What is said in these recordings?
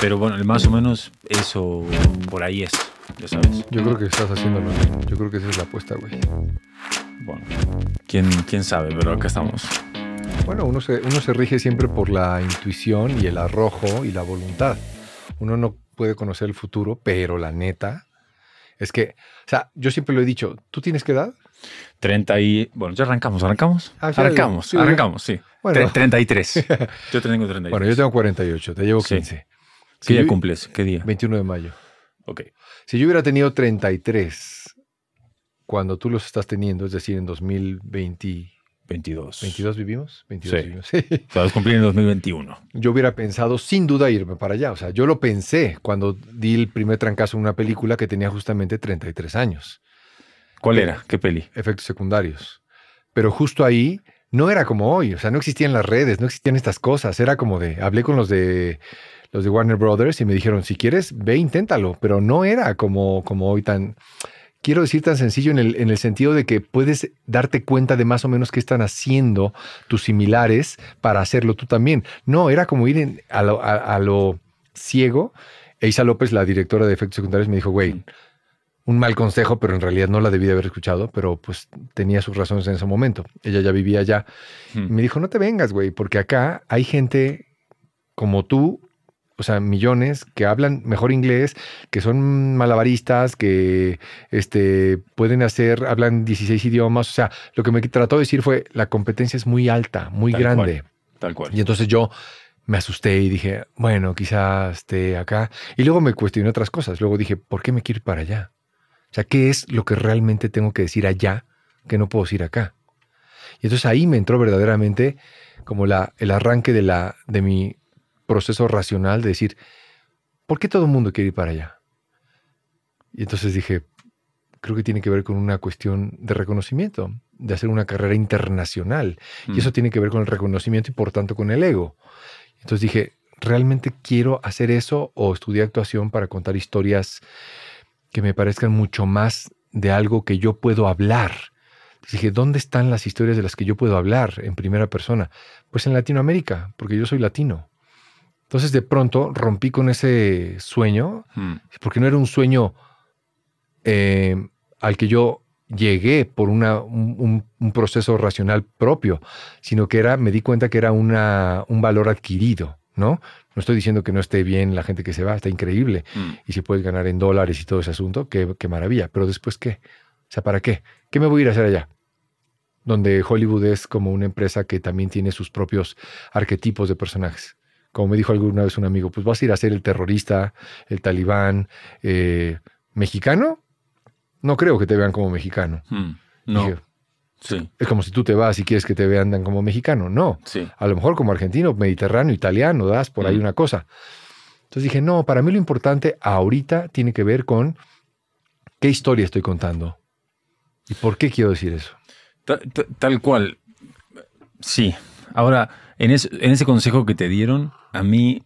Pero bueno, más o menos eso por ahí es, ya sabes. Yo creo que estás haciéndolo Yo creo que esa es la apuesta, güey. Bueno, quién, quién sabe, pero acá estamos. Bueno, uno se, uno se rige siempre por la intuición y el arrojo y la voluntad. Uno no puede conocer el futuro, pero la neta es que, o sea, yo siempre lo he dicho, ¿tú tienes qué edad? 30 y... Bueno, ya arrancamos, arrancamos. arrancamos, ah, arrancamos, sí. 33. Yo tengo 33. Bueno, yo tengo 48, te llevo 15. ¿Qué día cumples? ¿Qué día? 21 de mayo. Ok. Si yo hubiera tenido 33 cuando tú los estás teniendo, es decir, en 2020. 22. ¿22 vivimos? 22 sí. vivimos. Estabas cumpliendo en 2021. Yo hubiera pensado sin duda irme para allá. O sea, yo lo pensé cuando di el primer trancazo en una película que tenía justamente 33 años. ¿Cuál eh, era? ¿Qué peli? Efectos secundarios. Pero justo ahí no era como hoy. O sea, no existían las redes, no existían estas cosas. Era como de. Hablé con los de los de Warner Brothers y me dijeron, si quieres, ve, inténtalo, pero no era como, como hoy tan, quiero decir tan sencillo en el, en el, sentido de que puedes darte cuenta de más o menos qué están haciendo tus similares para hacerlo tú también. No, era como ir a, lo, ciego. Eisa López, la directora de efectos secundarios, me dijo, güey, un mal consejo, pero en realidad no la debí haber escuchado, pero pues tenía sus razones en ese momento. Ella ya vivía allá. Hmm. Y me dijo, no te vengas, güey, porque acá hay gente como tú o sea, millones que hablan mejor inglés, que son malabaristas, que este, pueden hacer, hablan 16 idiomas. O sea, lo que me trató de decir fue, la competencia es muy alta, muy grande. tal cual. Y entonces yo me asusté y dije, bueno, quizás esté acá. Y luego me cuestioné otras cosas. Luego dije, ¿por qué me quiero ir para allá? O sea, ¿qué es lo que realmente tengo que decir allá que no puedo decir acá? Y entonces ahí me entró verdaderamente como la, el arranque de, la, de mi proceso racional de decir, ¿por qué todo el mundo quiere ir para allá? Y entonces dije, creo que tiene que ver con una cuestión de reconocimiento, de hacer una carrera internacional. Y eso mm. tiene que ver con el reconocimiento y por tanto con el ego. Entonces dije, ¿realmente quiero hacer eso o estudiar actuación para contar historias que me parezcan mucho más de algo que yo puedo hablar? dije, ¿dónde están las historias de las que yo puedo hablar en primera persona? Pues en Latinoamérica, porque yo soy latino. Entonces de pronto rompí con ese sueño, hmm. porque no era un sueño eh, al que yo llegué por un, proceso racional propio, sino que era, me di cuenta que era un valor adquirido, ¿no? No estoy diciendo que no esté bien la gente que se va, está increíble. Hmm. Y si puedes ganar en dólares y todo ese asunto, qué, qué, maravilla. Pero después, ¿qué? O sea, ¿para qué? ¿Qué me voy a ir a hacer allá? Donde Hollywood es como una empresa que también tiene sus propios arquetipos de personajes. Como me dijo alguna vez un amigo, pues vas a ir a ser el terrorista, el talibán, eh, mexicano. No creo que te vean como mexicano. Hmm, no. sí. Es como si tú te vas y quieres que te vean como mexicano. No. Sí. A lo mejor como argentino, mediterráneo, italiano, das por ahí hmm. una cosa. Entonces dije, no, para mí lo importante ahorita tiene que ver con qué historia estoy contando y por qué quiero decir eso. tal cual. Sí. Ahora, en, ese consejo que te dieron, a mí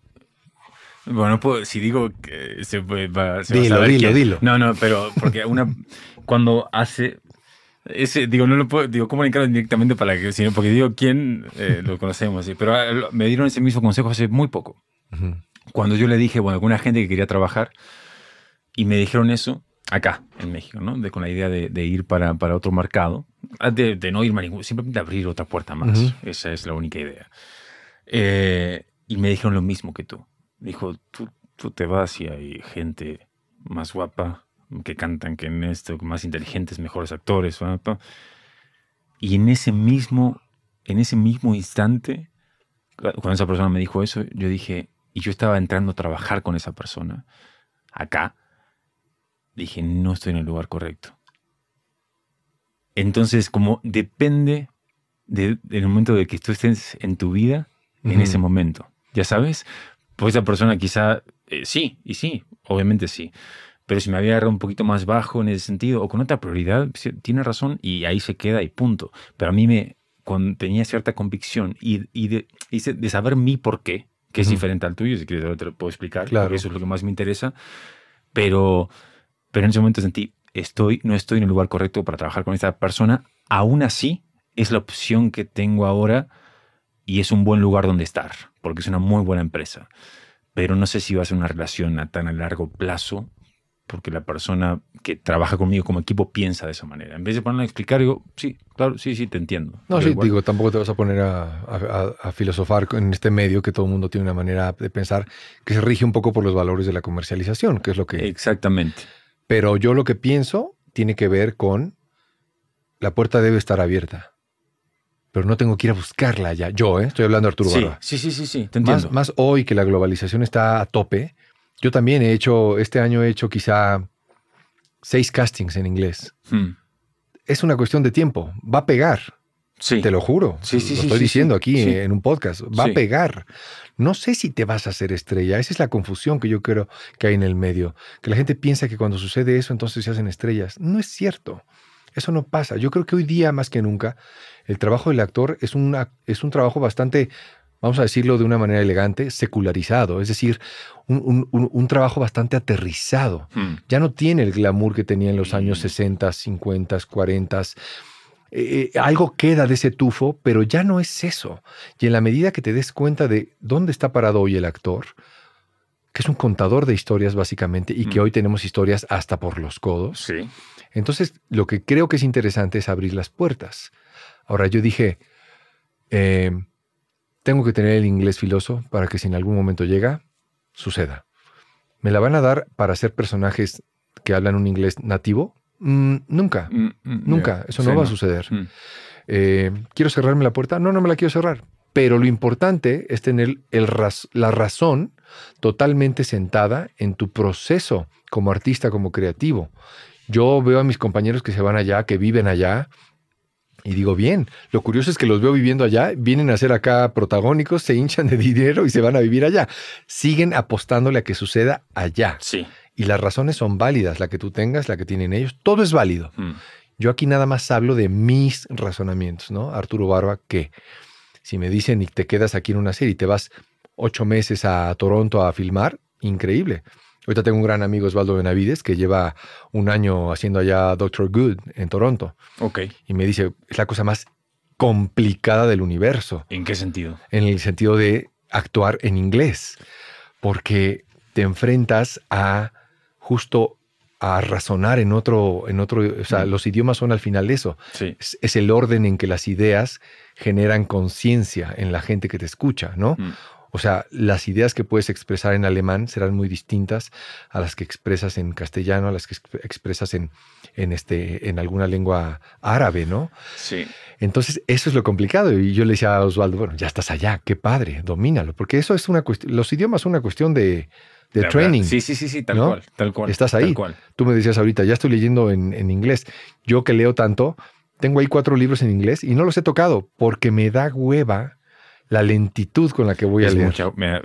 bueno, pues, si digo que se, va, a saber dilo, dilo. No, no, pero porque una cuando hace ese, digo, no lo puedo, digo, ¿cómo directamente para que, sino porque digo, ¿quién eh, lo conocemos? pero ah, me dieron ese mismo consejo hace muy poco. Cuando yo le dije, bueno, alguna gente que quería trabajar y me dijeron eso acá, en México, ¿no? De, con la idea de, de ir para, para, otro mercado. Ah, de, no irme a ningún, simplemente abrir otra puerta más. Esa es la única idea. Eh, y me dijeron lo mismo que tú. Dijo, tú, tú te vas y hay gente más guapa, que cantan, que en esto, más inteligentes, mejores actores. Y en ese mismo, en ese mismo instante, cuando esa persona me dijo eso, yo dije, y yo estaba entrando a trabajar con esa persona acá, dije, no estoy en el lugar correcto. Entonces, como depende del momento de que tú estés en tu vida, en ese momento, ¿ya sabes? Pues esa persona quizá eh, sí, y sí, obviamente sí. Pero si me había agarrado un poquito más bajo en ese sentido o con otra prioridad, tiene razón y ahí se queda y punto. Pero a mí me tenía cierta convicción y, de, saber mi por qué, que es diferente al tuyo, si quieres te lo puedo explicar, claro. eso es lo que más me interesa. Pero, pero en ese momento sentí, estoy, no estoy en el lugar correcto para trabajar con esta persona, aún así es la opción que tengo ahora y es un buen lugar donde estar, porque es una muy buena empresa. Pero no sé si va a ser una relación a tan a largo plazo, porque la persona que trabaja conmigo como equipo piensa de esa manera. En vez de ponerme a explicar, digo, sí, claro, sí, sí, te entiendo. No, sí, digo, tampoco te vas a poner a, a, filosofar en este medio que todo el mundo tiene una manera de pensar que se rige un poco por los valores de la comercialización, que es lo que... Exactamente. Pero yo lo que pienso tiene que ver con la puerta debe estar abierta. Pero no tengo que ir a buscarla ya. Yo, ¿eh? estoy hablando de Arturo sí, Sí, sí, sí, te entiendo. Más, hoy que la globalización está a tope, yo también he hecho, este año he hecho quizá seis castings en inglés. Hmm. Es una cuestión de tiempo. Va a pegar. Sí. Te lo juro. Sí, sí, estoy diciendo aquí en un podcast. Va a pegar no sé si te vas a hacer estrella. Esa es la confusión que yo creo que hay en el medio. Que la gente piensa que cuando sucede eso, entonces se hacen estrellas. No es cierto. Eso no pasa. Yo creo que hoy día, más que nunca, el trabajo del actor es, es un trabajo bastante, vamos a decirlo de una manera elegante, secularizado. Es decir, un, trabajo bastante aterrizado. Hmm. Ya no tiene el glamour que tenía en los años 60, 50, 40 eh, eh, algo queda de ese tufo, pero ya no es eso. Y en la medida que te des cuenta de dónde está parado hoy el actor, que es un contador de historias básicamente y que mm. hoy tenemos historias hasta por los codos. Entonces, lo que creo que es interesante es abrir las puertas. Ahora, yo dije, eh, tengo que tener el inglés filoso para que si en algún momento llega, suceda. Me la van a dar para hacer personajes que hablan un inglés nativo, Mm, nunca, mm, mm, nunca, eso no va a suceder. Eh, ¿Quiero cerrarme la puerta? No, no me la quiero cerrar. Pero lo importante es tener la razón totalmente sentada en tu proceso como artista, como creativo. Yo veo a mis compañeros que se van allá, que viven allá, y digo, bien, lo curioso es que los veo viviendo allá, vienen a ser acá protagónicos, se hinchan de dinero y se van a vivir allá. Siguen apostándole a que suceda allá. Sí. Y las razones son válidas, la que tú tengas, la que tienen ellos, todo es válido. Hmm. Yo aquí nada más hablo de mis razonamientos, ¿no? Arturo Barba, que si me dicen y te quedas aquí en una serie y te vas ocho meses a Toronto a filmar, increíble. Ahorita tengo un gran amigo, Osvaldo Benavides, que lleva un año haciendo allá Doctor Good en Toronto. Ok. Y me dice, es la cosa más complicada del universo. ¿En qué sentido? En el sentido de actuar en inglés, porque te enfrentas a justo a razonar en otro, en otro, o sea, mm. los idiomas son al final eso. Es, el orden en que las ideas generan conciencia en la gente que te escucha, ¿no? Mm. O sea, las ideas que puedes expresar en alemán serán muy distintas a las que expresas en castellano, a las que expresas en, en, este, en alguna lengua árabe, ¿no? Sí. Entonces, eso es lo complicado. Y yo le decía a Osvaldo, bueno, ya estás allá, qué padre, domínalo. Porque eso es una cuestión, los idiomas son una cuestión de, de training. Sí, sí, sí, sí, tal cual, tal cual. Estás ahí. Tú me decías ahorita, ya estoy leyendo en, en inglés. Yo que leo tanto, tengo ahí cuatro libros en inglés y no los he tocado porque me da hueva la lentitud con la que voy a leer.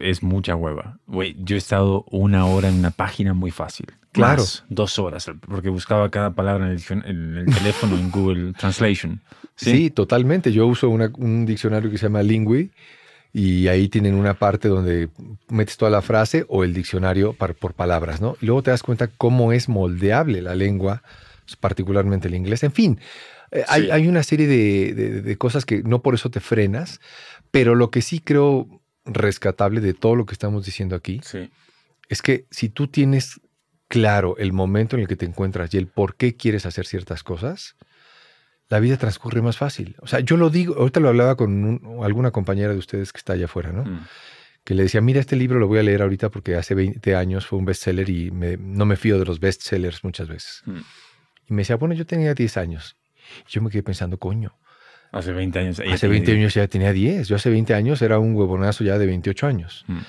es mucha hueva. Güey, yo he estado una hora en una página muy fácil. Claro. dos horas, porque buscaba cada palabra en el, en el teléfono, en Google Translation. ¿Sí? totalmente. Yo uso un diccionario que se llama Lingui y ahí tienen una parte donde metes toda la frase o el diccionario por palabras, ¿no? Y luego te das cuenta cómo es moldeable la lengua, pues, particularmente el inglés. En fin, eh, hay, una serie de, cosas que no por eso te frenas, pero lo que sí creo rescatable de todo lo que estamos diciendo aquí es que si tú tienes claro el momento en el que te encuentras y el por qué quieres hacer ciertas cosas, la vida transcurre más fácil. O sea, yo lo digo, ahorita lo hablaba con alguna compañera de ustedes que está allá afuera, ¿no? Mm. Que le decía, mira, este libro lo voy a leer ahorita porque hace 20 años fue un bestseller y no me fío de los bestsellers muchas veces. Mm. Y me decía, bueno, yo tenía 10 años. yo me quedé pensando, coño. Hace 20 años. Hace 20 años ya tenía 10. Yo hace 20 años era un huevonazo ya de 28 años. Mm.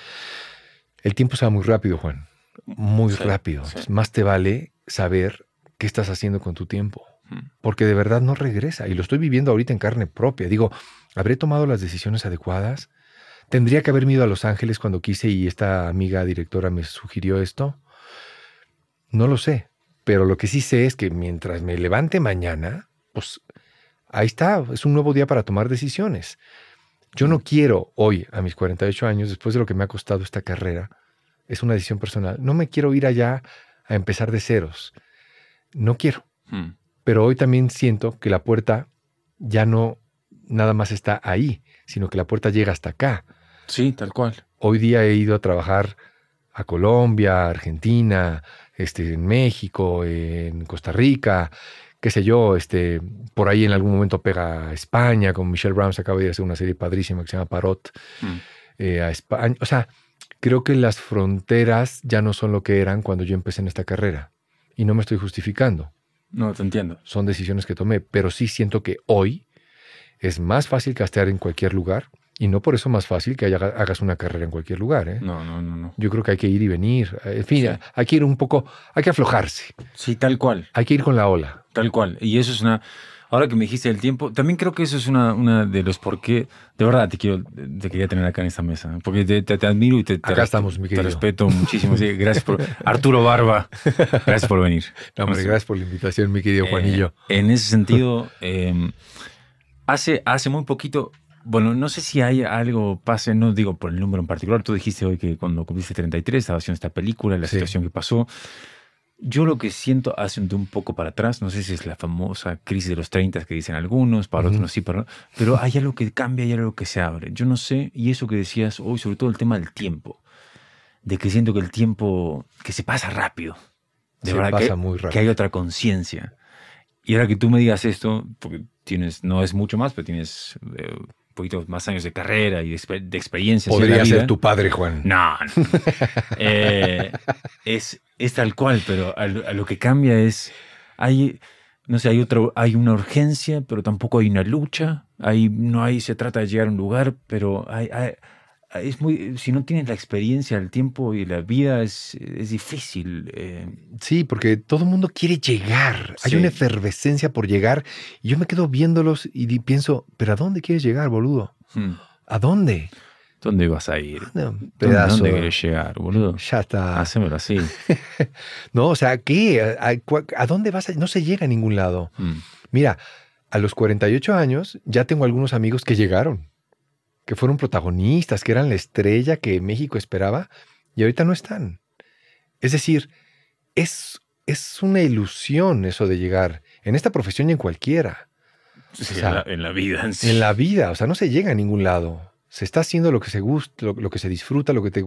El tiempo se va muy rápido, Juan. Muy rápido. Más te vale saber qué estás haciendo con tu tiempo porque de verdad no regresa y lo estoy viviendo ahorita en carne propia. Digo, ¿habré tomado las decisiones adecuadas? ¿Tendría que haberme ido a Los Ángeles cuando quise y esta amiga directora me sugirió esto? No lo sé, pero lo que sí sé es que mientras me levante mañana, pues ahí está, es un nuevo día para tomar decisiones. Yo no quiero hoy, a mis 48 años, después de lo que me ha costado esta carrera, es una decisión personal, no me quiero ir allá a empezar de ceros. No quiero. Hmm. Pero hoy también siento que la puerta ya no nada más está ahí, sino que la puerta llega hasta acá. Sí, tal cual. Hoy día he ido a trabajar a Colombia, Argentina, este, en México, en Costa Rica, qué sé yo, este, por ahí en algún momento pega a España, con Michelle Brown acaba de hacer una serie padrísima que se llama Parot, mm. eh, a España. O sea, creo que las fronteras ya no son lo que eran cuando yo empecé en esta carrera. Y no me estoy justificando. No, te entiendo. Son decisiones que tomé, pero sí siento que hoy es más fácil castear en cualquier lugar y no por eso más fácil que hagas una carrera en cualquier lugar. ¿eh? No, no, no, no. Yo creo que hay que ir y venir. En fin, hay que ir un poco, hay que aflojarse. Sí, tal cual. Hay que ir con la ola. Tal cual. Y eso es una Ahora que me dijiste el tiempo, también creo que eso es una, una de los por qué. De verdad, te quiero, quería tener acá en esta mesa. Porque te, admiro y te, respeto muchísimo. gracias por. Arturo Barba, gracias por venir. gracias por la invitación, mi querido eh, Juanillo. en ese sentido, em, hace, hace muy poquito. Bueno, no sé si hay algo, pase, no digo por el número en particular. Tú dijiste hoy que cuando cumpliste 33 estaba haciendo esta película, la situación que pasó. Yo lo que siento hace un poco para atrás, no sé si es la famosa crisis de los 30 que dicen algunos, para otros no, sí, pero hay algo que cambia, hay algo que se abre. Yo no sé, y eso que decías hoy, sobre todo el tema del tiempo, de que siento que el tiempo, que se pasa rápido, de verdad que, hay otra conciencia. Y ahora que tú me digas esto, porque tienes, no es mucho más, pero tienes eh, poquito más años de carrera y de, de experiencia. Podría ser tu padre, Juan. No. Eh, es, es tal cual, pero a, lo que cambia es, hay, no sé, hay, otro, hay una urgencia, pero tampoco hay una lucha. Hay, no hay, se trata de llegar a un lugar, pero hay es muy, si no tienes la experiencia, el tiempo y la vida, es, difícil. Eh. Sí, porque todo el mundo quiere llegar. Hay una efervescencia por llegar. Y yo me quedo viéndolos y pienso, ¿pero a dónde quieres llegar, boludo? Hmm. ¿A dónde? ¿Dónde vas a ir? ¿Dónde quieres llegar, boludo? Ya está. Hacémelo así. no, o sea, ¿qué? ¿A, dónde vas a No se llega a ningún lado. Hmm. Mira, a los 48 años ya tengo algunos amigos que llegaron que fueron protagonistas, que eran la estrella que México esperaba, y ahorita no están. Es decir, es, es una ilusión eso de llegar en esta profesión y en cualquiera. en, la, vida. En, sí. en la vida, o sea, no se llega a ningún lado. Se está haciendo lo que se gusta, lo, que se disfruta, lo que te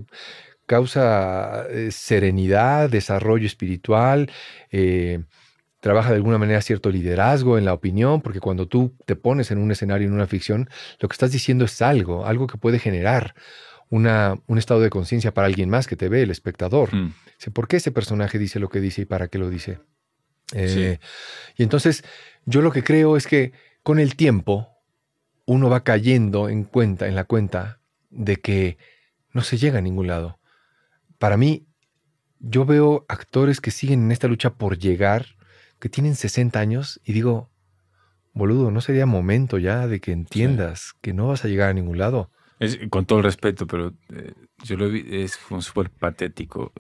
causa eh, serenidad, desarrollo espiritual, eh, trabaja de alguna manera cierto liderazgo en la opinión, porque cuando tú te pones en un escenario, en una ficción, lo que estás diciendo es algo, algo que puede generar una, un estado de conciencia para alguien más que te ve, el espectador. Mm. ¿Por qué ese personaje dice lo que dice y para qué lo dice? Eh, y entonces yo lo que creo es que con el tiempo uno va cayendo en cuenta, en la cuenta de que no se llega a ningún lado. Para mí, yo veo actores que siguen en esta lucha por llegar que tienen 60 años y digo, boludo, no sería momento ya de que entiendas que no vas a llegar a ningún lado. Es, con todo el respeto, pero eh, yo lo vi, es súper patético.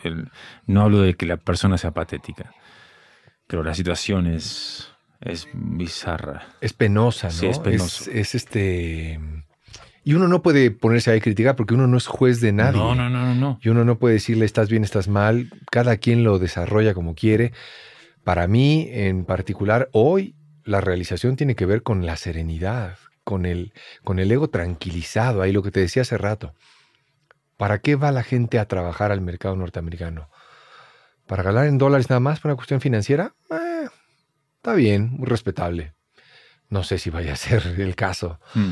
no hablo de que la persona sea patética, pero la situación es, es bizarra. Es penosa, Sí, es este... Y uno no puede ponerse ahí a criticar porque uno no es juez de nadie. No, no, no, no, no. Y uno no puede decirle estás bien, estás mal. Cada quien lo desarrolla como quiere. Para mí, en particular, hoy la realización tiene que ver con la serenidad, con el, con el ego tranquilizado, ahí lo que te decía hace rato. ¿Para qué va la gente a trabajar al mercado norteamericano? ¿Para ganar en dólares nada más por una cuestión financiera? Eh, está bien, muy respetable. No sé si vaya a ser el caso. Hmm.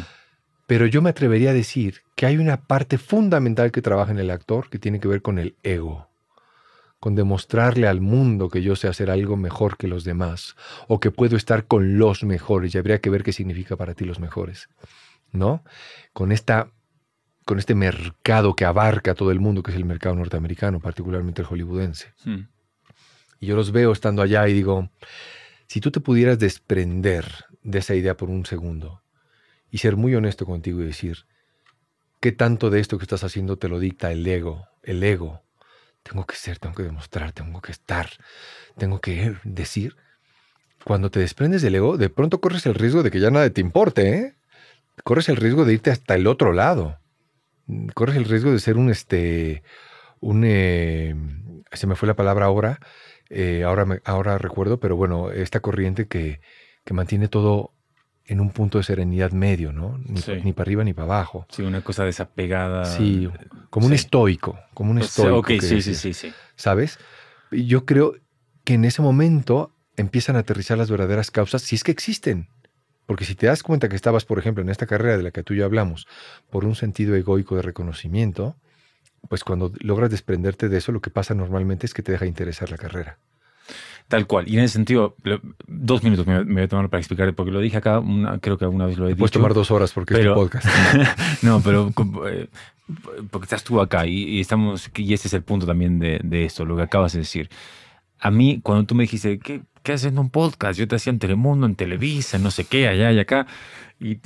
Pero yo me atrevería a decir que hay una parte fundamental que trabaja en el actor que tiene que ver con el ego con demostrarle al mundo que yo sé hacer algo mejor que los demás o que puedo estar con los mejores. Y habría que ver qué significa para ti los mejores, ¿no? Con esta con este mercado que abarca a todo el mundo, que es el mercado norteamericano, particularmente el hollywoodense. Y yo los veo estando allá y digo, si tú te pudieras desprender de esa idea por un segundo y ser muy honesto contigo y decir, ¿qué tanto de esto que estás haciendo te lo dicta el ego? El ego tengo que ser, tengo que demostrar, tengo que estar, tengo que decir. Cuando te desprendes del ego, de pronto corres el riesgo de que ya nada te importe, ¿eh? Corres el riesgo de irte hasta el otro lado. Corres el riesgo de ser un, este, un, eh, se me fue la palabra ahora, eh, ahora, ahora recuerdo, pero bueno, esta corriente que, que mantiene todo en un punto de serenidad medio, ¿no? Ni, para arriba ni para abajo. Sí, una cosa desapegada. Sí, como un estoico, como un estoico. sí, sí, sí, ¿Sabes? Yo creo que en ese momento empiezan a aterrizar las verdaderas causas, si es que existen. Porque si te das cuenta que estabas, por ejemplo, en esta carrera de la que tú yo hablamos, por un sentido egoico de reconocimiento, pues cuando logras desprenderte de eso, lo que pasa normalmente es que te deja interesar la carrera. Tal cual. Y en ese sentido, dos minutos me, voy a tomar para explicar, porque lo dije acá, creo que alguna vez lo he dicho. Puedes tomar dos horas porque es un podcast. no, pero eh, porque estás tú acá y, estamos, y ese es el punto también de, esto, lo que acabas de decir. A mí, cuando tú me dijiste, ¿qué, qué haces en un podcast? Yo te hacía en Telemundo, en Televisa, no sé qué, allá y acá. Y,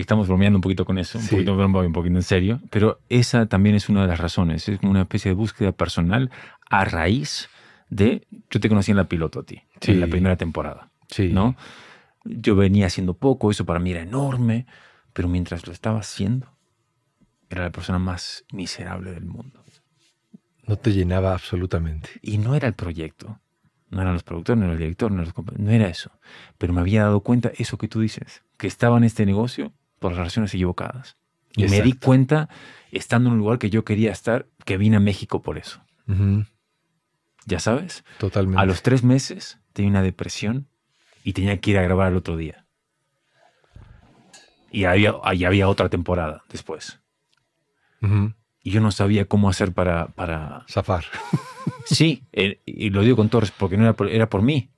estamos bromeando un poquito con eso, un, poquito, un poquito en serio. Pero esa también es una de las razones. Es una especie de búsqueda personal a raíz de, yo te conocí en la piloto a ti, en la primera temporada, ¿no? Yo venía haciendo poco, eso para mí era enorme, pero mientras lo estaba haciendo, era la persona más miserable del mundo. No te llenaba absolutamente. Y no era el proyecto, no eran los productores, no el director, no, era eso. Pero me había dado cuenta eso que tú dices, que estaba en este negocio por las razones equivocadas. Y me di cuenta, estando en un lugar que yo quería estar, que vine a México por eso ya sabes. Totalmente. A los tres meses tenía una depresión y tenía que ir a grabar el otro día. Y había, había otra temporada después. Y yo no sabía cómo hacer para... para... Zafar. sí, eh, y lo digo con Torres porque no era por, era por mí.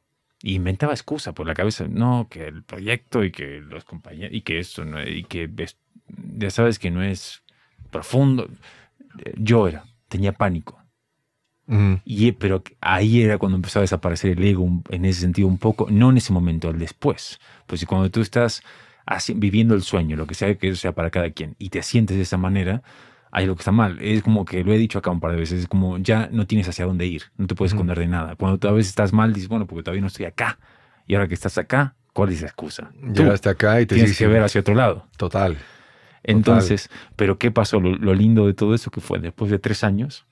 Y inventaba excusa por la cabeza. No, que el proyecto y que los compañeros... Y que esto Y que ya sabes que no es profundo. Eh, yo era, tenía pánico y, eh, pero ahí era cuando empezó a desaparecer el ego en ese sentido un poco, no en ese momento, el después. Pues cuando tú estás así, viviendo el sueño, lo que sea que eso sea para cada quien, y te sientes de esa manera, hay lo que está mal. Es como que lo he dicho acá un par de veces, es como ya no tienes hacia dónde ir, no te puedes esconder de nada. Cuando a vez estás mal, dices, bueno, porque todavía no estoy acá. Y ahora que estás acá, ¿cuál es la excusa? Llegaste acá y te tienes que ver hacia otro lado. Total. Entonces, pero ¿qué pasó? Lo, lindo de todo eso que fue después de tres años,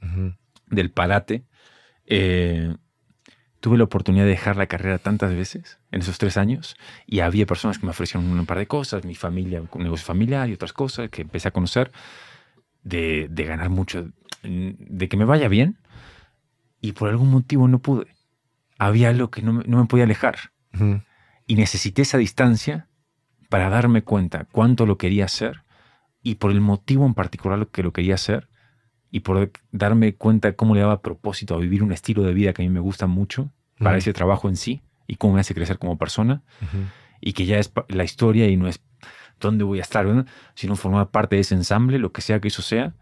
del Palate, eh, tuve la oportunidad de dejar la carrera tantas veces en esos tres años y había personas que me ofrecieron un par de cosas, mi familia, un negocio familiar y otras cosas que empecé a conocer, de, ganar mucho, de que me vaya bien y por algún motivo no pude. Había algo que no, me podía alejar y necesité esa distancia para darme cuenta cuánto lo quería hacer y por el motivo en particular que lo quería hacer y por darme cuenta cómo le daba propósito a vivir un estilo de vida que a mí me gusta mucho para ese trabajo en sí y cómo me hace crecer como persona y que ya es la historia y no es dónde voy a estar, sino formar parte de ese ensamble, lo que sea que eso sea,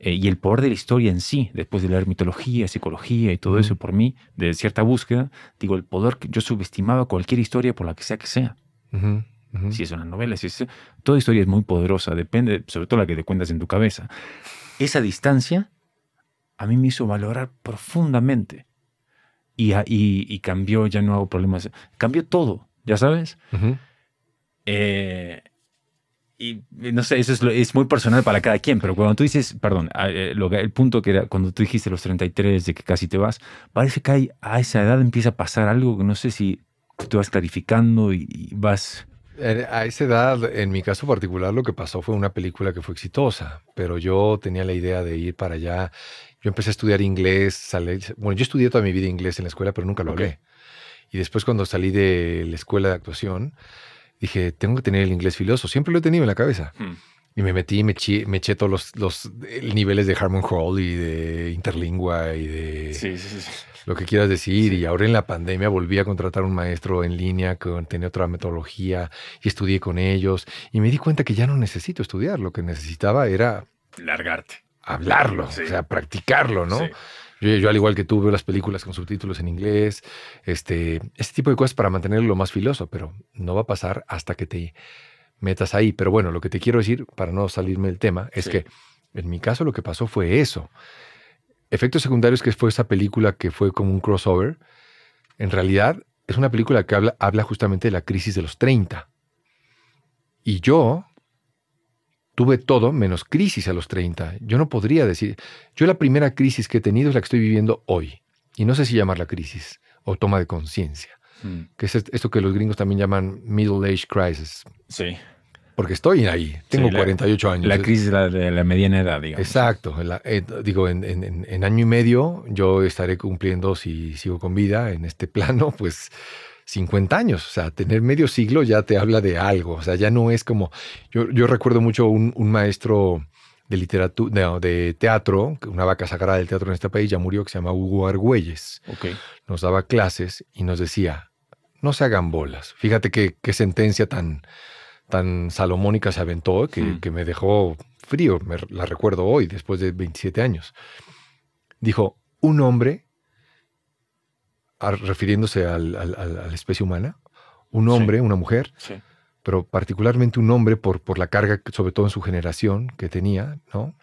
eh, y el poder de la historia en sí, después de leer mitología, psicología y todo eso por mí, de cierta búsqueda, digo, el poder que yo subestimaba cualquier historia por la que sea que sea. Si es una novela, si es... Toda historia es muy poderosa, depende, sobre todo la que te cuentas en tu cabeza esa distancia a mí me hizo valorar profundamente y, cambió, ya no hago problemas, cambió todo, ya sabes. Eh, y no sé, eso es, muy personal para cada quien, pero cuando tú dices, perdón, eh, el punto que era cuando tú dijiste los 33 de que casi te vas, parece que hay, a esa edad empieza a pasar algo que no sé si tú te vas clarificando y vas a esa edad, en mi caso particular, lo que pasó fue una película que fue exitosa, pero yo tenía la idea de ir para allá. Yo empecé a estudiar inglés, bueno, yo estudié toda mi vida inglés en la escuela, pero nunca lo hablé. Y después cuando salí de la escuela de actuación, dije, tengo que tener el inglés filoso, siempre lo he tenido en la cabeza. Hmm. Y me metí, me, me eché todos los, los, eh, niveles de Harmon Hall y de Interlingua y de... Sí, sí, sí lo que quieras decir. Y ahora en la pandemia volví a contratar un maestro en línea que tenía otra metodología y estudié con ellos. Y me di cuenta que ya no necesito estudiar. Lo que necesitaba era... Largarte. Hablarlo, o sea, practicarlo, ¿no? Yo, al igual que tú, veo las películas con subtítulos en inglés, este, este tipo de cosas para mantenerlo más filoso, pero no va a pasar hasta que te metas ahí. Pero bueno, lo que te quiero decir, para no salirme del tema, es que en mi caso lo que pasó fue eso. Efectos secundarios, que fue esa película que fue como un crossover, en realidad es una película que habla, habla justamente de la crisis de los 30. Y yo tuve todo menos crisis a los 30. Yo no podría decir, yo la primera crisis que he tenido es la que estoy viviendo hoy. Y no sé si llamarla crisis o toma de conciencia, mm. que es esto que los gringos también llaman middle age crisis. Sí porque estoy ahí, tengo 48 años. La crisis de la, mediana edad, digamos. Exacto, eh, digo, en, año y medio yo estaré cumpliendo, si sigo con vida en este plano, pues 50 años, o sea, tener medio siglo ya te habla de algo, o sea, ya no es como, yo, recuerdo mucho un, maestro de literatura, de teatro, una vaca sagrada del teatro en este país, ya murió, que se llama Hugo Argüelles. Okay. Nos daba clases y nos decía, no se hagan bolas, fíjate qué sentencia tan tan salomónica se aventó que, hmm. me dejó frío, me, la recuerdo hoy, después de 27 años. Dijo, un hombre, refiriéndose a la especie humana, un hombre, una mujer, pero particularmente un hombre por, la carga, sobre todo en su generación que tenía, ¿no?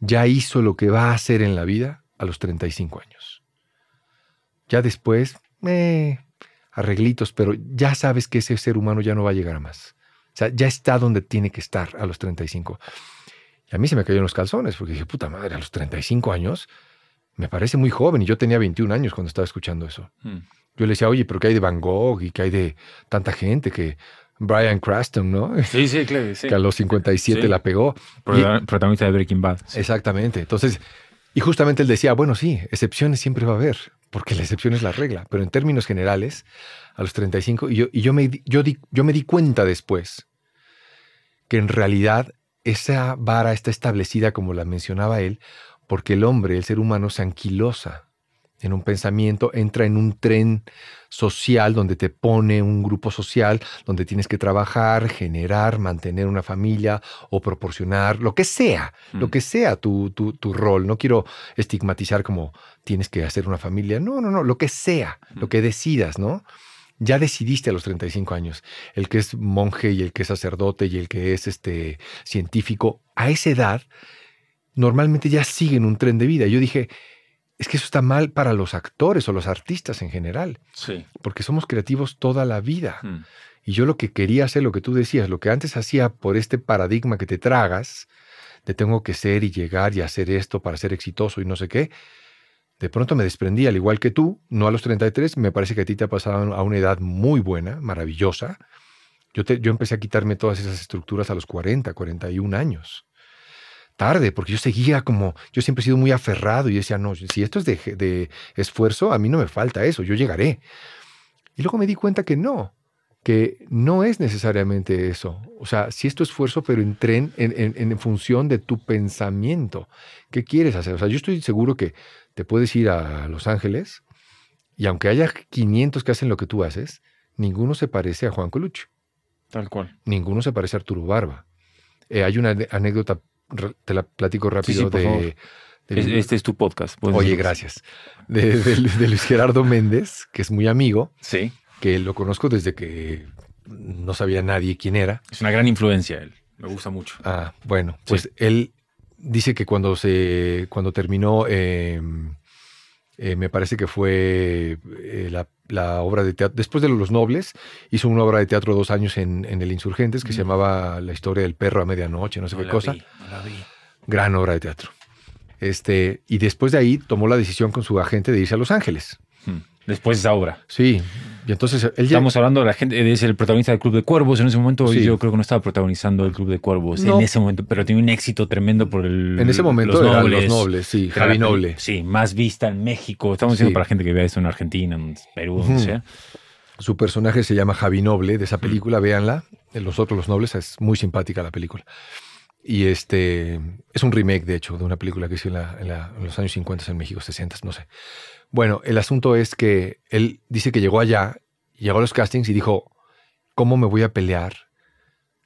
ya hizo lo que va a hacer en la vida a los 35 años. Ya después, eh, arreglitos, pero ya sabes que ese ser humano ya no va a llegar a más. O sea, ya está donde tiene que estar a los 35. Y a mí se me cayeron los calzones porque dije, puta madre, a los 35 años me parece muy joven y yo tenía 21 años cuando estaba escuchando eso. Hmm. Yo le decía, oye, pero ¿qué hay de Van Gogh y qué hay de tanta gente que Brian Cranston, ¿no? Sí, sí, claro. Que a los 57 la pegó. protagonista de Breaking Bad. Exactamente. Entonces, y justamente él decía, bueno, sí, excepciones siempre va a haber porque la excepción es la regla, pero en términos generales, a los 35, y yo, y yo, me, yo, di, me di cuenta después que en realidad esa vara está establecida, como la mencionaba él, porque el hombre, el ser humano, se anquilosa en un pensamiento, entra en un tren social, donde te pone un grupo social, donde tienes que trabajar, generar, mantener una familia o proporcionar lo que sea, lo mm. que sea tu, tu, rol. No quiero estigmatizar como tienes que hacer una familia. No, no, no, lo que sea, mm. lo que decidas, ¿no? ya decidiste a los 35 años, el que es monje y el que es sacerdote y el que es este científico, a esa edad normalmente ya siguen un tren de vida. Yo dije, es que eso está mal para los actores o los artistas en general. Sí. Porque somos creativos toda la vida. Mm. Y yo lo que quería hacer, lo que tú decías, lo que antes hacía por este paradigma que te tragas, de tengo que ser y llegar y hacer esto para ser exitoso y no sé qué, de pronto me desprendí, al igual que tú, no a los 33, me parece que a ti te ha pasado a una edad muy buena, maravillosa. Yo, yo empecé a quitarme todas esas estructuras a los 40, 41 años tarde, porque yo seguía como, yo siempre he sido muy aferrado y decía, no, si esto es de, de esfuerzo, a mí no me falta eso, yo llegaré. Y luego me di cuenta que no, que no es necesariamente eso. O sea, si esto es tu esfuerzo, pero en, tren, en, en, función de tu pensamiento. ¿Qué quieres hacer? O sea, yo estoy seguro que te puedes ir a Los Ángeles y aunque haya 500 que hacen lo que tú haces, ninguno se parece a Juan Colucho. Tal cual. Ninguno se parece a Arturo Barba. Eh, hay una anécdota te la platico rápido de... este es tu podcast. Pues, Oye, gracias. De, Luis Gerardo Méndez, que es muy amigo. Sí. Que lo conozco desde que no sabía nadie quién era. Es una gran influencia él. Me gusta mucho. Ah, bueno. Pues él dice que cuando se. cuando terminó em, eh, me parece que fue eh, la, obra de teatro, después de Los Nobles, hizo una obra de teatro dos años en, El Insurgentes que se llamaba La historia del perro a medianoche, no sé qué cosa. Gran obra de teatro. Este, y después de ahí tomó la decisión con su agente de irse a Los Ángeles. Después de esa obra. Sí, Estamos hablando de la gente, es el protagonista del Club de Cuervos en ese momento. yo creo que no estaba protagonizando el Club de Cuervos en ese momento, pero tiene un éxito tremendo por el. En ese momento los nobles, los sí, Javi Noble. Sí, más vista en México. Estamos diciendo para para gente que vea esto en Argentina, en Perú, no sé. Su personaje se llama Javi Noble, de esa película, véanla. Eh, los otros, los nobles, es muy simpática la película. Y este es un remake, de hecho, de una película que hizo en, en los años 50 en México, 60, no sé. Bueno, el asunto es que él dice que llegó allá, llegó a los castings y dijo, ¿cómo me voy a pelear?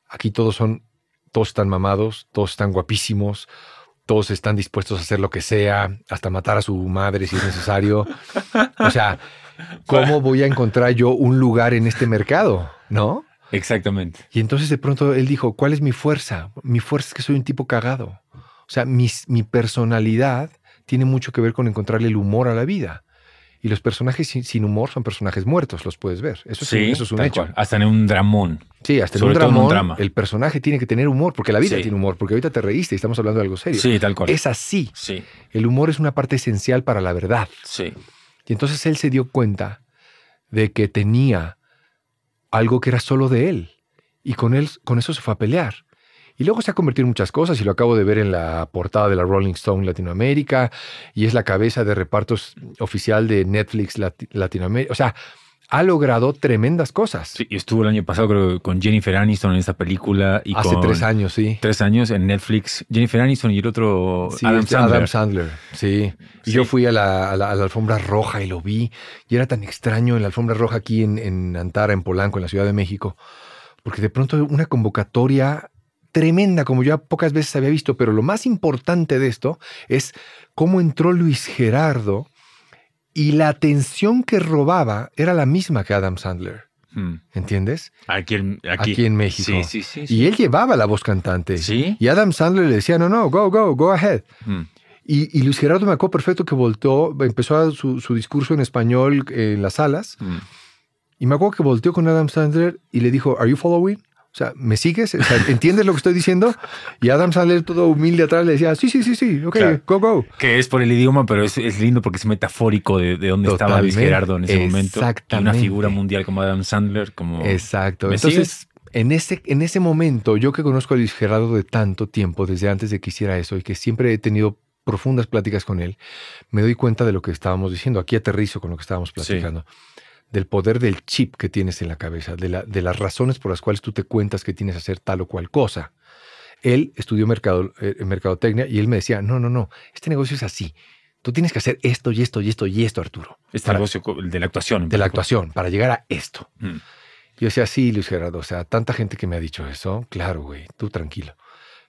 Aquí todos son, todos están mamados, todos están guapísimos, todos están dispuestos a hacer lo que sea, hasta matar a su madre si es necesario. O sea, ¿cómo voy a encontrar yo un lugar en este mercado? ¿No? Exactamente. Y entonces de pronto él dijo, ¿cuál es mi fuerza? Mi fuerza es que soy un tipo cagado. O sea, mi personalidad tiene mucho que ver con encontrarle el humor a la vida. Y los personajes sin, humor son personajes muertos, los puedes ver. Eso, sí, es un hecho. Hasta en un dramón. Sí, hasta en un, dramón, El personaje tiene que tener humor, porque la vida tiene humor, porque ahorita te reíste y estamos hablando de algo serio. Sí, tal cual. Es así. El humor es una parte esencial para la verdad. Sí. Y entonces él se dio cuenta de que tenía algo que era solo de él. Y con, él, con eso se fue a pelear. Y luego se ha convertido en muchas cosas y lo acabo de ver en la portada de la Rolling Stone Latinoamérica y es la cabeza de repartos oficial de Netflix Latinoamérica. O sea, ha logrado tremendas cosas. Sí, estuvo el año pasado creo con Jennifer Aniston en esta película. Y Hace tres años, sí. Tres años en Netflix. Jennifer Aniston y el otro este Adam, Sandler. Sí. Yo fui a la, alfombra roja y lo vi. Y era tan extraño en la alfombra roja aquí en, en Antara, en Polanco, en la Ciudad de México. Porque de pronto una convocatoria tremenda como yo pocas veces había visto, pero lo más importante de esto es cómo entró Luis Gerardo y la atención que robaba era la misma que Adam Sandler. Hmm. ¿Entiendes? Aquí en, México. Sí, sí, sí, Y él llevaba la voz cantante. Sí. Y Adam Sandler le decía, no, no, go, go, go ahead. Hmm. Y, Luis Gerardo me acuerdo perfecto que volteó, empezó su, su discurso en español eh, en las salas. Hmm. Y me acuerdo que volteó con Adam Sandler y le dijo, ¿Are you following? O sea, ¿me sigues? ¿Entiendes lo que estoy diciendo? Y Adam Sandler, todo humilde atrás, le decía, sí, sí, sí, sí, ok, go, go. Que es por el idioma, pero es, lindo porque es metafórico de, dónde estaba Luis Gerardo en ese momento. Exactamente. Una figura mundial como Adam Sandler, como... Exacto. Entonces, en ese, en ese momento, yo que conozco a Luis Gerardo de tanto tiempo, desde antes de que hiciera eso, y que siempre he tenido profundas pláticas con él, me doy cuenta de lo que estábamos diciendo. Aquí aterrizo con lo que estábamos platicando del poder del chip que tienes en la cabeza, de, de las razones por las cuales tú te cuentas que tienes que hacer tal o cual cosa. Él estudió mercado, eh, mercadotecnia y él me decía, no, no, no, este negocio es así. Tú tienes que hacer esto y esto y esto y esto, Arturo. Este negocio de la actuación. De la actuación, para llegar a esto. Mm. Yo decía, sí, Luis Gerardo, o sea, tanta gente que me ha dicho eso, claro, güey, tú tranquilo.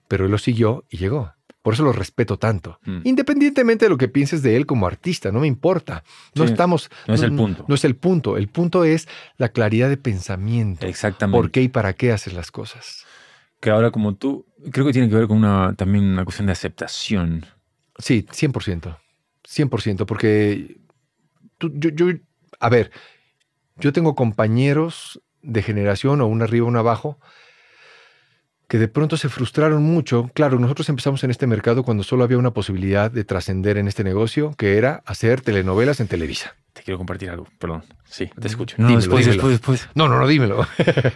Pero él lo siguió y llegó. Por eso lo respeto tanto. Mm. Independientemente de lo que pienses de él como artista, no me importa. No estamos. No es el mm, punto. No, es el punto. El punto es la claridad de pensamiento. Exactamente. ¿Por qué y para qué haces las cosas? Que ahora, como tú, creo que tiene que ver con una, también una cuestión de aceptación. Sí, 100%. 100%. Porque tú, yo, a ver, yo tengo compañeros de generación o un arriba, un abajo que de pronto se frustraron mucho. Claro, nosotros empezamos en este mercado cuando solo había una posibilidad de trascender en este negocio, que era hacer telenovelas en Televisa. Te quiero compartir algo, perdón. Sí, te escucho. No, No, no, no, dímelo.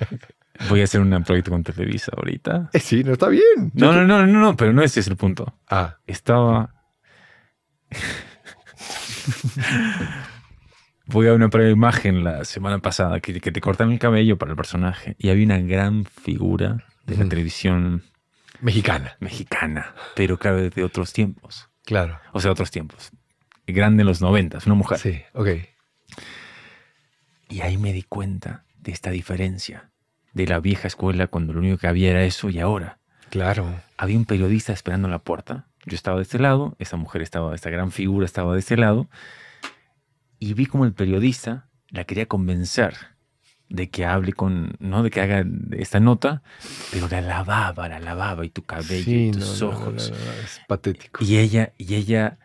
Voy a hacer un proyecto con Televisa ahorita. Eh, sí, no está bien. No, no, no, no, no, pero no ese es el punto. Ah. Estaba. Voy a una primera imagen la semana pasada que, que te cortan el cabello para el personaje y había una gran figura de la televisión mexicana. Mexicana, pero claro, desde otros tiempos. Claro. O sea, otros tiempos. Grande en los noventas, una mujer. Sí, ok. Y ahí me di cuenta de esta diferencia de la vieja escuela cuando lo único que había era eso y ahora. Claro. Había un periodista esperando en la puerta. Yo estaba de este lado, esa mujer estaba, esta gran figura estaba de este lado. Y vi como el periodista la quería convencer de que hable con, ¿no? De que haga esta nota, pero la lavaba, la lavaba y tu cabello y tus ojos. es patético. Y ella, y ella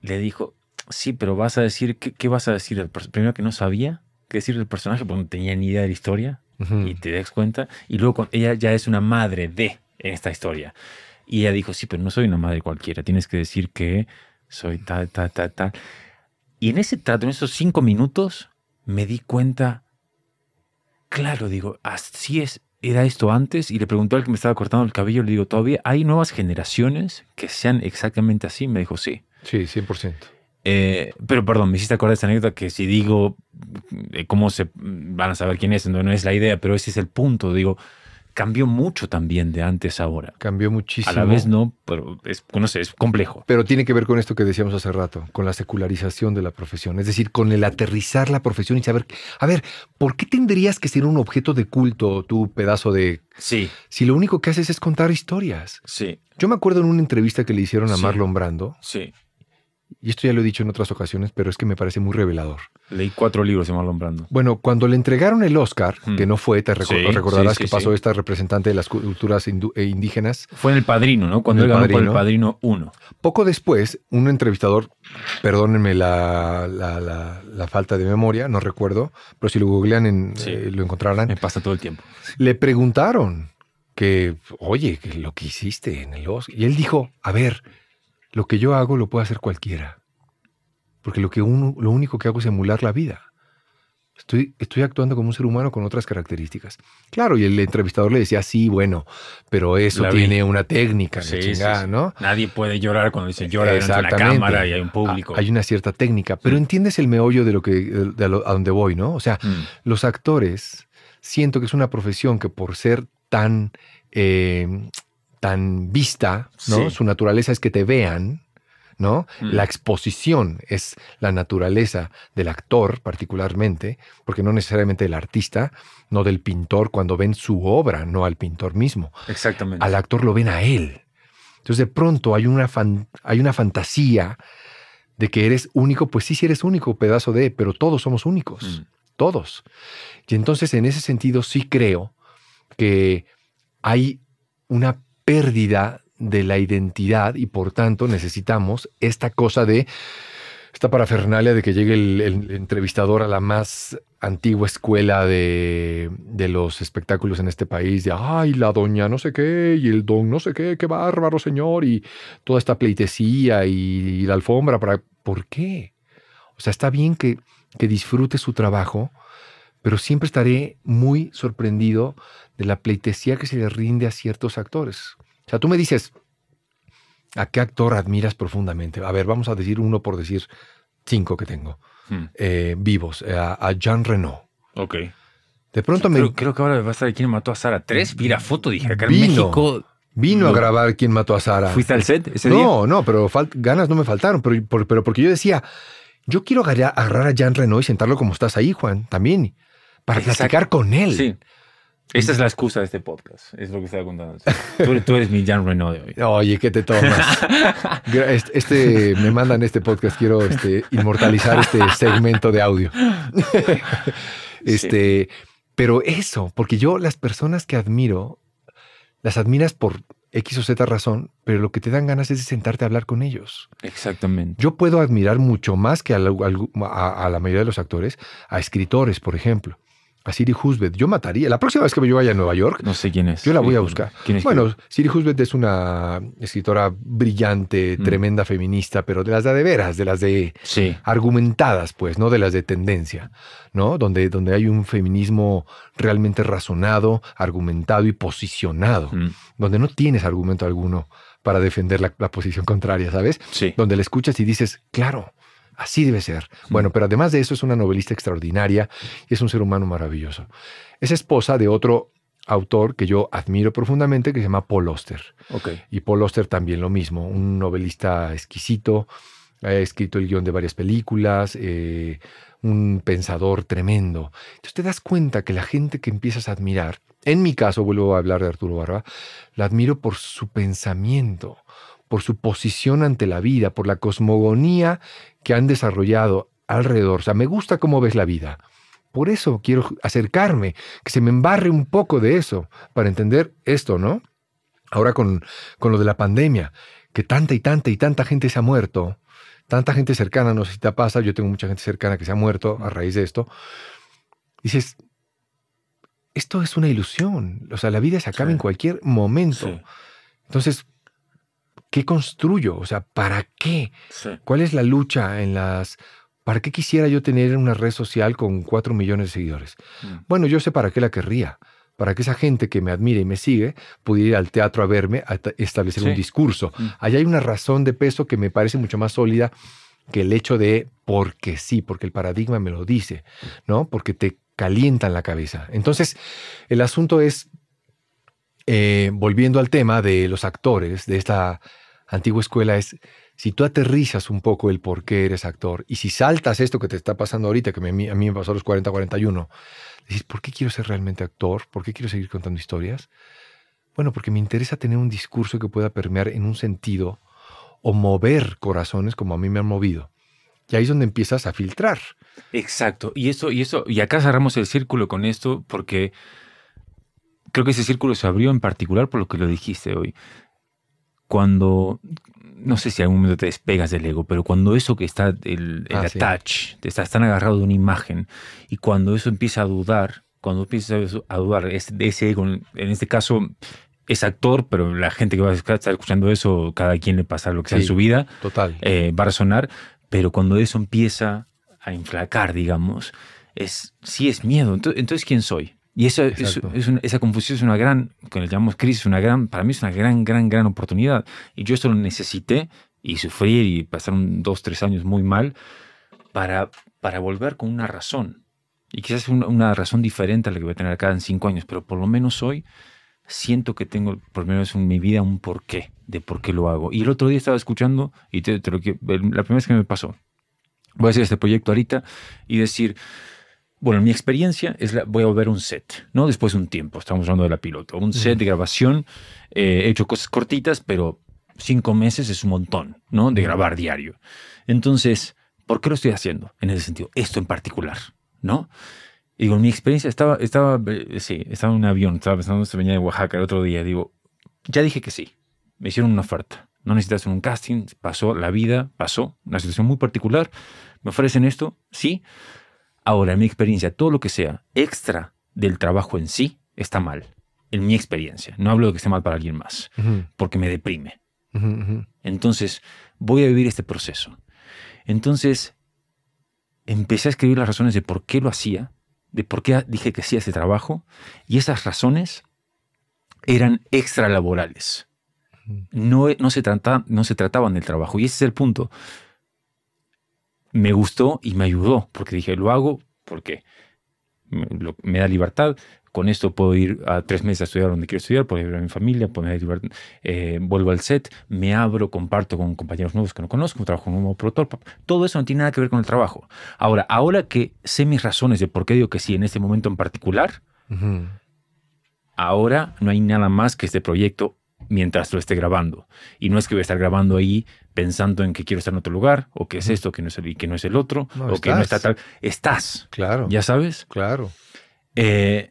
le dijo, sí, pero vas a decir, ¿qué, vas a decir? Del Primero que no sabía qué decir del personaje porque no tenía ni idea de la historia y te das cuenta. Y luego ella ya es una madre de en esta historia. Y ella dijo, sí, pero no soy una madre cualquiera, tienes que decir que soy tal, tal, tal, tal. Y en ese trato, en esos cinco minutos, me di cuenta claro, digo, así es, era esto antes y le preguntó al que me estaba cortando el cabello, le digo, ¿todavía hay nuevas generaciones que sean exactamente así? Me dijo, sí. Sí, 100%. ciento. Eh, pero perdón, me hiciste acordar de esta anécdota que si digo eh, cómo se mm, van a saber quién es, no es la idea, pero ese es el punto. Digo, cambió mucho también de antes a ahora. Cambió muchísimo. A la vez no, pero es, no sé, es complejo. Pero tiene que ver con esto que decíamos hace rato, con la secularización de la profesión, es decir, con el aterrizar la profesión y saber, a ver, ¿por qué tendrías que ser un objeto de culto tu pedazo de... Sí. Si lo único que haces es contar historias. Sí. Yo me acuerdo en una entrevista que le hicieron a Marlon Brando. Sí y esto ya lo he dicho en otras ocasiones, pero es que me parece muy revelador. Leí cuatro libros de Marlon Bueno, cuando le entregaron el Oscar, mm. que no fue, te recordarás que pasó esta representante de las culturas eh, indígenas. Fue en El Padrino, ¿no? Cuando él ganó por El Padrino 1. Poco después, un entrevistador, perdónenme la, la, falta de memoria, no recuerdo, pero si lo googlean eh, lo encontrarán. Me pasa todo el tiempo. Le preguntaron que, oye, lo que hiciste en el Oscar. Y él dijo, a ver, lo que yo hago lo puede hacer cualquiera. Porque lo, que uno, lo único que hago es emular la vida. Estoy, estoy, actuando como un ser humano con otras características. Claro, y el entrevistador le decía, sí, bueno, pero eso tiene una técnica, ¿no? Nadie puede llorar cuando dice llora en la cámara y hay un ah, público. Hay una cierta técnica, pero entiendes el meollo de lo que de a dónde voy, ¿no? O sea, mm. los actores siento que es una profesión que por ser tan eh, tan vista, ¿no? Su naturaleza es que te vean, ¿no? Mm. La exposición es la naturaleza del actor particularmente, porque no necesariamente del artista, no del pintor, cuando ven su obra, no al pintor mismo. Exactamente. Al actor lo ven a él. Entonces de pronto hay una, hay una fantasía de que eres único, pues sí, sí eres único, pedazo de, pero todos somos únicos, mm. todos. Y entonces en ese sentido sí creo que hay una pérdida de la identidad y por tanto necesitamos esta cosa de esta parafernalia de que llegue el, entrevistador a la más antigua escuela de, los espectáculos en este país, de, ay, la doña no sé qué, y el don no sé qué, qué bárbaro señor, y toda esta pleitesía y, y la alfombra, para, ¿por qué? O sea, está bien que, que disfrute su trabajo, pero siempre estaré muy sorprendido de la pleitesía que se le rinde a ciertos actores. O sea, tú me dices, ¿a qué actor admiras profundamente? A ver, vamos a decir uno por decir cinco que tengo hmm. eh, vivos. Eh, a, Jean Renault. Ok. De pronto me. Creo que ahora va a estar quién mató a Sara Tres, Vi la foto, dije, acá vino, en México. Vino a grabar quién mató a Sara. ¿Fuiste al set ese día? No, no, pero ganas no me faltaron. Pero, pero porque yo decía, yo quiero agarrar, a Jean Renault y sentarlo como estás ahí, Juan, también. Para platicar con él. Sí. Esta es la excusa de este podcast, es lo que estaba contando. Tú, eres mi Jean Reno de hoy. Oye, ¿qué te tomas? Este, me mandan este podcast, quiero este, inmortalizar este segmento de audio. Este, Pero eso, porque yo las personas que admiro, las admiras por X o Z razón, pero lo que te dan ganas es de sentarte a hablar con ellos. Exactamente. Yo puedo admirar mucho más que a la mayoría de los actores, a escritores, por ejemplo a Siri Yo mataría. La próxima vez que yo vaya a Nueva York. No sé quién es. Yo la voy a buscar. bueno, Siri Husbet es una escritora brillante, mm. tremenda feminista, pero de las de, veras, de las de argumentadas, pues, no de las de tendencia, ¿no? Donde, donde hay un feminismo realmente razonado, argumentado y posicionado, mm. donde no tienes argumento alguno para defender la, la posición contraria, ¿sabes? Sí. Donde la escuchas y dices, claro, Así debe ser. Bueno, pero además de eso es una novelista extraordinaria y es un ser humano maravilloso. Es esposa de otro autor que yo admiro profundamente que se llama Paul Oster. Y Paul Oster también lo mismo, un novelista exquisito, ha escrito el guión de varias películas, eh, un pensador tremendo. Entonces te das cuenta que la gente que empiezas a admirar, en mi caso vuelvo a hablar de Arturo Barba, la admiro por su pensamiento, por su posición ante la vida, por la cosmogonía que han desarrollado alrededor. O sea, me gusta cómo ves la vida. Por eso quiero acercarme, que se me embarre un poco de eso, para entender esto, ¿no? Ahora con, lo de la pandemia, que tanta y tanta y tanta gente se ha muerto, tanta gente cercana, no sé si te pasa, yo tengo mucha gente cercana que se ha muerto a raíz de esto. Dices, esto es una ilusión, o sea, la vida se acaba en cualquier momento. Entonces, ¿qué construyo? O sea, ¿para qué? ¿Cuál es la lucha en las... ¿Para qué quisiera yo tener una red social con cuatro millones de seguidores? Mm. Bueno, yo sé para qué la querría. Para que esa gente que me admira y me sigue pudiera ir al teatro a verme, a establecer un discurso. Mm. Allá hay una razón de peso que me parece mucho más sólida que el hecho de porque sí, porque el paradigma me lo dice, ¿no? Porque te calientan la cabeza. Entonces, el asunto es, eh, volviendo al tema de los actores, de esta antigua escuela es, si tú aterrizas un poco el por qué eres actor y si saltas esto que te está pasando ahorita, que a mí me pasó a los 40, 41, dices, ¿por qué quiero ser realmente actor? ¿Por qué quiero seguir contando historias? Bueno, porque me interesa tener un discurso que pueda permear en un sentido o mover corazones como a mí me han movido. Y ahí es donde empiezas a filtrar. Exacto. Y eso, y eso, y acá cerramos el círculo con esto porque creo que ese círculo se abrió en particular por lo que lo dijiste hoy cuando, no sé si algún momento te despegas del ego, pero cuando eso que está, el, ah, attach, estás tan agarrado de una imagen, y cuando eso empieza a dudar, cuando empiezas a dudar de ese ego, en este caso es actor, pero la gente que va a estar escuchando eso, cada quien le pasa lo que sea en su vida, eh, va a resonar, pero cuando eso empieza a inflacar, digamos, es, sí es miedo. Entonces, ¿quién soy? Y eso, es, esa confusión es una gran, cuando le llamamos crisis, una gran, para mí es una gran, gran, gran oportunidad. Y yo esto lo necesité y sufrir y pasar dos, tres años muy mal para, para volver con una razón. Y quizás una, razón diferente a la que voy a tener acá en cinco años, pero por lo menos hoy siento que tengo por lo menos en mi vida un porqué de por qué lo hago. Y el otro día estaba escuchando, y te, te la primera vez que me pasó, voy a hacer este proyecto ahorita y decir, bueno, mi experiencia es, la, voy a ver un set, ¿no? Después de un tiempo, estamos hablando de la piloto, un set de grabación, eh, he hecho cosas cortitas, pero cinco meses es un montón, ¿no? De grabar diario. Entonces, ¿por qué lo estoy haciendo en ese sentido? Esto en particular, ¿no? Y digo, mi experiencia estaba, estaba, eh, sí, estaba en un avión, estaba pensando en venía de Oaxaca el otro día, digo, ya dije que sí, me hicieron una oferta, no necesitas un casting, pasó la vida, pasó, una situación muy particular, me ofrecen esto, sí, Ahora, en mi experiencia, todo lo que sea extra del trabajo en sí está mal. En mi experiencia. No hablo de que esté mal para alguien más, porque me deprime. Entonces, voy a vivir este proceso. Entonces, empecé a escribir las razones de por qué lo hacía, de por qué dije que hacía ese trabajo, y esas razones eran extralaborales. No, no, se no se trataban del trabajo. Y ese es el punto me gustó y me ayudó, porque dije, lo hago porque me, da libertad, con esto puedo ir a tres meses a estudiar donde quiero estudiar, puedo ir a mi familia, puedo eh, vuelvo al set, me abro, comparto con compañeros nuevos que no conozco, trabajo con un nuevo productor. Todo eso no tiene nada que ver con el trabajo. Ahora, ahora que sé mis razones de por qué digo que sí en este momento en particular, ahora no hay nada más que este proyecto mientras lo esté grabando. Y no es que voy a estar grabando ahí pensando en que quiero estar en otro lugar, o que es esto, que no es el, que no es el otro, o que no está tal. Estás. Claro. ¿Ya sabes? Claro. Eh,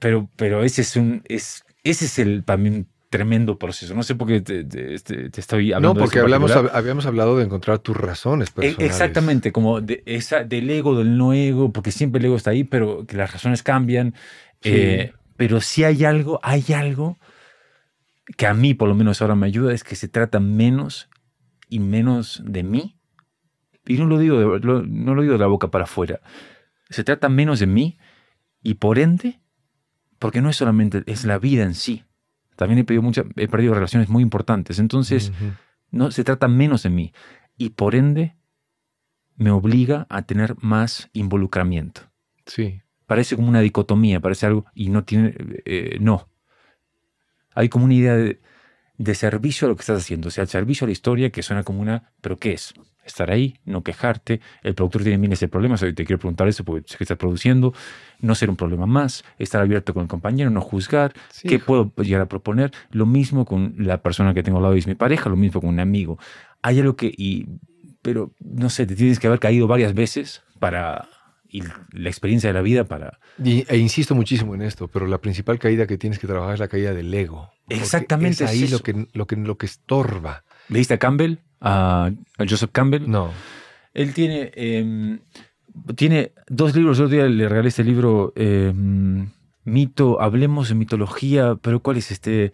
pero, pero ese es un. Es, ese es el para mí un tremendo proceso. No sé por qué te, te, este, estoy hablando. No, porque hablamos, habíamos hablado de encontrar tus razones e, personales. Exactamente, como de esa, del ego, del no ego, porque siempre el ego está ahí, pero que las razones cambian. Eh, pero si hay algo, hay algo que a mí por lo menos ahora me ayuda, es que se trata menos y menos de mí, y no lo digo de, no lo digo de la boca para afuera, se trata menos de mí y por ende, porque no es solamente, es la vida en sí. También he, perdido muchas he perdido relaciones muy importantes, entonces no se trata menos de mí y por ende me obliga a tener más involucramiento. Sí. Parece como una dicotomía, parece algo y no tiene, eh, no. Hay como una idea de, de servicio a lo que estás haciendo, o sea, el servicio a la historia que suena como una, pero ¿qué es? Estar ahí, no quejarte, el productor tiene miles de problemas, hoy te quiero preguntar eso porque sé que estás produciendo, no ser un problema más, estar abierto con el compañero, no juzgar, qué puedo llegar a proponer, lo mismo con la persona que tengo al lado y es mi pareja, lo mismo con un amigo. Hay algo que, y, pero no sé, te tienes que haber caído varias veces para y la experiencia de la vida para... e insisto muchísimo en esto, pero la principal caída que tienes que trabajar es la caída del ego. Exactamente. Es ahí lo, que, lo, que, lo que estorba. ¿Leíste a Campbell? ¿A, Joseph Campbell? No. Él tiene, em, tiene dos libros. El otro día le regalé este libro, em, Mito, Hablemos de Mitología, pero ¿cuál es este?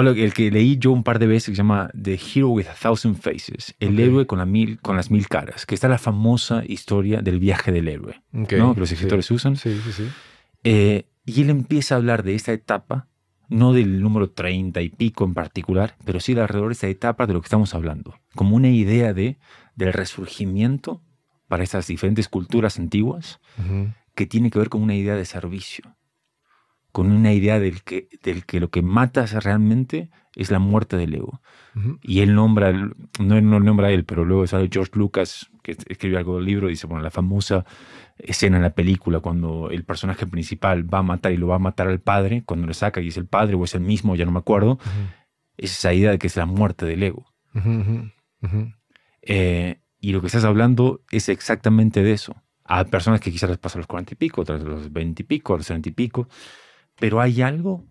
el que leí yo un par de veces se llama The Hero with a Thousand Faces, el héroe con, las mil caras, que está la famosa historia del viaje del héroe, que los escritores usan. Eh, y él empieza a hablar de esta etapa, no del número 30 y pico en particular, pero sí alrededor de esta etapa de lo que estamos hablando, como una idea de, del resurgimiento para estas diferentes culturas antiguas que tiene que ver con una idea de servicio con una idea del que, del que lo que matas realmente es la muerte del ego. Y él nombra, no, no nombra él, pero luego sale George Lucas, que escribió algo del libro, dice, bueno, la famosa escena en la película cuando el personaje principal va a matar y lo va a matar al padre, cuando le saca y es el padre o es el mismo, ya no me acuerdo, es esa idea de que es la muerte del ego. Eh, y lo que estás hablando es exactamente de eso. A personas que quizás les pasa los cuarenta y pico, otras los veinte y pico, a los treinta y pico. Pero hay algo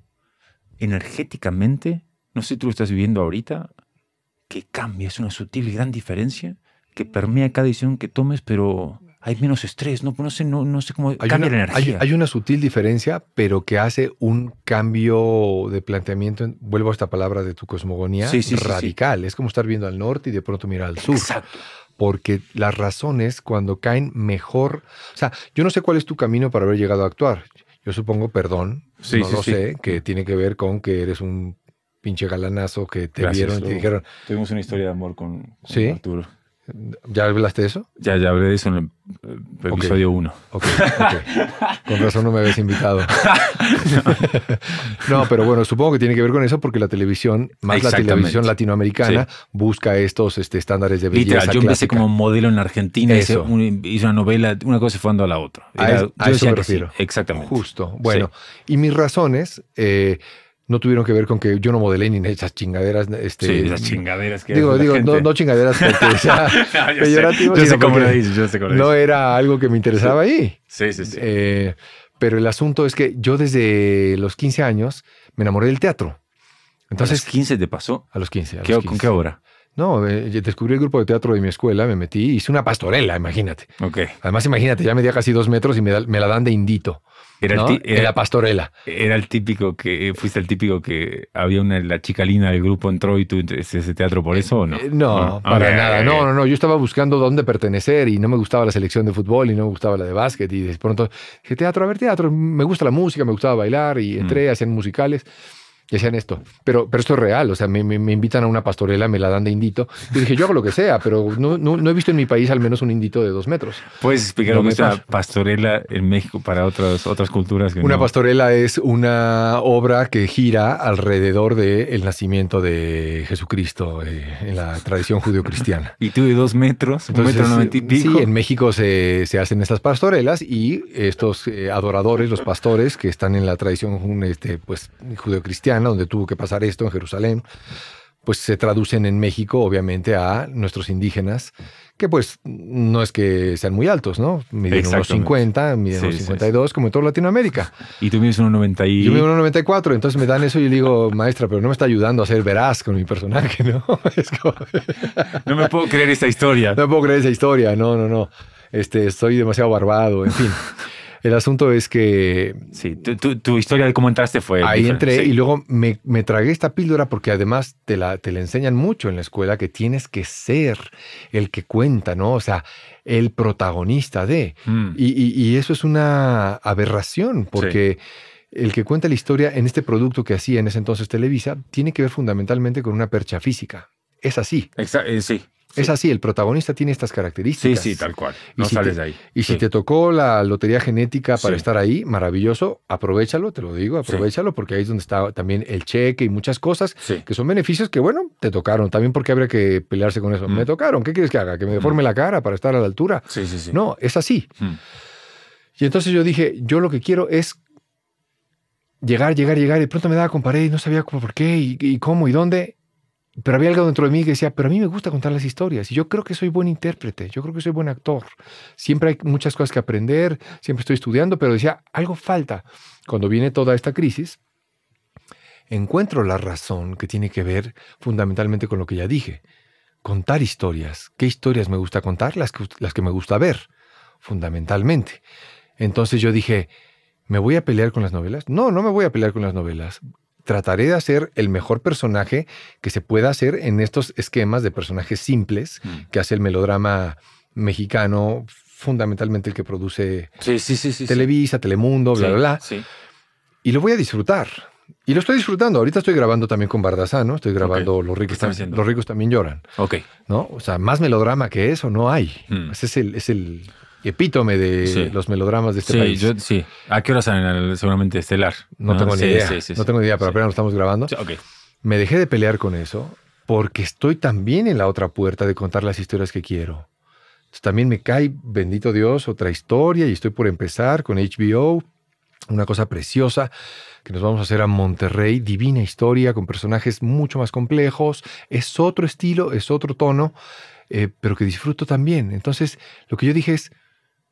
energéticamente, no sé si tú lo estás viviendo ahorita, que cambia, es una sutil y gran diferencia que permea cada decisión que tomes, pero hay menos estrés, no, no sé, no, no sé cómo hay cambia una, la energía. Hay, una sutil diferencia, pero que hace un cambio de planteamiento, vuelvo a esta palabra de tu cosmogonía, radical. es como estar viendo al norte y de pronto mirar al sur. Porque las razones cuando caen mejor, o sea, yo no sé cuál es tu camino para haber llegado a actuar. Yo supongo, perdón, no lo sé, que tiene que ver con que eres un pinche galanazo que te vieron y te dijeron. Tuvimos una historia de amor con, con Arturo. ¿Ya hablaste de eso? Ya, ya hablé de eso en el eh, episodio 1. Okay. Okay, Con razón no me habías invitado. no. pero bueno, supongo que tiene que ver con eso porque la televisión, más la televisión latinoamericana, busca estos este, estándares de belleza. Literal, yo empecé como modelo en la Argentina, hice, una novela, una cosa se fue andando a la otra. a, yo eso me refiero. exactamente. Justo. Bueno, y mis razones. Eh, no tuvieron que ver con que yo no modelé ni esas chingaderas. Este, sí, esas chingaderas que Digo, digo, no, chingaderas porque sea no, Sé, cómo lo dices, yo sé cómo lo No era algo que me interesaba ahí. Sí, sí, sí. Eh, pero el asunto es que yo desde los 15 años me enamoré del teatro. Entonces, ¿A los 15 te pasó? A los 15. A ¿Con qué obra? No, eh, descubrí el grupo de teatro de mi escuela, me metí, hice una pastorela, imagínate. Ok. Además, imagínate, ya me medía casi dos metros y me la dan de indito. Era, era, pastorela. Era el típico que, fuiste el típico que había una, la chica linda del grupo entró y tú entraste ese teatro por eso o no? Eh, no, ah, para nada. No, no, no. Yo estaba buscando dónde pertenecer y no me gustaba la selección de fútbol y no me gustaba la de básquet. Y de pronto qué teatro, a ver, teatro. Me gusta la música, me gustaba bailar y mm. entré, a hacían musicales que sean esto. Pero, pero esto es real, o sea, me, invitan a una pastorela, me la dan de indito. Yo dije, yo hago lo que sea, pero no, he visto en mi país al menos un indito de dos metros. ¿Puedes explicar lo pastorela en México para otras, otras culturas? una pastorela es una obra que gira alrededor del nacimiento de Jesucristo eh, en la tradición judeocristiana. ¿Y tú de dos metros? Entonces, un Sí, en México se, hacen estas pastorelas y estos eh, adoradores, los pastores que están en la tradición este, pues, judeocristiana, donde tuvo que pasar esto, en Jerusalén, pues se traducen en México, obviamente, a nuestros indígenas, que pues no es que sean muy altos, ¿no? Miden unos 50, miden unos 52, como en toda Latinoamérica. Y tú mides unos 90 y... Yo mido unos 94, entonces me dan eso y yo digo, maestra, pero no me está ayudando a ser veraz con mi personaje, ¿no? no me puedo creer esta historia. No me puedo creer esa historia, no, no, no. Este, estoy demasiado barbado, en fin. El asunto es que... Sí, tu, historia de cómo entraste fue... Ahí entré y luego me, tragué esta píldora porque además te la, te enseñan mucho en la escuela que tienes que ser el que cuenta, ¿no? O sea, el protagonista de... Mm. Y, eso es una aberración porque... el que cuenta la historia en este producto que hacía en ese entonces Televisa tiene que ver fundamentalmente con una percha física. Es así. Exacto, eh, sí. Es así, el protagonista tiene estas características. Sí, sí, tal cual. No y sales de ahí. Y si te tocó la lotería genética para estar ahí, maravilloso, aprovechalo, te lo digo, aprovechalo, porque ahí es donde está también el cheque y muchas cosas que son beneficios que, bueno, te tocaron. También porque habría que pelearse con eso. Mm. Me tocaron, ¿qué quieres que haga? ¿Que me deforme mm. la cara para estar a la altura? Sí, sí, sí. No, es así. Mm. Y entonces yo dije, yo lo que quiero es llegar, llegar, llegar. Y de pronto me daba con pared y no sabía por qué y, y cómo y dónde. Pero había algo dentro de mí que decía, pero a mí me gusta contar las historias y yo creo que soy buen intérprete, yo creo que soy buen actor. Siempre hay muchas cosas que aprender, siempre estoy estudiando, pero decía, algo falta. Cuando viene toda esta crisis, encuentro la razón que tiene que ver fundamentalmente con lo que ya dije. Contar historias. ¿Qué historias me gusta contar? Las que, las que me gusta ver, fundamentalmente. Entonces yo dije, ¿me voy a pelear con las novelas? No, no me voy a pelear con las novelas trataré de hacer el mejor personaje que se pueda hacer en estos esquemas de personajes simples mm. que hace el melodrama mexicano, fundamentalmente el que produce sí, sí, sí, Televisa, Telemundo, bla, bla, bla. Y lo voy a disfrutar. Y lo estoy disfrutando. Ahorita estoy grabando también con Bardasano. Estoy grabando los, ricos también, lloran. Ok. ¿No? O sea, más melodrama que eso no hay. Mm. Ese es el epítome de los melodramas de este país. sí, ¿a qué hora salen? Seguramente Estelar. No, tengo ni idea. no tengo idea, pero apenas lo estamos grabando. Me dejé de pelear con eso porque estoy también en la otra puerta de contar las historias que quiero. también me cae, bendito Dios, otra historia y estoy por empezar con HBO, una cosa preciosa que nos vamos a hacer a Monterrey, divina historia, con personajes mucho más complejos, es otro estilo, es otro tono, eh, pero que disfruto también. Entonces, lo que yo dije es,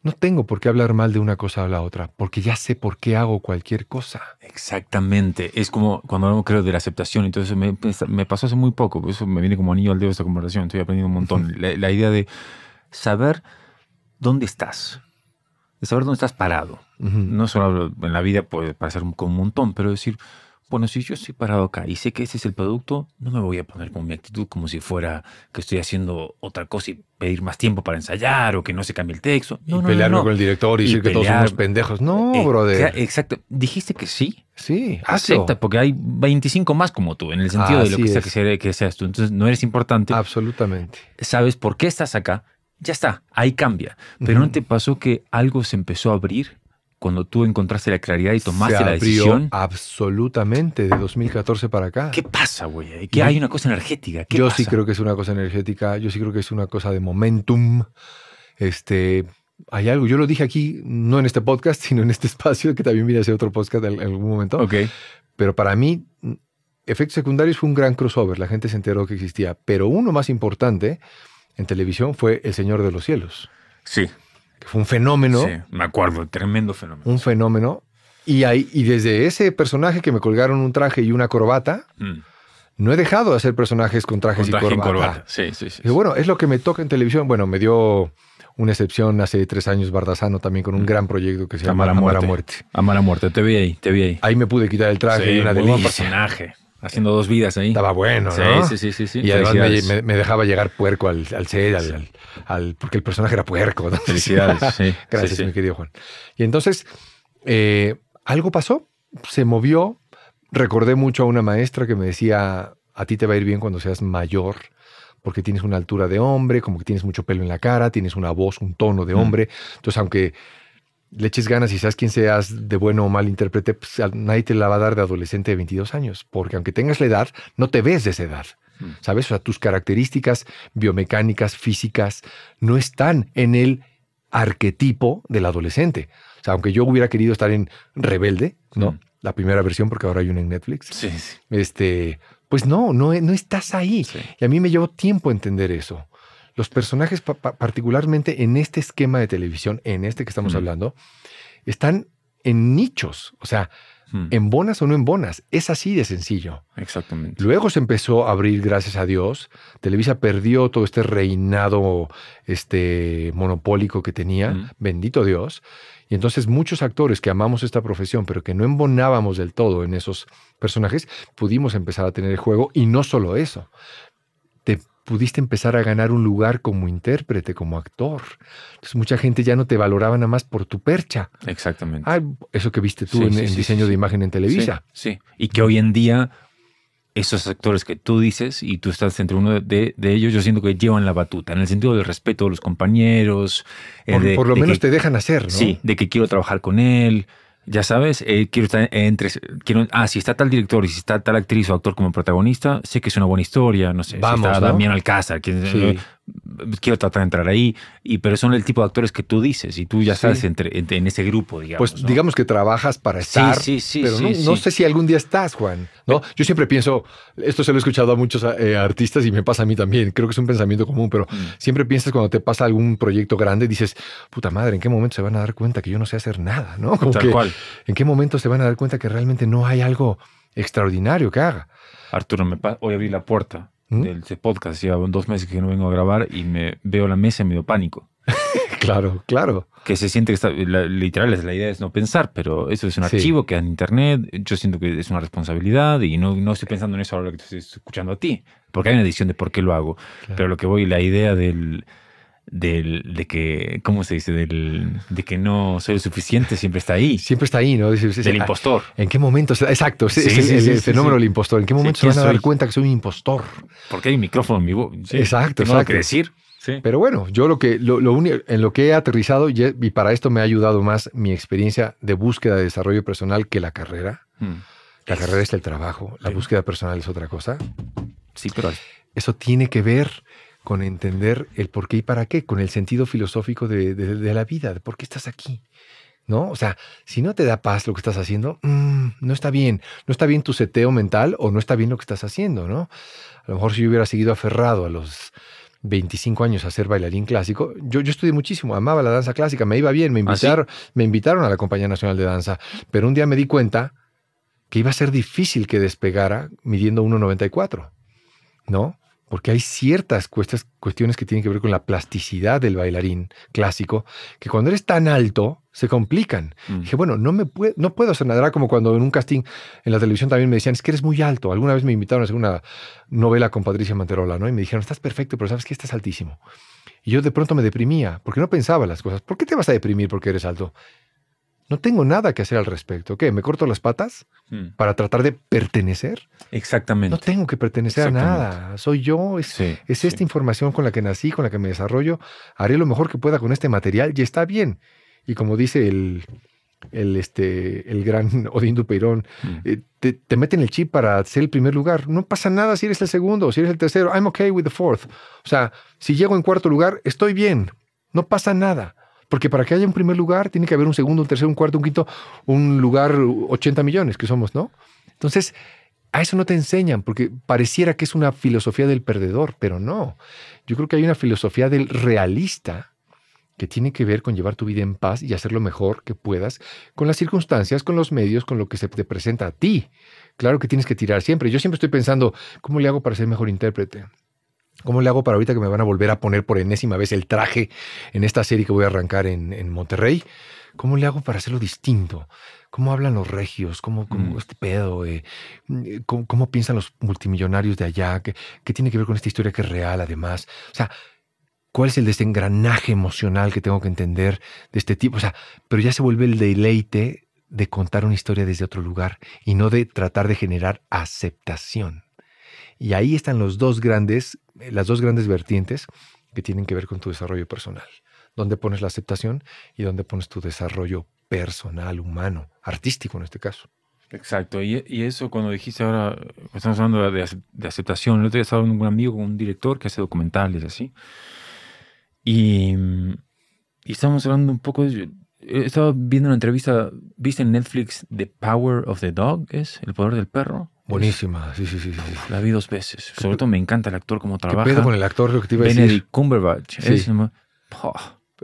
no tengo por qué hablar mal de una cosa o la otra, porque ya sé por qué hago cualquier cosa. Exactamente. Es como cuando hablamos, creo, de la aceptación. Entonces, me, pasó hace muy poco. eso me viene como anillo al dedo esta conversación. Estoy aprendiendo un montón. la, idea de saber dónde estás. De saber dónde estás parado. No solo en la vida puede parecer con un montón, pero decir, bueno, si yo estoy parado acá y sé que ese es el producto, no me voy a poner con mi actitud como si fuera que estoy haciendo otra cosa y pedir más tiempo para ensayar o que no se cambie el texto. pelearme con el director y, decir que todos somos pendejos. No, eh, eh, brother. Exacto. Dijiste que sí. Sí, acepta, porque hay 25 más como tú, en el sentido de lo que, sea, que, seas tú. Entonces, no eres importante. Absolutamente. Sabes por qué estás acá. Ya está, ahí cambia. Pero ¿no te pasó que algo se empezó a abrir cuando tú encontraste la claridad y tomaste la decisión? Absolutamente, de 2014 para acá. ¿Qué pasa, güey? Que hay una cosa energética? yo sí creo que es una cosa energética, yo sí creo que es una cosa de momentum. Este, hay algo, yo lo dije aquí, no en este podcast, sino en este espacio, que también vine a hacer otro podcast en algún momento. Ok. Pero para mí, Efectos Secundarios fue un gran crossover, la gente se enteró que existía. Pero uno más importante en televisión fue El Señor de los Cielos. Sí que fue un fenómeno. Sí, me acuerdo, tremendo fenómeno. Un fenómeno. Y, ahí, y desde ese personaje que me colgaron un traje y una corbata, mm. no he dejado de hacer personajes con trajes y, corbata. Sí, bueno, es lo que me toca en televisión. Bueno, me dio una excepción hace tres años Bardasano, también con un mm. gran proyecto que se llama Amar a Muerte. Amar a Muerte, te vi ahí, te vi ahí. Ahí me pude quitar el traje y una delicia. personaje. Haciendo dos vidas ahí. Estaba bueno, ¿no? Sí, sí, sí, sí. Y además me, me, dejaba llegar puerco al, al al, porque el personaje era puerco. ¿no? Felicidades, Gracias, mi querido Juan. Y entonces, eh, algo pasó, se movió. Recordé mucho a una maestra que me decía, a ti te va a ir bien cuando seas mayor, porque tienes una altura de hombre, como que tienes mucho pelo en la cara, tienes una voz, un tono de mm. hombre. Entonces, aunque le eches ganas y seas quien seas, de bueno o mal intérprete, pues nadie te la va a dar de adolescente de 22 años, porque aunque tengas la edad, no te ves de esa edad. Mm. ¿Sabes? O sea, tus características biomecánicas, físicas, no están en el arquetipo del adolescente. O sea, aunque yo hubiera querido estar en Rebelde, ¿no? Mm. La primera versión, porque ahora hay una en Netflix. Este, pues no, no, no estás ahí. Y a mí me llevó tiempo entender eso. Los personajes, particularmente en este esquema de televisión, en este que estamos hablando, están en nichos, o sea, hmm. en bonas o no en bonas. Es así de sencillo. Exactamente. Luego se empezó a abrir, gracias a Dios. Televisa perdió todo este reinado este, monopólico que tenía, hmm. bendito Dios. Y entonces muchos actores que amamos esta profesión, pero que no embonábamos del todo en esos personajes, pudimos empezar a tener el juego. Y no solo eso, pudiste empezar a ganar un lugar como intérprete, como actor. Entonces mucha gente ya no te valoraba nada más por tu percha. Exactamente. Ah, eso que viste tú en, diseño de imagen en Televisa. Sí, y que hoy en día esos actores que tú dices y tú estás entre uno de, ellos, yo siento que llevan la batuta, en el sentido del respeto de los compañeros. Eh, por, lo menos te dejan hacer, ¿no? Sí, de que quiero trabajar con él, ya sabes, eh, quiero estar entre. Quiero, ah, si está tal director y si está tal actriz o actor como protagonista, sé que es una buena historia. No sé, Vamos, si está ¿no? Damián Alcázar quiero tratar de entrar ahí, pero son el tipo de actores que tú dices y tú ya estás en ese grupo, digamos. Pues digamos que trabajas para estar, sí, sí, pero no, sé si algún día estás, Juan. ¿no? Eh, yo siempre pienso, esto se lo he escuchado a muchos eh, artistas y me pasa a mí también, creo que es un pensamiento común, pero mm. siempre piensas cuando te pasa algún proyecto grande, dices, puta madre, ¿en qué momento se van a dar cuenta que yo no sé hacer nada? ¿no? cual. ¿En qué momento se van a dar cuenta que realmente no hay algo extraordinario que haga? Arturo, hoy abrí la puerta ¿Mm? del podcast. Llevan dos meses que no vengo a grabar y me veo la mesa y me dio pánico. claro, claro. Que se siente que está, literal literal, la idea es no pensar, pero eso es un archivo que en internet. Yo siento que es una responsabilidad y no, estoy pensando en eso ahora que estoy escuchando a ti, porque hay una edición de por qué lo hago. Pero lo que voy, la idea del, del, de que, ¿cómo se dice? Del, de que no soy lo suficiente, siempre está ahí. Siempre está ahí, ¿no? Es, del impostor. ¿En qué momento? Exacto, es el, fenómeno del impostor. ¿En qué momento se van a dar cuenta que soy un impostor? Porque hay un micrófono en mi voz. exacto, exacto. que decir. Pero bueno, yo lo que lo, en lo que he aterrizado y, para esto me ha ayudado más mi experiencia de búsqueda de desarrollo personal que la carrera. Mm. La carrera es el trabajo, la búsqueda personal es otra cosa. Sí, pero eso tiene que ver con entender el por qué y para qué, con el sentido filosófico de, la vida, de por qué estás aquí. ¿no? O sea, si no te da paz lo que estás haciendo, mm, no está bien. No está bien tu seteo mental o no está bien lo que estás haciendo, ¿no? A lo mejor si yo hubiera seguido aferrado a los 25 años a ser bailarín clásico, yo, estudié muchísimo, amaba la danza clásica, me iba bien, me ¿Ah, invitaron, me invitaron a la Compañía Nacional de Danza, pero un día me di cuenta que iba a ser difícil que despegara midiendo 1,94, ¿no? porque hay ciertas cuestiones que tienen que ver con la plasticidad del bailarín clásico, que cuando eres tan alto se complican. Mm. Dije, bueno, no, me no puedo hacer nada, como cuando en un casting en la televisión también me decían, es que eres muy alto. Alguna vez me invitaron a hacer una novela con Patricia Manterola, ¿no? Y me dijeron, estás perfecto, pero sabes que estás altísimo. Y yo de pronto me deprimía, porque no pensaba las cosas. ¿Por qué te vas a deprimir porque eres alto? no tengo nada que hacer al respecto. ¿Qué? ¿Me corto las patas hmm. para tratar de pertenecer? Exactamente. No tengo que pertenecer a nada. Soy yo, es, es esta información con la que nací, con la que me desarrollo. Haré lo mejor que pueda con este material y está bien. Y como dice el, el, este, el gran Odín Dupeirón, hmm. eh, te, te, meten el chip para ser el primer lugar. No pasa nada si eres el segundo, si eres el tercero. I'm okay with the fourth. O sea, si llego en cuarto lugar, estoy bien. No pasa nada. Porque para que haya un primer lugar, tiene que haber un segundo, un tercero, un cuarto, un quinto, un lugar 80 millones que somos, ¿no? Entonces, a eso no te enseñan, porque pareciera que es una filosofía del perdedor, pero no. Yo creo que hay una filosofía del realista que tiene que ver con llevar tu vida en paz y hacer lo mejor que puedas con las circunstancias, con los medios, con lo que se te presenta a ti. Claro que tienes que tirar siempre. Yo siempre estoy pensando, ¿cómo le hago para ser mejor intérprete? ¿Cómo le hago para ahorita que me van a volver a poner por enésima vez el traje en esta serie que voy a arrancar en, Monterrey? ¿Cómo le hago para hacerlo distinto? ¿Cómo hablan los regios? ¿Cómo, mm. este pedo? Eh? ¿Cómo, piensan los multimillonarios de allá? ¿Qué, ¿Qué tiene que ver con esta historia que es real además? O sea, ¿Cuál es el desengranaje emocional que tengo que entender de este tipo? O sea, pero ya se vuelve el deleite de contar una historia desde otro lugar y no de tratar de generar aceptación. Y ahí están los dos grandes, las dos grandes vertientes que tienen que ver con tu desarrollo personal. Dónde pones la aceptación y dónde pones tu desarrollo personal, humano, artístico en este caso. Exacto, y, eso cuando dijiste ahora, estamos hablando de, aceptación, el otro día estaba con un amigo, con un director que hace documentales así, y, y estábamos hablando un poco de, estaba viendo una entrevista, viste en Netflix The Power of the Dog, es el poder del perro. Buenísima, sí, sí, sí, La vi dos veces. Sobre todo me encanta el actor como trabaja. ¿Qué pedo con el actor lo que te iba a decir? Benedict Cumberbatch.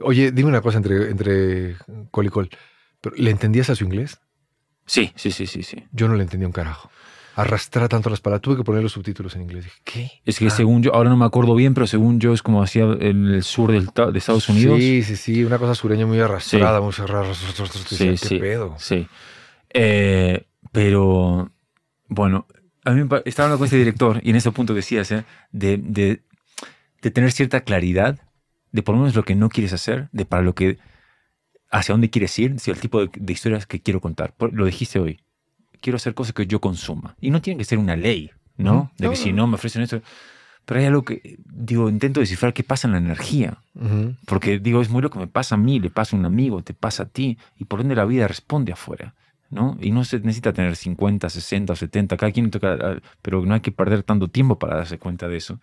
Oye, dime una cosa entre, entre Col y Col. ¿Pero ¿Le entendías a su inglés? Sí, sí, sí, sí, sí. Yo no le entendía un carajo. Arrastra tanto las palabras. Tuve que poner los subtítulos en inglés. ¿qué? Es que según yo, ahora no me acuerdo bien, pero según yo es como hacía en el sur de Estados Unidos. Sí, sí, sí. Una cosa sureña muy arrastrada, muy cerrada. Sí, sí, pero bueno, a mí estaba hablando con este director y en ese punto decías, ¿eh? de, de, tener cierta claridad de por lo menos lo que no quieres hacer, de para lo que, hacia dónde quieres ir, el tipo de, historias que quiero contar. lo dijiste hoy, quiero hacer cosas que yo consuma. Y no tiene que ser una ley, ¿no? De que si no me ofrecen esto... Pero hay algo que, digo, intento descifrar qué pasa en la energía. Porque digo, es muy lo que me pasa a mí, le pasa a un amigo, te pasa a ti, y por donde la vida responde afuera. Y no se necesita tener 50, 60, 70, cada quien toca, ah, pero no hay que perder tanto tiempo para darse cuenta de eso.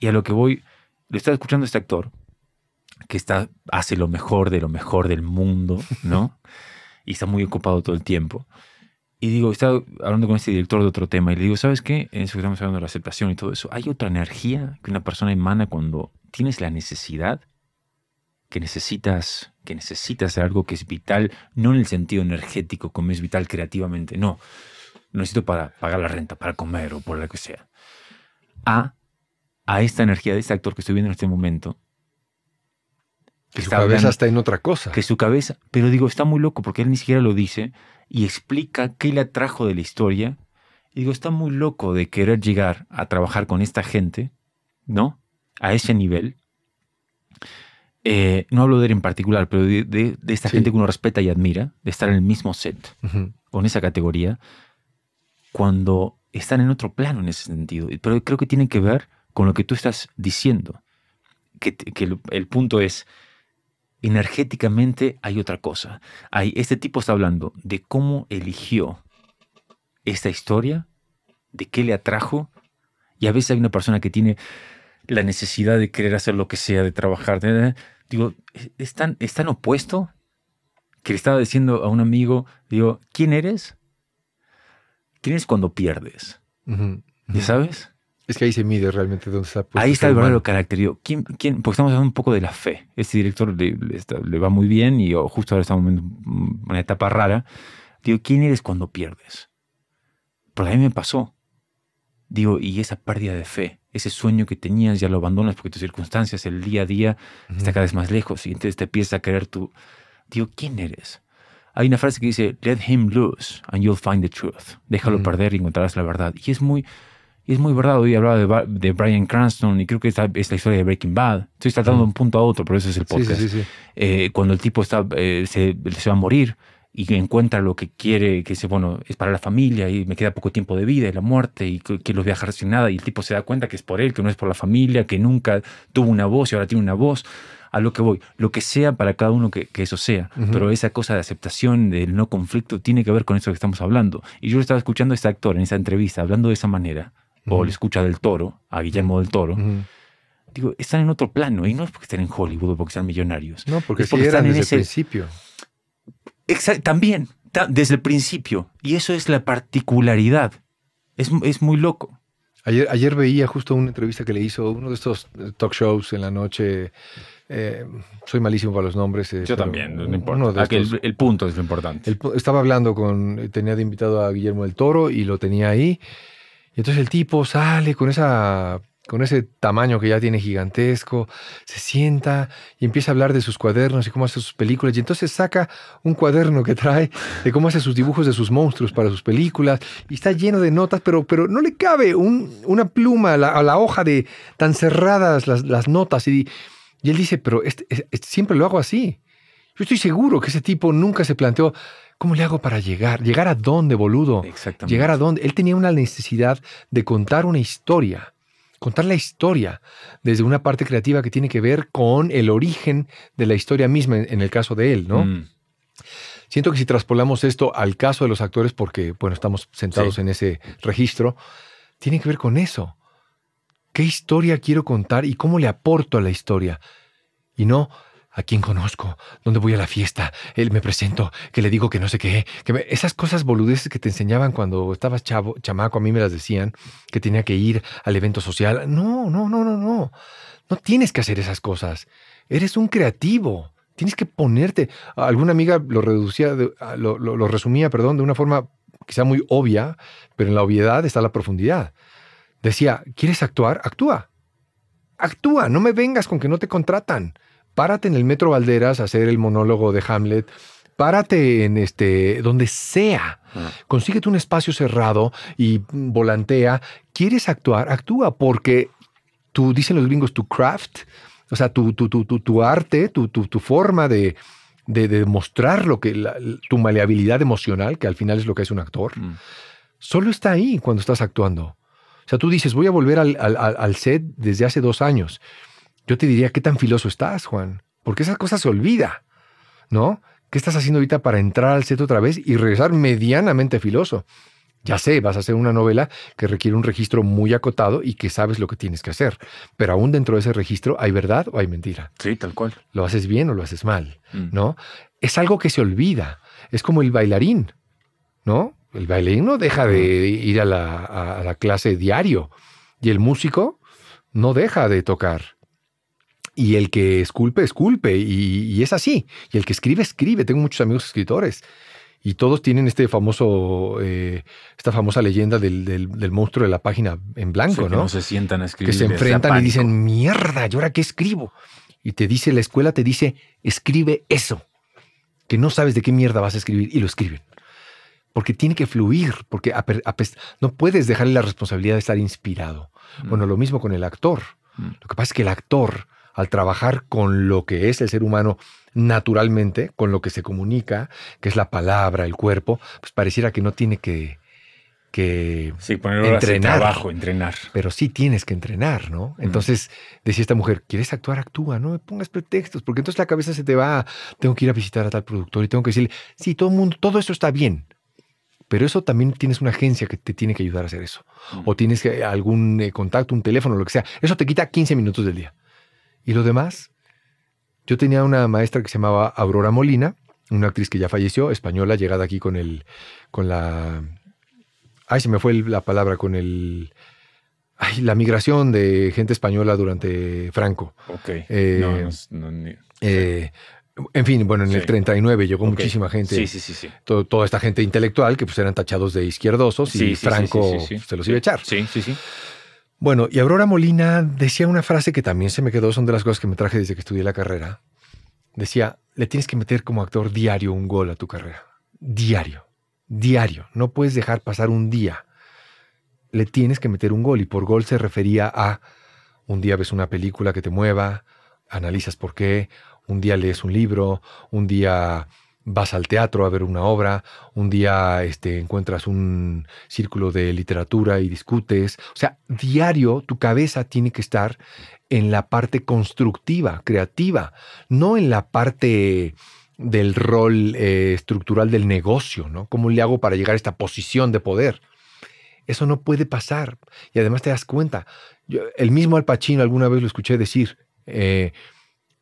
Y a lo que voy, le está escuchando a este actor que está, hace lo mejor de lo mejor del mundo, ¿no? y está muy ocupado todo el tiempo. Y digo, estaba hablando con este director de otro tema y le digo, ¿sabes qué? En eso que estamos hablando de la aceptación y todo eso, hay otra energía que una persona emana cuando tienes la necesidad que necesitas que necesita hacer algo que es vital, no en el sentido energético, como es vital creativamente, no. necesito para pagar la renta, para comer o por lo que sea. A, esta energía de este actor que estoy viendo en este momento. Que, su cabeza está en otra cosa. Que su cabeza, pero digo, está muy loco porque él ni siquiera lo dice y explica qué le atrajo de la historia. Y digo, está muy loco de querer llegar a trabajar con esta gente, ¿no? A ese nivel eh, no hablo de él en particular, pero de, esta gente que uno respeta y admira, de estar en el mismo set, con esa categoría, cuando están en otro plano en ese sentido. Pero creo que tiene que ver con lo que tú estás diciendo, que, el, punto es, energéticamente hay otra cosa. Hay, este tipo está hablando de cómo eligió esta historia, de qué le atrajo, y a veces hay una persona que tiene la necesidad de querer hacer lo que sea, de trabajar. Digo, es tan, opuesto que le estaba diciendo a un amigo, digo, ¿quién eres? ¿Quién eres cuando pierdes? ¿Ya sabes? Es que ahí se mide realmente dónde está. Ahí está el verdadero carácter. ¿quién, quién? Porque estamos hablando un poco de la fe. Este director le, va muy bien y justo ahora estamos en una etapa rara. Digo, ¿quién eres cuando pierdes? Porque a mí me pasó. Digo, y esa pérdida de fe, ese sueño que tenías ya lo abandonas porque tus circunstancias, el día a día, está cada vez más lejos y entonces te empiezas a creer tú. Digo, ¿quién eres? Hay una frase que dice, let him lose and you'll find the truth. Déjalo perder y encontrarás la verdad. Y es muy, es muy verdad. Hoy hablaba de, de Brian Cranston y creo que esta es la historia de Breaking Bad. Estoy tratando de un punto a otro, pero eso es el podcast. Eh, cuando el tipo está, eh, se, se va a morir, y encuentra lo que quiere, que dice, bueno, es para la familia y me queda poco tiempo de vida y la muerte y los viajar sin nada y el tipo se da cuenta que es por él, que no es por la familia, que nunca tuvo una voz y ahora tiene una voz, a lo que voy, lo que sea para cada uno que, eso sea, pero esa cosa de aceptación, del no conflicto, tiene que ver con eso que estamos hablando. Y yo estaba escuchando a este actor en esa entrevista, hablando de esa manera, o le escucha del toro, a Guillermo del Toro. digo, están en otro plano y no es porque estén en Hollywood o porque sean millonarios. No, porque, están en ese también, desde el principio. Y eso es la particularidad. Es, muy loco. Ayer, ayer, veía justo una entrevista que le hizo uno de estos eh, talk shows en la noche. Eh, soy malísimo para los nombres. Eh, Yo también, no importa. Ah, el, punto es lo importante. estaba hablando con. Tenía de invitado a Guillermo del Toro y lo tenía ahí. Y entonces el tipo sale con esa con ese tamaño que ya tiene gigantesco, se sienta y empieza a hablar de sus cuadernos y cómo hace sus películas. Y entonces saca un cuaderno que trae de cómo hace sus dibujos de sus monstruos para sus películas. Y está lleno de notas, pero, pero no le cabe una pluma a la, hoja de tan cerradas las, notas. Y, él dice, pero este, siempre lo hago así. Yo estoy seguro que ese tipo nunca se planteó, ¿cómo le hago para llegar? ¿Llegar a dónde, boludo? Exactamente. ¿Llegar a dónde? Él tenía una necesidad de contar una historia contar la historia desde una parte creativa que tiene que ver con el origen de la historia misma, en, el caso de él, ¿no? Mm. Siento que si traspolamos esto al caso de los actores, porque, bueno, estamos sentados en ese registro, tiene que ver con eso. ¿Qué historia quiero contar y cómo le aporto a la historia? Y no, a quién conozco, dónde voy a la fiesta, él me presento, que le digo que no sé qué, esas cosas boludeces que te enseñaban cuando estabas chavo, chamaco, a mí me las decían, que tenía que ir al evento social. No, no, no, no, no. No tienes que hacer esas cosas. Eres un creativo. Tienes que ponerte. Alguna amiga lo reducía, ah, lo, lo resumía, perdón, de una forma quizá muy obvia, pero en la obviedad está la profundidad. Decía, ¿quieres actuar? Actúa. Actúa, no me vengas con que no te contratan párate en el Metro Valderas a hacer el monólogo de Hamlet, párate en este, donde sea. Ah. Consíguete un espacio cerrado y volantea. ¿Quieres actuar? Actúa, porque tú, dicen los gringos, tu craft, o sea, tu, tu, arte, tu, forma de, demostrar lo que, tu maleabilidad emocional, que al final es lo que es un actor, mm. solo está ahí cuando estás actuando. O sea, tú dices, voy a volver al, al, al set desde hace dos años yo te diría qué tan filoso estás, Juan, porque esa cosa se olvida, ¿no? ¿Qué estás haciendo ahorita para entrar al set otra vez y regresar medianamente filoso? Ya sé, vas a hacer una novela que requiere un registro muy acotado y que sabes lo que tienes que hacer, pero aún dentro de ese registro hay verdad o hay mentira. Sí, tal cual. Lo haces bien o lo haces mal, mm. ¿no? Es algo que se olvida, es como el bailarín, ¿no? El bailarín no deja de mm. ir a la clase diario y el músico no deja de tocar. Y el que esculpe, esculpe. Y, es así. Y el que escribe, escribe. Tengo muchos amigos escritores. Y todos tienen este famoso, eh, esta famosa leyenda del, monstruo de la página en blanco, ¿no? Que no se sientan a escribir. Que se enfrentan y dicen, mierda, ¿y ahora qué escribo? Y te dice, la escuela te dice, escribe eso. Que no sabes de qué mierda vas a escribir. Y lo escriben. Porque tiene que fluir. Porque no puedes dejarle la responsabilidad de estar inspirado. Bueno, mm. lo mismo con el actor. Mm. Lo que pasa es que el actor al trabajar con lo que es el ser humano naturalmente, con lo que se comunica, que es la palabra, el cuerpo, pues pareciera que no tiene que, que sí, entrenar. Trabajo, entrenar. Pero sí tienes que entrenar, ¿no? Entonces decía esta mujer, ¿quieres actuar? Actúa, no me pongas pretextos, porque entonces la cabeza se te va, tengo que ir a visitar a tal productor y tengo que decirle, sí, todo el mundo, todo eso está bien. Pero eso también tienes una agencia que te tiene que ayudar a hacer eso. O tienes algún eh, contacto, un teléfono, lo que sea. Eso te quita 15 minutos del día. ¿Y lo demás? Yo tenía una maestra que se llamaba Aurora Molina, una actriz que ya falleció, española, llegada aquí con el. con la. Ay, se me fue la palabra, con el. Ay, la migración de gente española durante Franco. Ok. Eh, no, no, eh, en fin, bueno, en el 39 llegó muchísima gente. Sí, sí, sí. sí. toda esta gente intelectual que pues eran tachados de izquierdosos y Franco se los iba a echar. Sí, sí, sí. Bueno, y Aurora Molina decía una frase que también se me quedó, son de las cosas que me traje desde que estudié la carrera. Decía, le tienes que meter como actor diario un gol a tu carrera. Diario, diario. No puedes dejar pasar un día. Le tienes que meter un gol y por gol se refería a un día ves una película que te mueva, analizas por qué, un día lees un libro, un día vas al teatro a ver una obra, un día este, encuentras un círculo de literatura y discutes. O sea, diario tu cabeza tiene que estar en la parte constructiva, creativa, no en la parte del rol eh, estructural del negocio, ¿no? ¿Cómo le hago para llegar a esta posición de poder? Eso no puede pasar. Y además te das cuenta. el mismo Al Pacino alguna vez lo escuché decir, eh,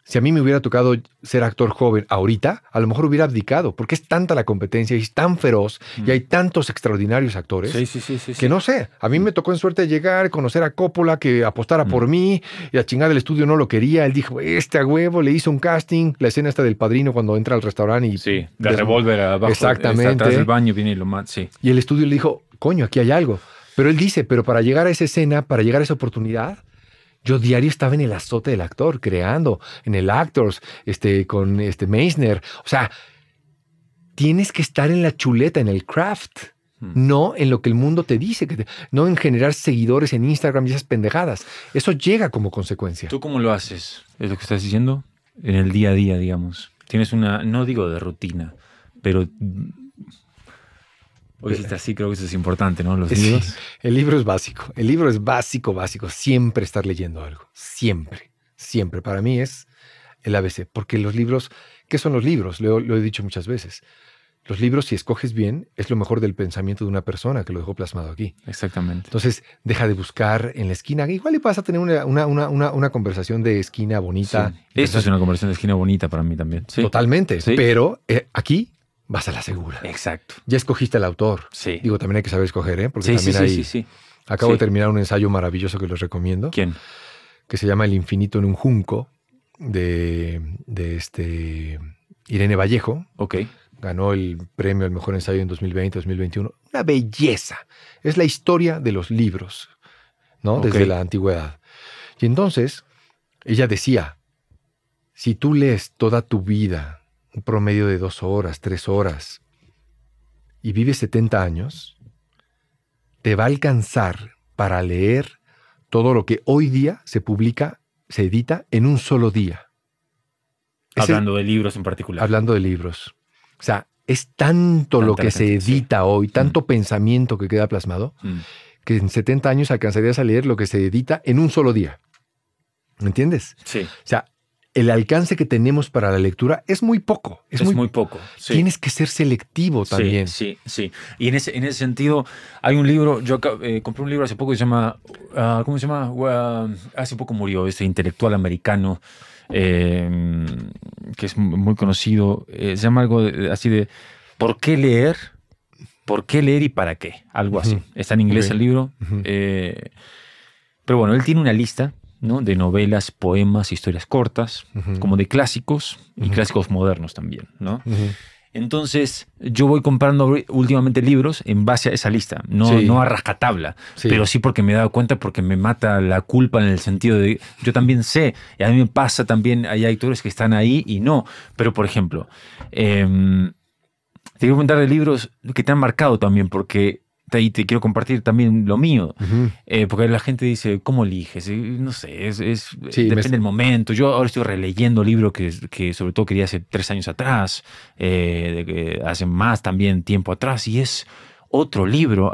si a mí me hubiera tocado ser actor joven ahorita, a lo mejor hubiera abdicado, porque es tanta la competencia y es tan feroz y mm. hay tantos extraordinarios actores sí, sí, sí, que no sé. A mí mm. me tocó en suerte llegar, conocer a Coppola que apostara por mm. mí y a chingar del estudio no lo quería. Él dijo, este a huevo, le hizo un casting. La escena está del padrino cuando entra al restaurante y. Sí, de revólver abajo. Exactamente. del baño viene y lo sí. Y el estudio le dijo, coño, aquí hay algo. Pero él dice, pero para llegar a esa escena, para llegar a esa oportunidad, yo diario estaba en el azote del actor, creando, en el Actors, este, con este Meisner. O sea, tienes que estar en la chuleta, en el craft. Hmm. No en lo que el mundo te dice, que no en generar seguidores en Instagram y esas pendejadas. Eso llega como consecuencia. ¿Tú cómo lo haces? ¿Es lo que estás diciendo? En el día a día, digamos. Tienes una, no digo de rutina, pero Hoy hiciste eh, así, ah, creo que eso es importante, ¿no? Los El libro es básico. El libro es básico, básico. Siempre estar leyendo algo. Siempre. Siempre. Para mí es el ABC. Porque los libros, ¿qué son los libros? Lo, he dicho muchas veces. Los libros, si escoges bien, es lo mejor del pensamiento de una persona que lo dejó plasmado aquí. Exactamente. Entonces, deja de buscar en la esquina. Igual y vas a tener una, conversación de esquina bonita. Esto Eso es una conversación de esquina bonita para mí también. Totalmente. Pero eh, aquí vas a la segura. Exacto. Ya escogiste al autor. Sí. Digo, también hay que saber escoger, ¿eh? Porque sí, también sí, sí, sí, Acabo de terminar un ensayo maravilloso que les recomiendo. ¿Quién? Que se llama El infinito en un junco, de, este Irene Vallejo. Ok. Ganó el premio al mejor ensayo en 2020-2021. Una belleza. Es la historia de los libros, ¿no? Desde la antigüedad. Y entonces, ella decía, si tú lees toda tu vida un promedio de dos horas, tres horas, y vives 70 años, te va a alcanzar para leer todo lo que hoy día se publica, se edita en un solo día. Hablando de libros en particular. Hablando de libros. O sea, es tanto lo que se edita hoy, mm. tanto pensamiento que queda plasmado, mm. que en 70 años alcanzarías a leer lo que se edita en un solo día. ¿Me entiendes? Sí. O sea, el alcance que tenemos para la lectura es muy poco. Es, muy, poco. Tienes que ser selectivo también. Sí, sí, Y en ese, en ese sentido, hay un libro, yo eh, compré un libro hace poco que se llama, ah, ¿cómo se llama? hace poco murió este intelectual americano. Em, que es muy conocido, eh, se llama algo así de ¿Por qué leer? ¿Por qué leer y para qué? Algo así. Está en inglés el libro. Eh, pero bueno, él tiene una lista ¿no? de novelas, poemas, historias cortas, como de clásicos y clásicos modernos también. ¿no? Entonces, yo voy comprando últimamente libros en base a esa lista, no, no a rascatabla, pero sí porque me he dado cuenta, porque me mata la culpa en el sentido de. Yo también sé, y a mí me pasa también, hay autores que están ahí y no. Pero, por ejemplo, eh, te quiero contar de libros que te han marcado también, porque y te quiero compartir también lo mío. Eh, porque la gente dice, ¿cómo eliges? Eh, no sé, es, eh, depende del momento. Yo ahora estoy releyendo libro que, que sobre todo quería hace tres años atrás, hace más también tiempo atrás, y es otro libro,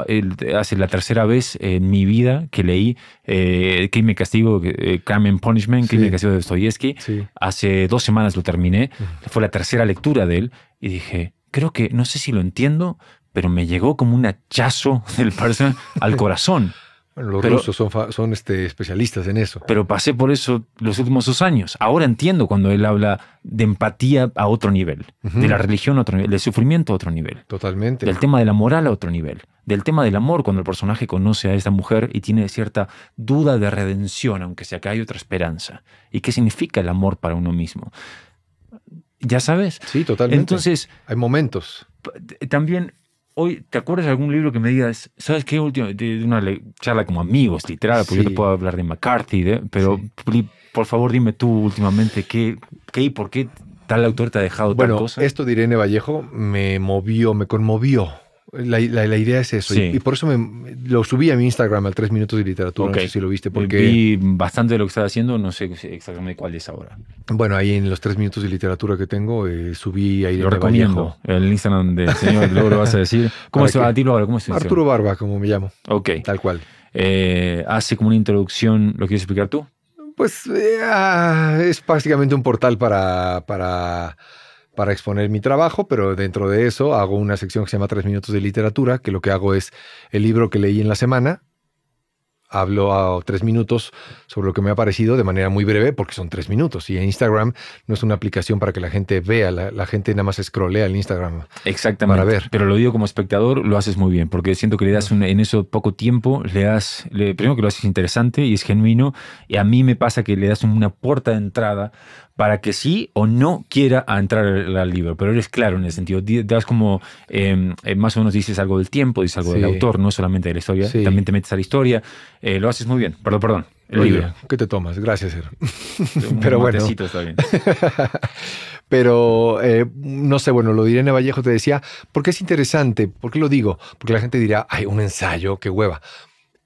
hace la tercera vez en mi vida que leí eh, Crime Castigo, Crime and Punishment, que Crime Castigo de Dostoyevsky. Hace dos semanas lo terminé, fue la tercera lectura de él y dije, creo que, no sé si lo entiendo, pero me llegó como un hachazo del al corazón. Bueno, los rusos son, este, especialistas en eso. Pero pasé por eso los últimos dos años. Ahora entiendo cuando él habla de empatía a otro nivel, de la religión a otro nivel, del sufrimiento a otro nivel. Totalmente. Del tema de la moral a otro nivel, del tema del amor cuando el personaje conoce a esta mujer y tiene cierta duda de redención, aunque sea que hay otra esperanza. ¿Y qué significa el amor para uno mismo? Ya sabes. Sí, totalmente. Entonces. Hay momentos. También hoy, ¿te acuerdas de algún libro que me digas, ¿sabes qué? Último, de una charla como amigos, literal, porque yo te puedo hablar de McCarthy, pero por favor dime tú últimamente qué, y por qué tal autor te ha dejado bueno, tal cosa. Esto de Irene Vallejo me movió, me conmovió la, idea es eso. Y, por eso me, lo subí a mi Instagram al 3 minutos de literatura. No sé si lo viste. Porque... Vi bastante de lo que estás haciendo, no sé exactamente cuál es ahora. Bueno, ahí en los 3 minutos de literatura que tengo, eh, subí ahí. Lo recomiendo. El Instagram del señor, luego lo vas a decir. ¿Cómo se va a ti, ¿Cómo se Arturo Barba, como me llamo. Ok. Tal cual. Eh, hace como una introducción, ¿lo quieres explicar tú? Pues eh, ah, es básicamente un portal para, para para exponer mi trabajo, pero dentro de eso hago una sección que se llama Tres Minutos de Literatura, que lo que hago es el libro que leí en la semana, hablo a tres minutos sobre lo que me ha parecido de manera muy breve, porque son tres minutos. Y Instagram no es una aplicación para que la gente vea, la, gente nada más scrollea el Instagram. Exactamente. Para ver. Pero lo digo como espectador, lo haces muy bien, porque siento que le das un, en eso poco tiempo, le das, primero que lo haces interesante y es genuino, y a mí me pasa que le das una puerta de entrada para que sí o no quiera entrar al libro, pero eres claro en el sentido, das como, em, eh, más o menos dices algo del tiempo, dices algo del autor, no solamente de la historia, también te metes a la historia, eh, lo haces muy bien, perdón, perdón. El libro. ¿Qué te tomas? Gracias, Ero. pero bueno. Está bien. pero eh, no sé, bueno, lo diré en te decía, porque es interesante, ¿por qué lo digo? Porque la gente dirá, hay un ensayo, qué hueva.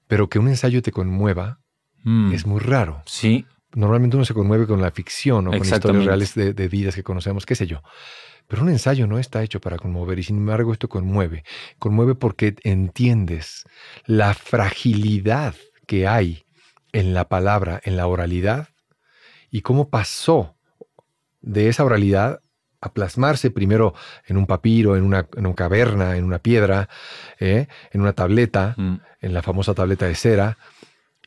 Pero que un ensayo te conmueva mm. es muy raro. Sí. Normalmente uno se conmueve con la ficción o con historias reales de, vidas que conocemos, qué sé yo. Pero un ensayo no está hecho para conmover y sin embargo esto conmueve. Conmueve porque entiendes la fragilidad que hay en la palabra, en la oralidad y cómo pasó de esa oralidad a plasmarse primero en un papiro, en una, caverna, en una piedra, ¿eh? en una tableta, mm. en la famosa tableta de cera,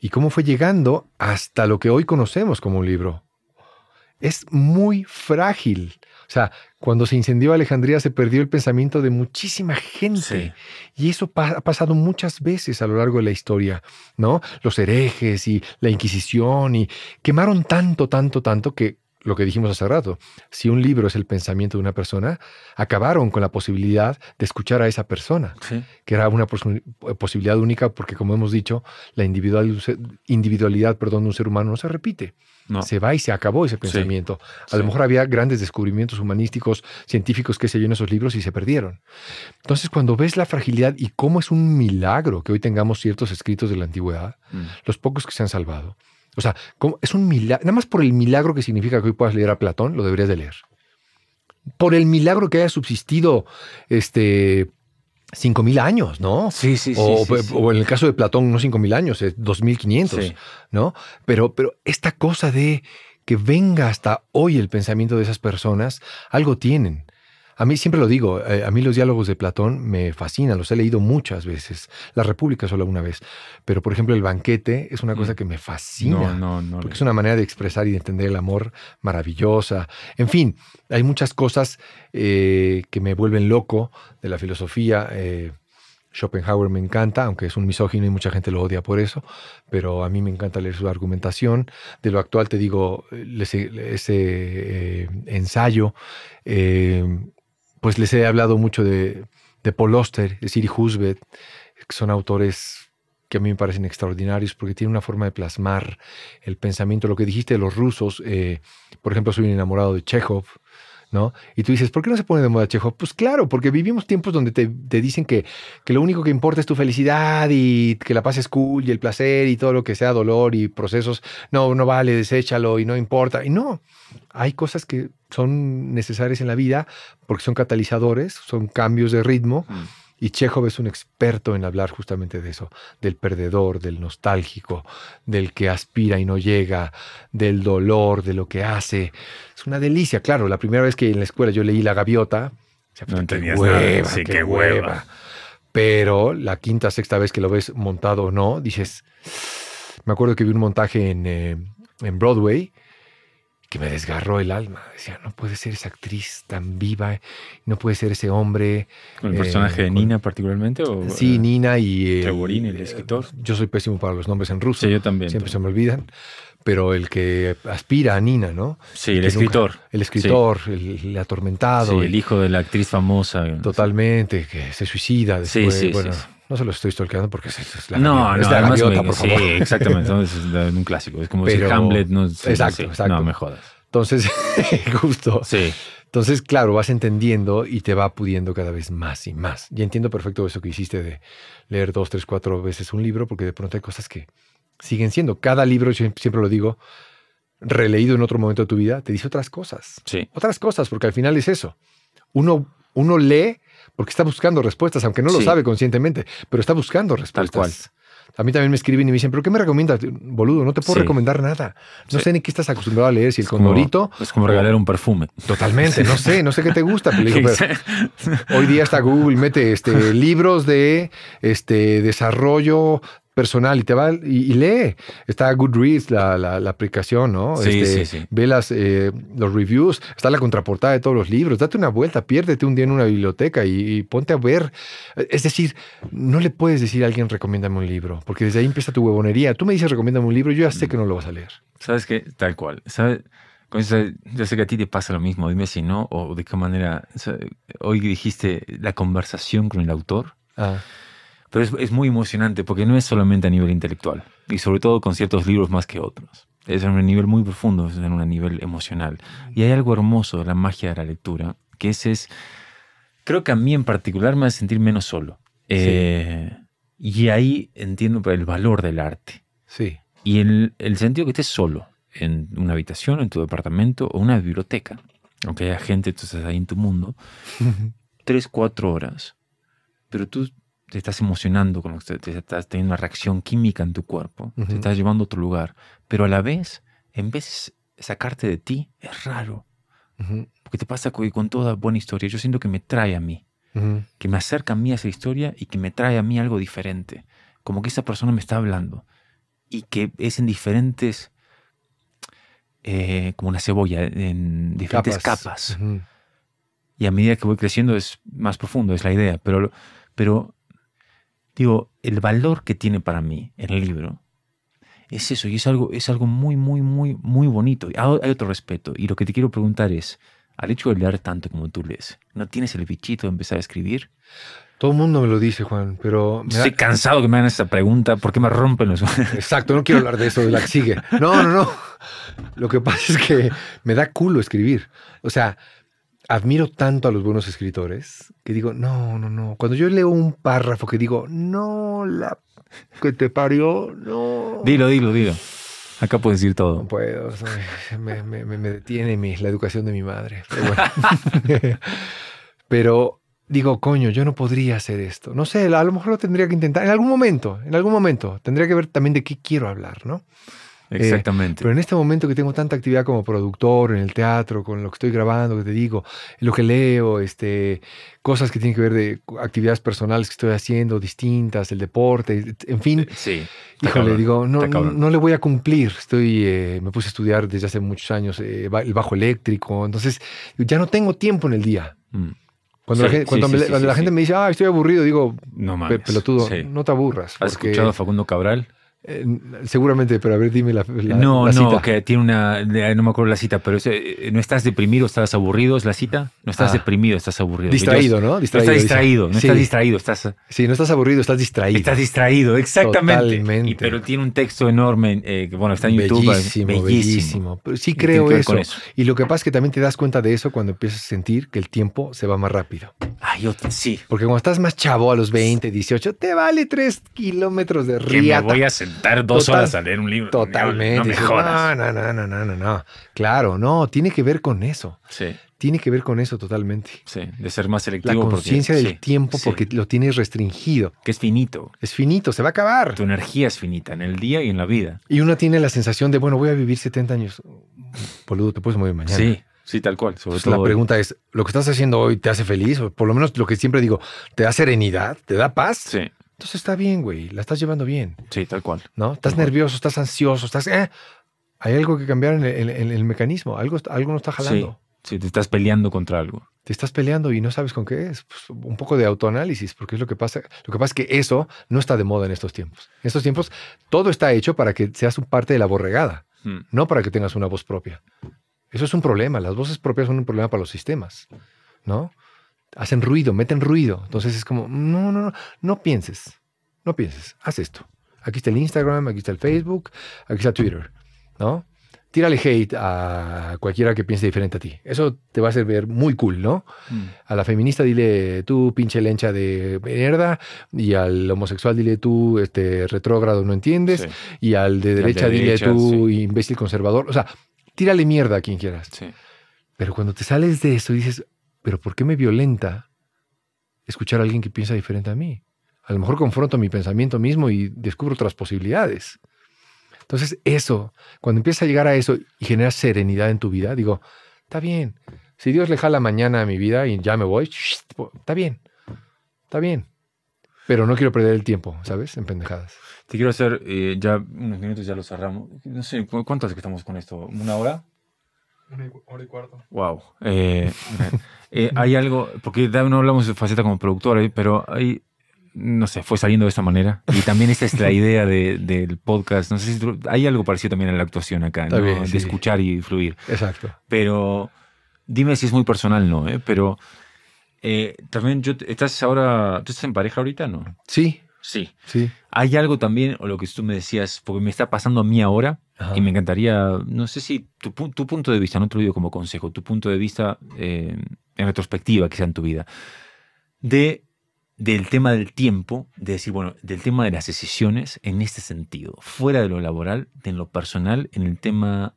y cómo fue llegando hasta lo que hoy conocemos como un libro. Es muy frágil. O sea, cuando se incendió Alejandría se perdió el pensamiento de muchísima gente. Y eso ha pasado muchas veces a lo largo de la historia, ¿no? Los herejes y la Inquisición y quemaron tanto, tanto, tanto que lo que dijimos hace rato, si un libro es el pensamiento de una persona, acabaron con la posibilidad de escuchar a esa persona, que era una eh, posibilidad única porque, como hemos dicho, la individualidad perdón, de un ser humano no se repite. No. Se va y se acabó ese pensamiento. A lo mejor había grandes descubrimientos humanísticos, científicos que se en esos libros y se perdieron. Entonces, cuando ves la fragilidad y cómo es un milagro que hoy tengamos ciertos escritos de la antigüedad, mm. los pocos que se han salvado, o sea, es un milagro. Nada más por el milagro que significa que hoy puedas leer a Platón, lo deberías de leer. Por el milagro que haya subsistido este, 5.000 años, ¿no? Sí, sí, pues, sí o, en el caso de Platón, no 5.000 años, es 2.500, ¿no? Pero, pero esta cosa de que venga hasta hoy el pensamiento de esas personas, algo tienen. A mí siempre lo digo, eh, a mí los diálogos de Platón me fascinan, los he leído muchas veces, La República solo una vez, pero por ejemplo el banquete es una cosa mm. que me fascina, no, no, no, porque es una manera de expresar y de entender el amor maravillosa. En fin, hay muchas cosas eh, que me vuelven loco de la filosofía. Eh, Schopenhauer me encanta, aunque es un misógino y mucha gente lo odia por eso, pero a mí me encanta leer su argumentación. De lo actual te digo, ese, ensayo pues les he hablado mucho de, de Paul Oster, de Siri Husbeth, que son autores que a mí me parecen extraordinarios porque tienen una forma de plasmar el pensamiento. Lo que dijiste de los rusos, eh, por ejemplo, soy un enamorado de Chekhov, ¿no? Y tú dices, ¿por qué no se pone de moda Chejo? Pues claro, porque vivimos tiempos donde te, dicen que, que, lo único que importa es tu felicidad y que la paz es cool y el placer y todo lo que sea dolor y procesos, no, no vale, deséchalo y no importa. Y no, hay cosas que son necesarias en la vida porque son catalizadores, son cambios de ritmo. Mm. Y Chekhov es un experto en hablar justamente de eso, del perdedor, del nostálgico, del que aspira y no llega, del dolor, de lo que hace. Es una delicia, claro. La primera vez que en la escuela yo leí La Gaviota, que hueva, sí, hueva. Pero la quinta, sexta vez que lo ves montado o no, dices, me acuerdo que vi un montaje en, eh, en Broadway que me desgarró el alma. Decía, no puede ser esa actriz tan viva, no puede ser ese hombre. ¿Con el personaje eh, de Nina particularmente? O, sí, eh, Nina y... Treborín, el, escritor. Yo soy pésimo para los nombres en ruso. Sí, yo también. Siempre se me olvidan. Pero el que aspira a Nina, ¿no? Sí, el escritor. el escritor, el, atormentado. el hijo de la actriz famosa. Totalmente, que se suicida después. No se lo estoy stalkeando porque es, la No, no, es por favor. Sí, exactamente. es un clásico. Es como si Hamlet no... exacto, exacto. No, me jodas. Entonces, justo. Sí. Entonces, claro, vas entendiendo y te va pudiendo cada vez más y más. Y entiendo perfecto eso que hiciste de leer dos, tres, cuatro veces un libro, porque de pronto hay cosas que siguen siendo. Cada libro, yo siempre lo digo, releído en otro momento de tu vida, te dice otras cosas. Sí. Otras cosas, porque al final es eso. Uno, uno lee porque está buscando respuestas, aunque no lo sabe conscientemente, pero está buscando respuestas. cual. A mí también me escriben y me dicen, ¿pero qué me recomiendas? Boludo, no te puedo recomendar nada. No sé ni qué estás acostumbrado a leer, si el es es como regalar un perfume. Totalmente, no sé, no sé qué te gusta. hoy día está Google, mete este, libros de este, desarrollo personal y te va y, lee. Está Goodreads, la, la, aplicación, ¿no? Sí, este, sí, sí. Ve las, eh, los reviews, está la contraportada de todos los libros. Date una vuelta, piérdete un día en una biblioteca y, ponte a ver. Es decir, no le puedes decir a alguien recomiéndame un libro, porque desde ahí empieza tu huevonería. Tú me dices recomiéndame un libro, yo ya sé que no lo vas a leer. ¿Sabes qué? Tal cual. ¿Sabes? Yo sé que a ti te pasa lo mismo, dime si no, o de qué manera. Hoy dijiste la conversación con el autor. Ah. Pero es, muy emocionante porque no es solamente a nivel intelectual y sobre todo con ciertos libros más que otros. Es en un nivel muy profundo, es en un nivel emocional. Y hay algo hermoso de la magia de la lectura, que ese es, creo que a mí en particular me hace sentir menos solo. Eh, y ahí entiendo el valor del arte. Sí. Y el, el sentido que estés solo en una habitación, en tu departamento o una biblioteca, aunque haya gente entonces ahí en tu mundo, tres, cuatro horas, pero tú te estás emocionando con que te, estás teniendo una reacción química en tu cuerpo, te estás llevando a otro lugar, pero a la vez, en vez de sacarte de ti, es raro. Porque te pasa con, toda buena historia, yo siento que me trae a mí, que me acerca a mí a esa historia y que me trae a mí algo diferente, como que esa persona me está hablando y que es en diferentes, eh, como una cebolla, en diferentes capas. capas. Y a medida que voy creciendo es más profundo, es la idea, pero, pero digo, el valor que tiene para mí el libro es eso, y es algo, es algo muy, muy, muy, muy bonito. Hay otro respeto, y lo que te quiero preguntar es, al hecho de leer tanto como tú lees, ¿no tienes el bichito de empezar a escribir? Todo el mundo me lo dice, Juan, pero... Me Estoy cansado que me hagan esta pregunta, porque me rompen los... Exacto, no quiero hablar de eso, de la que sigue. No, no, no. Lo que pasa es que me da culo escribir. O sea, admiro tanto a los buenos escritores que digo, no, no, no. Cuando yo leo un párrafo que digo, no, la que te parió, no. Dilo, dilo, dilo. Acá puedo decir todo. No puedo. Me, me, detiene mi, la educación de mi madre. Pero, Pero, digo, coño, yo no podría hacer esto. No sé, a lo mejor lo tendría que intentar. En algún momento, en algún momento. Tendría que ver también de qué quiero hablar, ¿no? Exactamente. Eh, pero en este momento que tengo tanta actividad como productor, en el teatro, con lo que estoy grabando, que te digo, lo que leo, este, cosas que tienen que ver de actividades personales que estoy haciendo, distintas, el deporte, en fin. Eh, sí. Híjole, digo, no, no, le voy a cumplir. Estoy, eh, me puse a estudiar desde hace muchos años el bajo eléctrico, entonces ya no tengo tiempo en el día. Mm. Cuando, la, gente, me, dice, ah, estoy aburrido, digo, no pelotudo, no te aburras. ¿Has escuchado a Facundo Cabral? seguramente, pero a ver, dime la, No, no, que tiene una. No me acuerdo la cita, pero eh, eh, no estás deprimido, estás aburrido, es la cita. No estás ah. deprimido, estás aburrido. Distraído, ¿no? Distraído, estás distraído, no estás distraído, estás. Sí, no estás aburrido, estás distraído. Estás distraído, exactamente. pero tiene un texto enorme, eh, que bueno, está en YouTube. Bellísimo, bellísimo. Pero sí creo eso. Y lo que pasa es que también te das cuenta de eso cuando empiezas a sentir que el tiempo se va más rápido. sí. Porque cuando estás más chavo, a los 20, 18, te vale 3 kilómetros de me voy a dos horas a leer un libro. Totalmente. No, no, no, no, no, no, no. Claro, no, tiene que ver con eso. Sí. Tiene que ver con eso totalmente. Sí, de ser más selectivo. La conciencia del tiempo porque lo tienes restringido. Que es finito. Es finito, se va a acabar. Tu energía es finita en el día y en la vida. Y uno tiene la sensación de, bueno, voy a vivir 70 años. Boludo, te puedes mover mañana. Sí, Sí, tal cual. Pues la pregunta es, ¿lo que estás haciendo hoy te hace feliz? O por lo menos lo que siempre digo, ¿te da serenidad? ¿Te da paz? Sí. Entonces está bien, güey, la estás llevando bien. Sí, tal cual. ¿No? Estás nervioso, estás ansioso, estás... Eh, hay algo que cambiar en el, mecanismo, algo, algo no está jalando. Sí, te estás peleando contra algo. Te estás peleando y no sabes con qué es. Pues, un poco de autoanálisis, porque es lo que pasa. Lo que pasa es que eso no está de moda en estos tiempos. En estos tiempos todo está hecho para que seas un parte de la borregada, hmm. no para que tengas una voz propia. Eso es un problema. Las voces propias son un problema para los sistemas, ¿no? hacen ruido, meten ruido. Entonces es como, no, no, no, no pienses, no pienses, haz esto. Aquí está el Instagram, aquí está el Facebook, aquí está Twitter, ¿no? Tírale hate a cualquiera que piense diferente a ti. Eso te va a servir muy cool, ¿no? Mm. A la feminista dile tú pinche lencha de mierda y al homosexual dile tú este retrógrado no entiendes y al de derecha, dile tú imbécil conservador. O sea, tírale mierda a quien quieras. Pero cuando te sales de eso y dices, pero ¿por qué me violenta escuchar a alguien que piensa diferente a mí? A lo mejor confronto mi pensamiento mismo y descubro otras posibilidades. Entonces, eso, cuando empieza a llegar a eso y genera serenidad en tu vida, digo, está bien. Si Dios le jala mañana a mi vida y ya me voy, está bien. Está bien. Pero no quiero perder el tiempo, ¿sabes? En pendejadas. Te quiero hacer, eh, ya unos minutos ya lo cerramos. No sé, ¿cuántas que estamos con esto? ¿Una hora? Una hora y cuarto. Wow. Eh, eh, hay algo, porque no hablamos de faceta como productor eh, pero ahí no sé, fue saliendo de esta manera. Y también esta es la idea del podcast. No sé si hay algo parecido también en la actuación acá, de escuchar y fluir. Exacto. Pero dime si es muy personal, ¿no? Eh? Pero también yo, ¿estás ahora, tú estás en pareja ahorita, no? Sí. Sí. sí. Hay algo también, o lo que tú me decías, porque me está pasando a mí ahora, y me encantaría, no sé si tu, punto de vista, no te lo digo como consejo, tu punto de vista eh, en retrospectiva quizá en tu vida, de, del tema del tiempo, de decir, bueno, del tema de las decisiones en este sentido, fuera de lo laboral, en lo personal, en el tema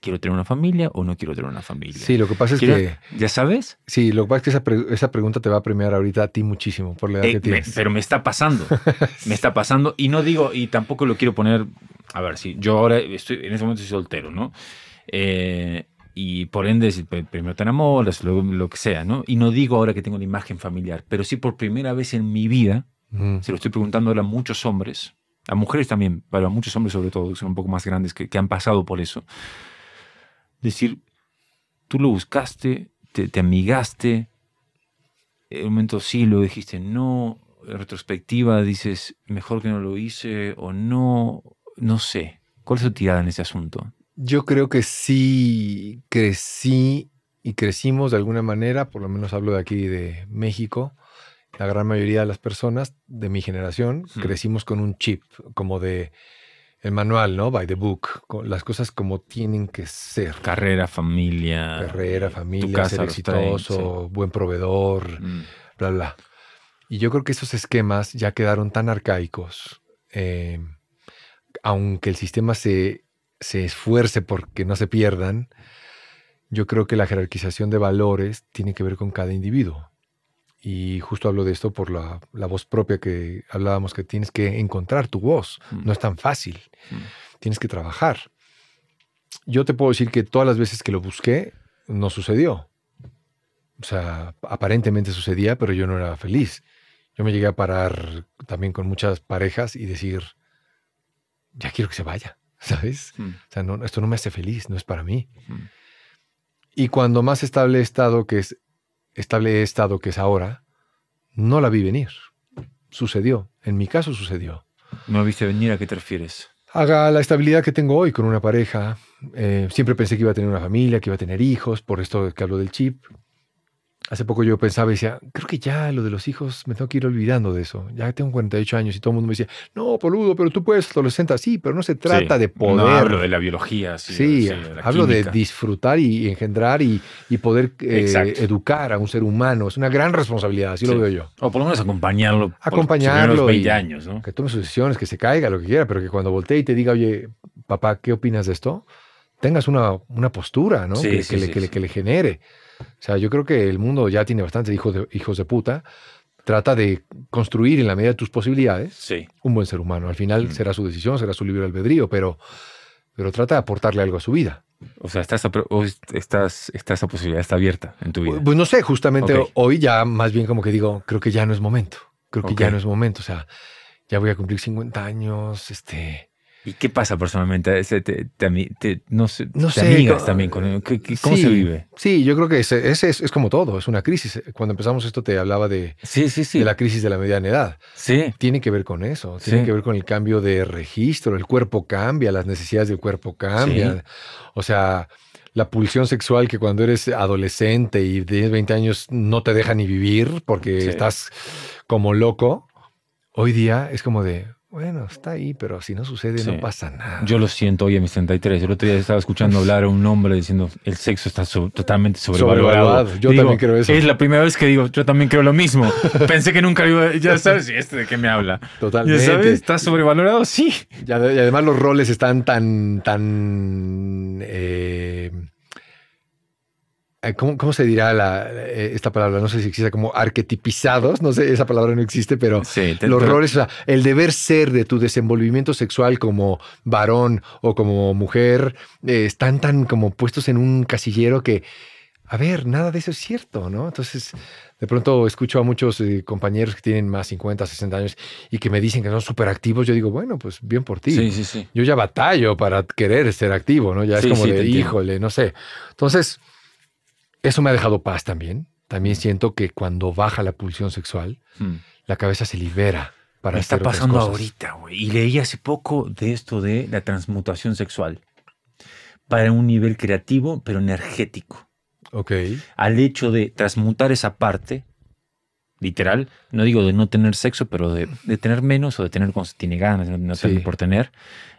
quiero tener una familia o no quiero tener una familia. Sí, lo que pasa es que... ¿Ya sabes? Sí, lo que pasa es que esa, pregunta te va a premiar ahorita a ti muchísimo por la edad eh, que tienes. pero me está pasando, me está pasando y no digo, y tampoco lo quiero poner, a ver, si yo ahora estoy, en este momento soy soltero, ¿no? Eh, y por ende, primero te enamoras, luego lo que sea, ¿no? Y no digo ahora que tengo una imagen familiar, pero sí por primera vez en mi vida, se lo estoy preguntando ahora a muchos hombres, a mujeres también, pero a muchos hombres sobre todo, que son un poco más grandes, que han pasado por eso decir, tú lo buscaste, te, amigaste, en un momento sí, lo dijiste no, en retrospectiva dices, mejor que no lo hice o no, no sé. ¿Cuál es tu tirada en ese asunto? Yo creo que sí crecí y crecimos de alguna manera, por lo menos hablo de aquí de México, la gran mayoría de las personas de mi generación crecimos con un chip como de el manual, ¿no? By the book, las cosas como tienen que ser. Carrera, familia. Carrera, eh, familia, ser exitoso, buen proveedor, mm. bla, bla. Y yo creo que esos esquemas ya quedaron tan arcaicos, em, aunque el sistema se, se esfuerce porque no se pierdan, yo creo que la jerarquización de valores tiene que ver con cada individuo. Y justo hablo de esto por la, voz propia que hablábamos, que tienes que encontrar tu voz. Mm. No es tan fácil. Mm. Tienes que trabajar. Yo te puedo decir que todas las veces que lo busqué, no sucedió. O sea, aparentemente sucedía, pero yo no era feliz. Yo me llegué a parar también con muchas parejas y decir, ya quiero que se vaya, ¿sabes? Mm. O sea, esto no me hace feliz, no es para mí. Y cuando más estable he estado, que es estable estado que es ahora, no la vi venir. Sucedió. En mi caso sucedió. ¿No viste venir a qué te refieres? Haga la estabilidad que tengo hoy con una pareja. Eh, siempre pensé que iba a tener una familia, que iba a tener hijos, por esto que hablo del chip hace poco yo pensaba y decía, creo que ya lo de los hijos me tengo que ir olvidando de eso. Ya tengo 48 años y todo el mundo me decía, no, poludo, pero tú puedes hasta adolescente así, pero no se trata de poder. No hablo de la biología, sí. sí, hablo de disfrutar y engendrar y, y poder eh, educar a un ser humano. Es una gran responsabilidad, así lo veo yo. O por lo menos acompañarlo. Acompañarlo. años, Que tome sus decisiones, que se caiga, lo que quiera, pero que cuando voltee y te diga, oye, papá, ¿qué opinas de esto? Tengas una, una postura, ¿no? que, le, que, le, que le genere. O sea, yo creo que el mundo ya tiene bastante hijos de, de puta. Trata de construir en la medida de tus posibilidades un buen ser humano. Al final mm. será su decisión, será su libre albedrío, pero, pero trata de aportarle algo a su vida. O sea, está esa, posibilidad, está abierta en tu vida. Pues, no sé, justamente hoy ya más bien como que digo, creo que ya no es momento. Creo que ya no es momento. O sea, ya voy a cumplir 50 años, este ¿Y qué pasa personalmente? Eh, ¿Te, no sé, amigas también? Con, eh, ¿qué, cómo se vive? Sí, yo creo que es, es, como todo, es una crisis. Cuando empezamos esto te hablaba de, de la crisis de la mediana edad. Sí. Tiene que ver con eso, tiene que ver con el cambio de registro, el cuerpo cambia, las necesidades del cuerpo cambian. O sea, la pulsión sexual que cuando eres adolescente y tienes 20 años no te deja ni vivir porque estás como loco, hoy día es como de, bueno, está ahí, pero si no sucede, no pasa nada. Yo lo siento hoy a mis 33. El otro día estaba escuchando hablar a un hombre diciendo el sexo está totalmente sobrevalorado. Yo también creo eso. Es la primera vez que digo, yo también creo lo mismo. Pensé que nunca iba. Ya sabes, este de qué me habla? Totalmente. ¿Ya sabes? ¿Está sobrevalorado? Sí. Y además los roles están tan, tan. Eh eh, ¿Cómo, se dirá la, eh, esta palabra? No sé si existe como arquetipizados, no sé, esa palabra no existe, pero los roles, el deber ser de tu desenvolvimiento sexual como varón o como mujer, eh, están tan como puestos en un casillero que, a ver, nada de eso es cierto, ¿no? Entonces, de pronto escucho a muchos compañeros que tienen más 50, 60 años y que me dicen que son súper activos. Yo digo, bueno, pues bien por ti. Sí, sí, sí. Yo ya batallo para querer ser activo, ¿no? Ya es como de, híjole, no sé. Entonces, eso me ha dejado paz también. También mm. siento que cuando baja la pulsión sexual, mm. la cabeza se libera para estar está pasando ahorita, güey. Y leí hace poco de esto de la transmutación sexual para un nivel creativo, pero energético. Ok. Al hecho de transmutar esa parte, literal, no digo de no tener sexo, pero de, tener menos o de tener cuando se tiene ganas, no, sé por tener.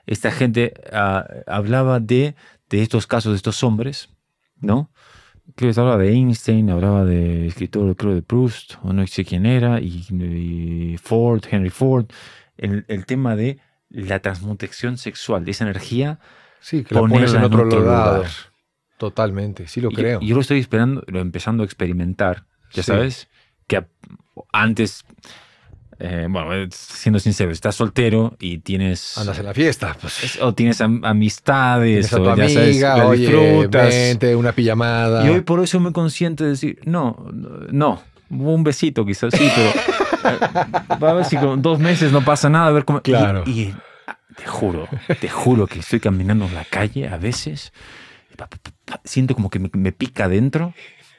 Esta gente ah, hablaba de, de estos casos de estos hombres, ¿no? que hablaba de Einstein, hablaba de escritor, creo, de Proust, o no sé quién era, y, Ford, Henry Ford, el, el, tema de la transmutación sexual, de esa energía, sí, en otro, Totalmente, sí lo creo. yo lo estoy esperando, lo empezando a experimentar, ya sabes, que antes eh, bueno, eh, siendo sincero, estás soltero y tienes. Andas en la fiesta, pues. o tienes amistades, o oye, una pijamada. Y hoy por eso me muy consciente de decir, no, no, un besito quizás, sí, pero. Eh, a ver si con dos meses no pasa nada, a ver cómo. Claro. Y, te juro, te juro que estoy caminando en la calle a veces, siento como que me, pica dentro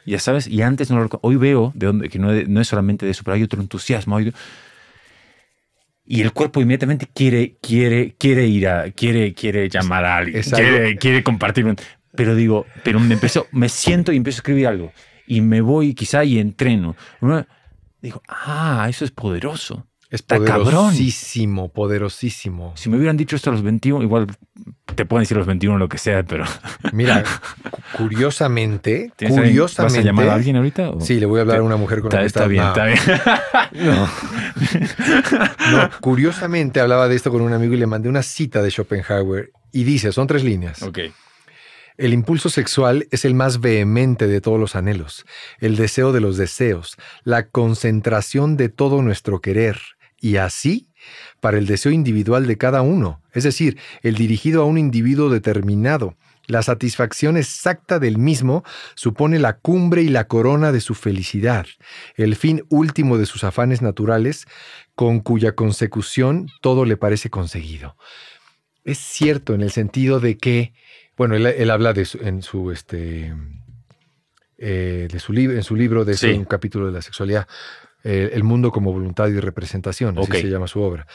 ya sabes, y antes no lo Hoy veo que no, es solamente de eso, pero hay otro entusiasmo y el cuerpo inmediatamente quiere, quiere, quiere ir a, quiere, quiere llamar a alguien, quiere, quiere, compartir. pero digo, pero empezó, me siento y empiezo a escribir algo y me voy quizá y entreno. Digo, ah, eso es poderoso. Es poderosísimo, poderosísimo. Si me hubieran dicho esto a los 21, igual te pueden decir los 21 lo que sea, pero. Mira, curiosamente, curiosamente. ¿Vas a llamar a alguien ahorita? Sí, le voy a hablar a una mujer con la está, bien, está bien. no. Curiosamente hablaba de esto con un amigo y le mandé una cita de Schopenhauer y dice: son tres líneas. Ok. El impulso sexual es el más vehemente de todos los anhelos, el deseo de los deseos, la concentración de todo nuestro querer, y así para el deseo individual de cada uno, es decir, el dirigido a un individuo determinado. La satisfacción exacta del mismo supone la cumbre y la corona de su felicidad, el fin último de sus afanes naturales, con cuya consecución todo le parece conseguido. Es cierto en el sentido de que, bueno, él, habla de en su este, de su en su este, eh, libro de un capítulo de la sexualidad, eh, el mundo como voluntad y representación, así se llama su obra.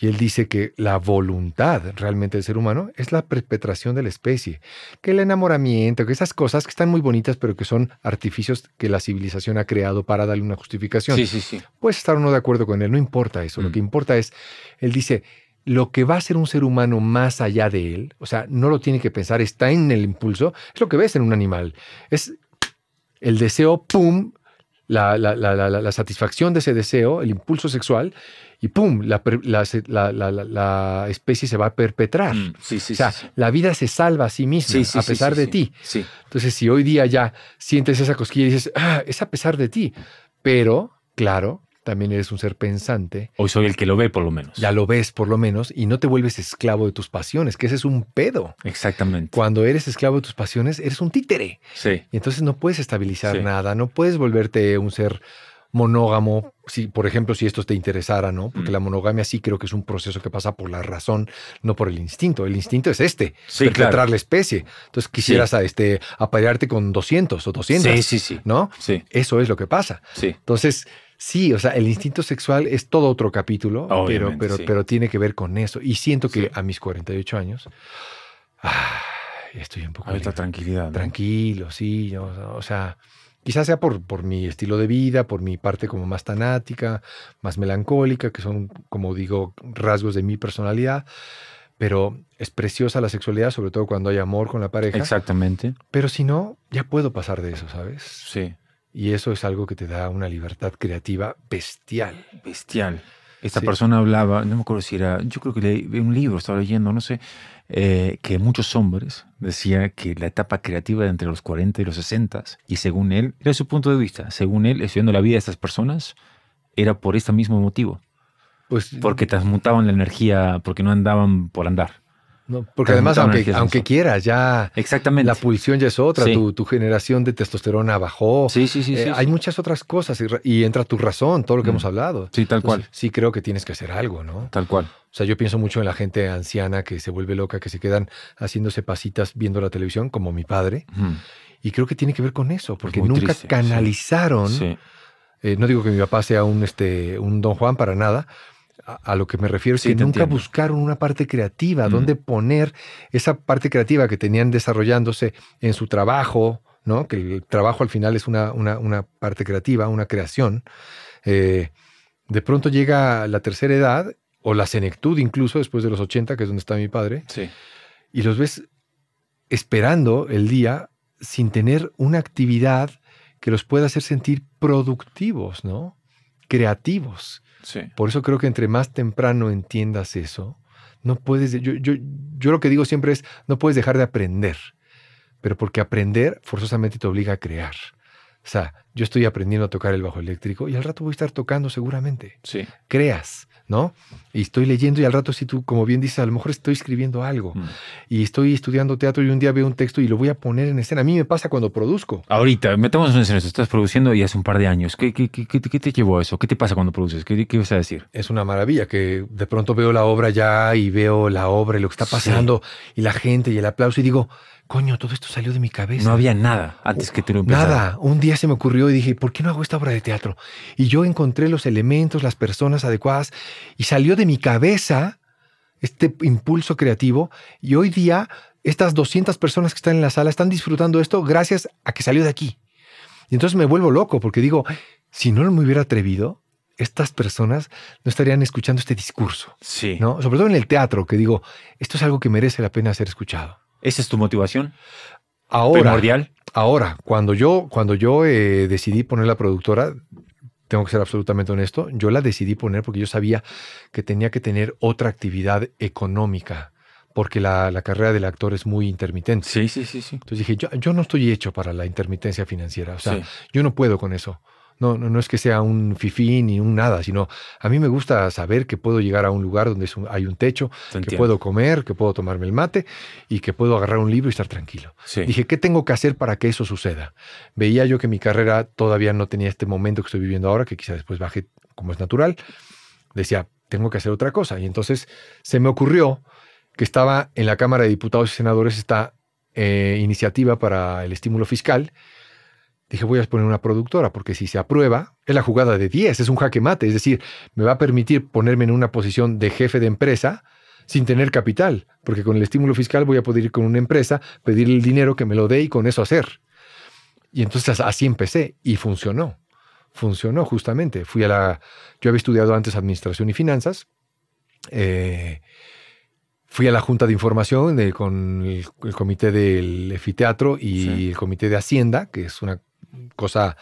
Y él dice que la voluntad realmente del ser humano es la perpetración de la especie, que el enamoramiento, que esas cosas que están muy bonitas, pero que son artificios que la civilización ha creado para darle una justificación. Sí, Puedes estar uno de acuerdo con él, no importa eso. Lo mm. que importa es, él dice, lo que va a ser un ser humano más allá de él, o sea, no lo tiene que pensar, está en el impulso, es lo que ves en un animal. Es el deseo, pum, la, satisfacción de ese deseo, el impulso sexual, y ¡pum! La, especie se va a perpetrar. Mm, sí, sí, o sea, la vida se salva a sí misma, a pesar de ti. Entonces, si hoy día ya sientes esa cosquilla y dices, ah, es a pesar de ti, pero, claro, también eres un ser pensante. Hoy soy el que lo ve, por lo menos. Ya lo ves, por lo menos, y no te vuelves esclavo de tus pasiones, que ese es un pedo. Exactamente. Cuando eres esclavo de tus pasiones, eres un títere. Sí. Y entonces no puedes estabilizar nada, no puedes volverte un ser monógamo, si, por ejemplo, si esto te interesara, ¿no? Porque mm. la monogamia sí creo que es un proceso que pasa por la razón, no por el instinto. El instinto es este, sí, la especie. Entonces quisieras a este, aparearte con 200 o 200. Sí, sí, sí. ¿No? Sí. Eso es lo que pasa. Sí. Entonces, Sí, o sea, el instinto sexual es todo otro capítulo, pero, pero, tiene que ver con eso. Y siento que a mis 48 años, estoy un poco... Ahorita tranquilidad. Tranquilo, sí. o, o sea, Quizás sea por, por, mi estilo de vida, por mi parte como más tanática, más melancólica, que son, como digo, rasgos de mi personalidad. Pero es preciosa la sexualidad, sobre todo cuando hay amor con la pareja. Exactamente. Pero si no, ya puedo pasar de eso, ¿sabes? Sí. Y eso es algo que te da una libertad creativa bestial. Bestial. Esta persona hablaba, no me acuerdo si era, yo creo que leí un libro, estaba leyendo, no sé, eh, que muchos hombres decían que la etapa creativa de entre los 40 y los 60, y según él, era su punto de vista, según él, estudiando la vida de estas personas, era por este mismo motivo. Pues, porque mm. transmutaban la energía, porque no andaban por andar. No, porque además, aunque, aunque quieras, ya Exactamente. la pulsión ya es otra, tu, generación de testosterona bajó. Sí, sí, sí. Eh, hay muchas otras cosas y, entra tu razón, todo lo que mm. hemos hablado. Sí, tal cual. Sí, creo que tienes que hacer algo, ¿no? Tal cual. O sea, yo pienso mucho en la gente anciana que se vuelve loca, que se quedan haciéndose pasitas viendo la televisión, como mi padre. Y creo que tiene que ver con eso, porque nunca canalizaron. Eh, no digo que mi papá sea un, este, un don Juan para nada, a, lo que me refiero es que nunca buscaron una parte creativa, dónde poner esa parte creativa que tenían desarrollándose en su trabajo, ¿no? Que el trabajo al final es una, parte creativa, una creación. Eh, de pronto llega la tercera edad o la senectud incluso después de los 80, que es donde está mi padre, y los ves esperando el día sin tener una actividad que los pueda hacer sentir productivos, ¿no? Creativos. Por eso creo que entre más temprano entiendas eso, no puedes, yo, yo, yo, lo que digo siempre es, no puedes dejar de aprender, pero porque aprender forzosamente te obliga a crear. O sea, yo estoy aprendiendo a tocar el bajo eléctrico y al rato voy a estar tocando seguramente. Sí. Creas. ¿no? Y estoy leyendo y al rato, si tú, como bien dices, a lo mejor estoy escribiendo algo mm. y estoy estudiando teatro y un día veo un texto y lo voy a poner en escena. A mí me pasa cuando produzco. Ahorita, metemos en escena, estás produciendo y hace un par de años. ¿Qué, qué, qué, qué te llevó a eso? ¿Qué te pasa cuando produces? ¿Qué, ¿Qué vas a decir? Es una maravilla que de pronto veo la obra ya y veo la obra y lo que está pasando y la gente y el aplauso y digo, coño, todo esto salió de mi cabeza. No había nada antes que tú lo Nada. Un día se me ocurrió y dije, ¿por qué no hago esta obra de teatro? Y yo encontré los elementos, las personas adecuadas y salió de mi cabeza este impulso creativo y hoy día estas 200 personas que están en la sala están disfrutando esto gracias a que salió de aquí. Y entonces me vuelvo loco porque digo, si no me hubiera atrevido, estas personas no estarían escuchando este discurso. Sí. ¿no? Sobre todo en el teatro, que digo, esto es algo que merece la pena ser escuchado. ¿Esa es tu motivación? Ahora, primordial. Ahora, cuando yo, cuando yo eh, decidí poner la productora, tengo que ser absolutamente honesto, yo la decidí poner porque yo sabía que tenía que tener otra actividad económica porque la, la, carrera del actor es muy intermitente. Sí, sí, sí, Entonces dije, yo, yo no estoy hecho para la intermitencia financiera, o sea, yo no puedo con eso. No, es que sea un fifí ni un nada, sino a mí me gusta saber que puedo llegar a un lugar donde hay un techo, que puedo comer, que puedo tomarme el mate y que puedo agarrar un libro y estar tranquilo. Dije, ¿qué tengo que hacer para que eso suceda? Veía yo que mi carrera todavía no tenía este momento que estoy viviendo ahora, que quizás después baje como es natural. Decía, tengo que hacer otra cosa. Y entonces se me ocurrió que estaba en la Cámara de Diputados y Senadores esta eh, iniciativa para el estímulo fiscal Dije, voy a poner una productora, porque si se aprueba, es la jugada de 10, es un jaque mate, es decir, me va a permitir ponerme en una posición de jefe de empresa sin tener capital, porque con el estímulo fiscal voy a poder ir con una empresa, pedir el dinero que me lo dé y con eso hacer. Y entonces así empecé y funcionó. Funcionó justamente. Fui a la. Yo había estudiado antes administración y finanzas. Eh, fui a la Junta de Información con el, comité del Efiteatro y el comité de Hacienda, que es una cosa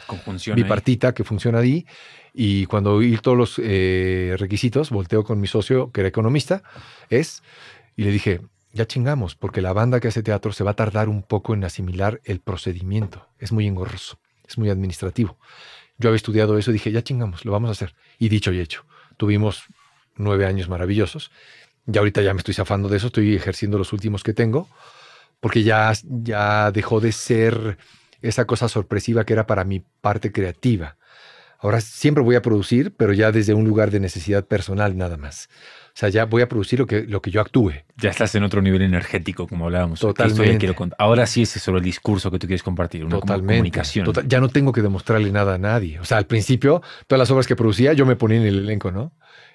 bipartita que funciona ahí. Y cuando oí todos los eh, requisitos, volteo con mi socio, que era economista, es, y le dije, ya chingamos, porque la banda que hace teatro se va a tardar un poco en asimilar el procedimiento. Es muy engorroso, es muy administrativo. Yo había estudiado eso y dije, ya chingamos, lo vamos a hacer. Y dicho y hecho, tuvimos nueve años maravillosos. y ahorita ya me estoy zafando de eso, estoy ejerciendo los últimos que tengo, porque ya, ya dejó de ser esa cosa sorpresiva que era para mi parte creativa. Ahora siempre voy a producir, pero ya desde un lugar de necesidad personal nada más. O sea, ya voy a producir lo que, lo que yo actúe. Ya estás en otro nivel energético, como hablábamos. Totalmente. Ahora sí es solo el discurso que tú quieres compartir, una Totalmente. comunicación. ya no tengo que demostrarle nada a nadie. O sea, al principio, todas las obras que producía, yo me ponía en el elenco, ¿no?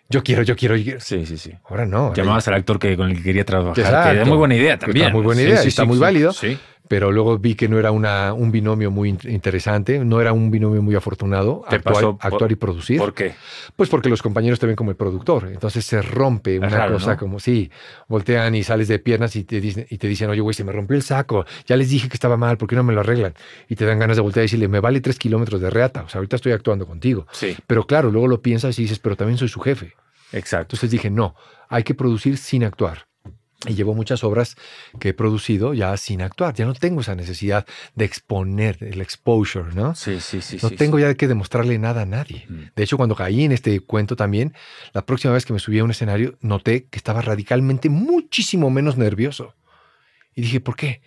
Yo quiero, yo quiero, yo Sí, sí, sí. Ahora no. Llamabas al actor que, con el que quería trabajar. Exacto. Que muy buena idea también. muy buena idea, sí, está muy válido. Sí pero luego vi que no era una, un binomio muy interesante, no era un binomio muy afortunado ¿Te actuar, y producir. ¿Por qué? Pues porque los compañeros te ven como el productor, entonces se rompe una cosa como, sí, voltean y sales de piernas y te, dicen, y te dicen, oye, güey, se me rompió el saco, ya les dije que estaba mal, ¿por qué no me lo arreglan? Y te dan ganas de voltear y decirle, me vale tres kilómetros de reata, o sea, ahorita estoy actuando contigo. Sí. Pero claro, luego lo piensas y dices, pero también soy su jefe. Exacto. Entonces dije, no, hay que producir sin actuar. Y llevo muchas obras que he producido ya sin actuar. Ya no tengo esa necesidad de exponer el exposure, ¿no? Sí, sí, sí. No tengo ya que demostrarle nada a nadie. Mm. De hecho, cuando caí en este cuento también, la próxima vez que me subí a un escenario, noté que estaba radicalmente muchísimo menos nervioso. Y dije, ¿por qué?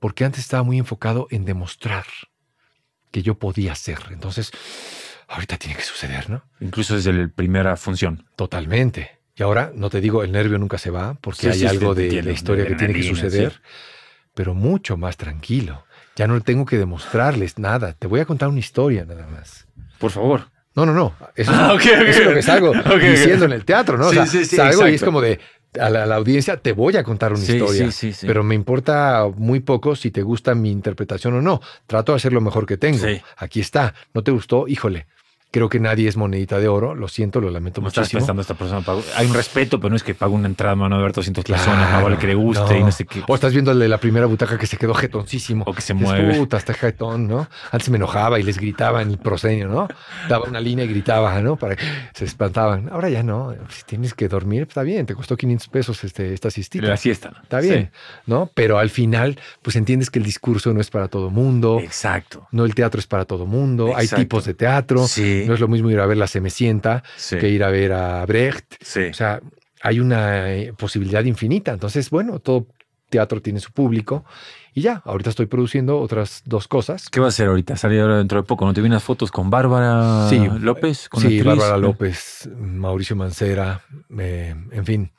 Porque antes estaba muy enfocado en demostrar que yo podía hacer. Entonces, ahorita tiene que suceder, ¿no? Incluso desde la primera función. Totalmente ahora, no te digo, el nervio nunca se va, porque hay algo de, la historia que tiene que suceder, pero mucho más tranquilo. Ya no tengo que demostrarles nada. Te voy a contar una historia nada más. Por favor. No, no, no. Eso, ah, es lo que salgo diciendo en el teatro, ¿no? O sea, salgo es como de, a la, audiencia, te voy a contar una historia, pero me importa muy poco si te gusta mi interpretación o no. Trato de hacer lo mejor que tengo. Aquí está. ¿No te gustó? Híjole, Creo que nadie es monedita de oro. Lo siento, lo lamento no Estás esta persona Hay un respeto, pero no es que pague una entrada mano de ver 200 personas, o al que le guste y no sé qué. O estás viendo el de la primera butaca que se quedó jetoncísimo. O que se mueve. Puta, está jetón, ¿no? Antes me enojaba y les gritaba en el proscenio, ¿no? Daba una línea y gritaba, ¿no? Para que se espantaban. Ahora ya no. Si tienes que dormir, está bien. Te costó 500 pesos este, esta asistita. La siesta. Está bien, ¿no? Pero al final, pues entiendes que el discurso no es para todo mundo. Exacto. No el teatro es para todo mundo. Hay tipos de teatro. Sí no es lo mismo ir a ver la Semesienta que ir a ver a Brecht. O sea, hay una eh, posibilidad infinita. Entonces, bueno, todo teatro tiene su público. Y ya, ahorita estoy produciendo otras dos cosas. ¿Qué va a ser ahorita? salió ahora dentro de poco. ¿No te vienes fotos con Bárbara López? sí, Bárbara López, Mauricio Mancera, eh, en fin.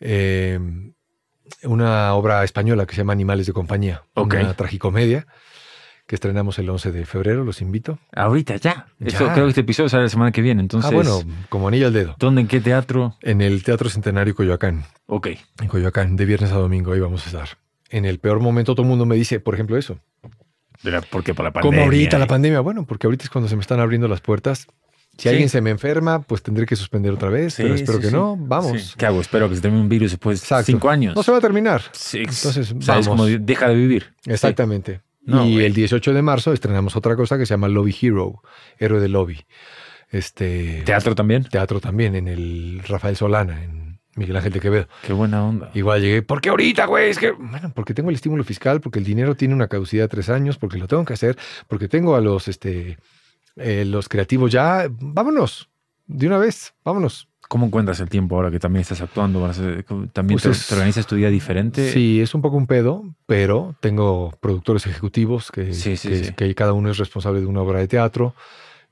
Eh, una obra española que se llama Animales de Compañía, una tragicomedia que estrenamos el 11 de febrero, los invito. Ahorita ya. creo que este episodio sale la semana que viene, ah, entonces. Ah, bueno, como anillo al dedo. ¿Dónde, en qué teatro? En el Teatro Centenario Coyoacán. Ok. En Coyoacán, de viernes a domingo, ahí vamos a estar. En el peor momento todo el mundo me dice, por ejemplo, eso. Porque para la pandemia. Como ahorita la ¿eh? pandemia, bueno, porque ahorita es cuando se me están abriendo las puertas. Si alguien se me enferma, pues tendré que suspender otra vez, pero espero que no. Vamos. ¿Qué hago? Espero que se termine un virus después de cinco años. No se va a terminar. Entonces, vamos. Como deja de vivir. Exactamente y el 18 de marzo estrenamos otra cosa que se llama Lobby Hero, Héroe de Lobby. Este, ¿Teatro también? Teatro también, en el Rafael Solana, en Miguel Ángel de Quevedo. Qué buena onda. Igual llegué, ¿por qué ahorita, güey? Es que, bueno, porque tengo el estímulo fiscal, porque el dinero tiene una caducidad de tres años, porque lo tengo que hacer, porque tengo a los, este, eh, los creativos ya, vámonos, de una vez, vámonos. ¿Cómo encuentras el tiempo ahora que también estás actuando? ¿También pues te, organizas tu día diferente? Sí, es un poco un pedo, pero tengo productores ejecutivos que, cada uno es responsable de una obra de teatro.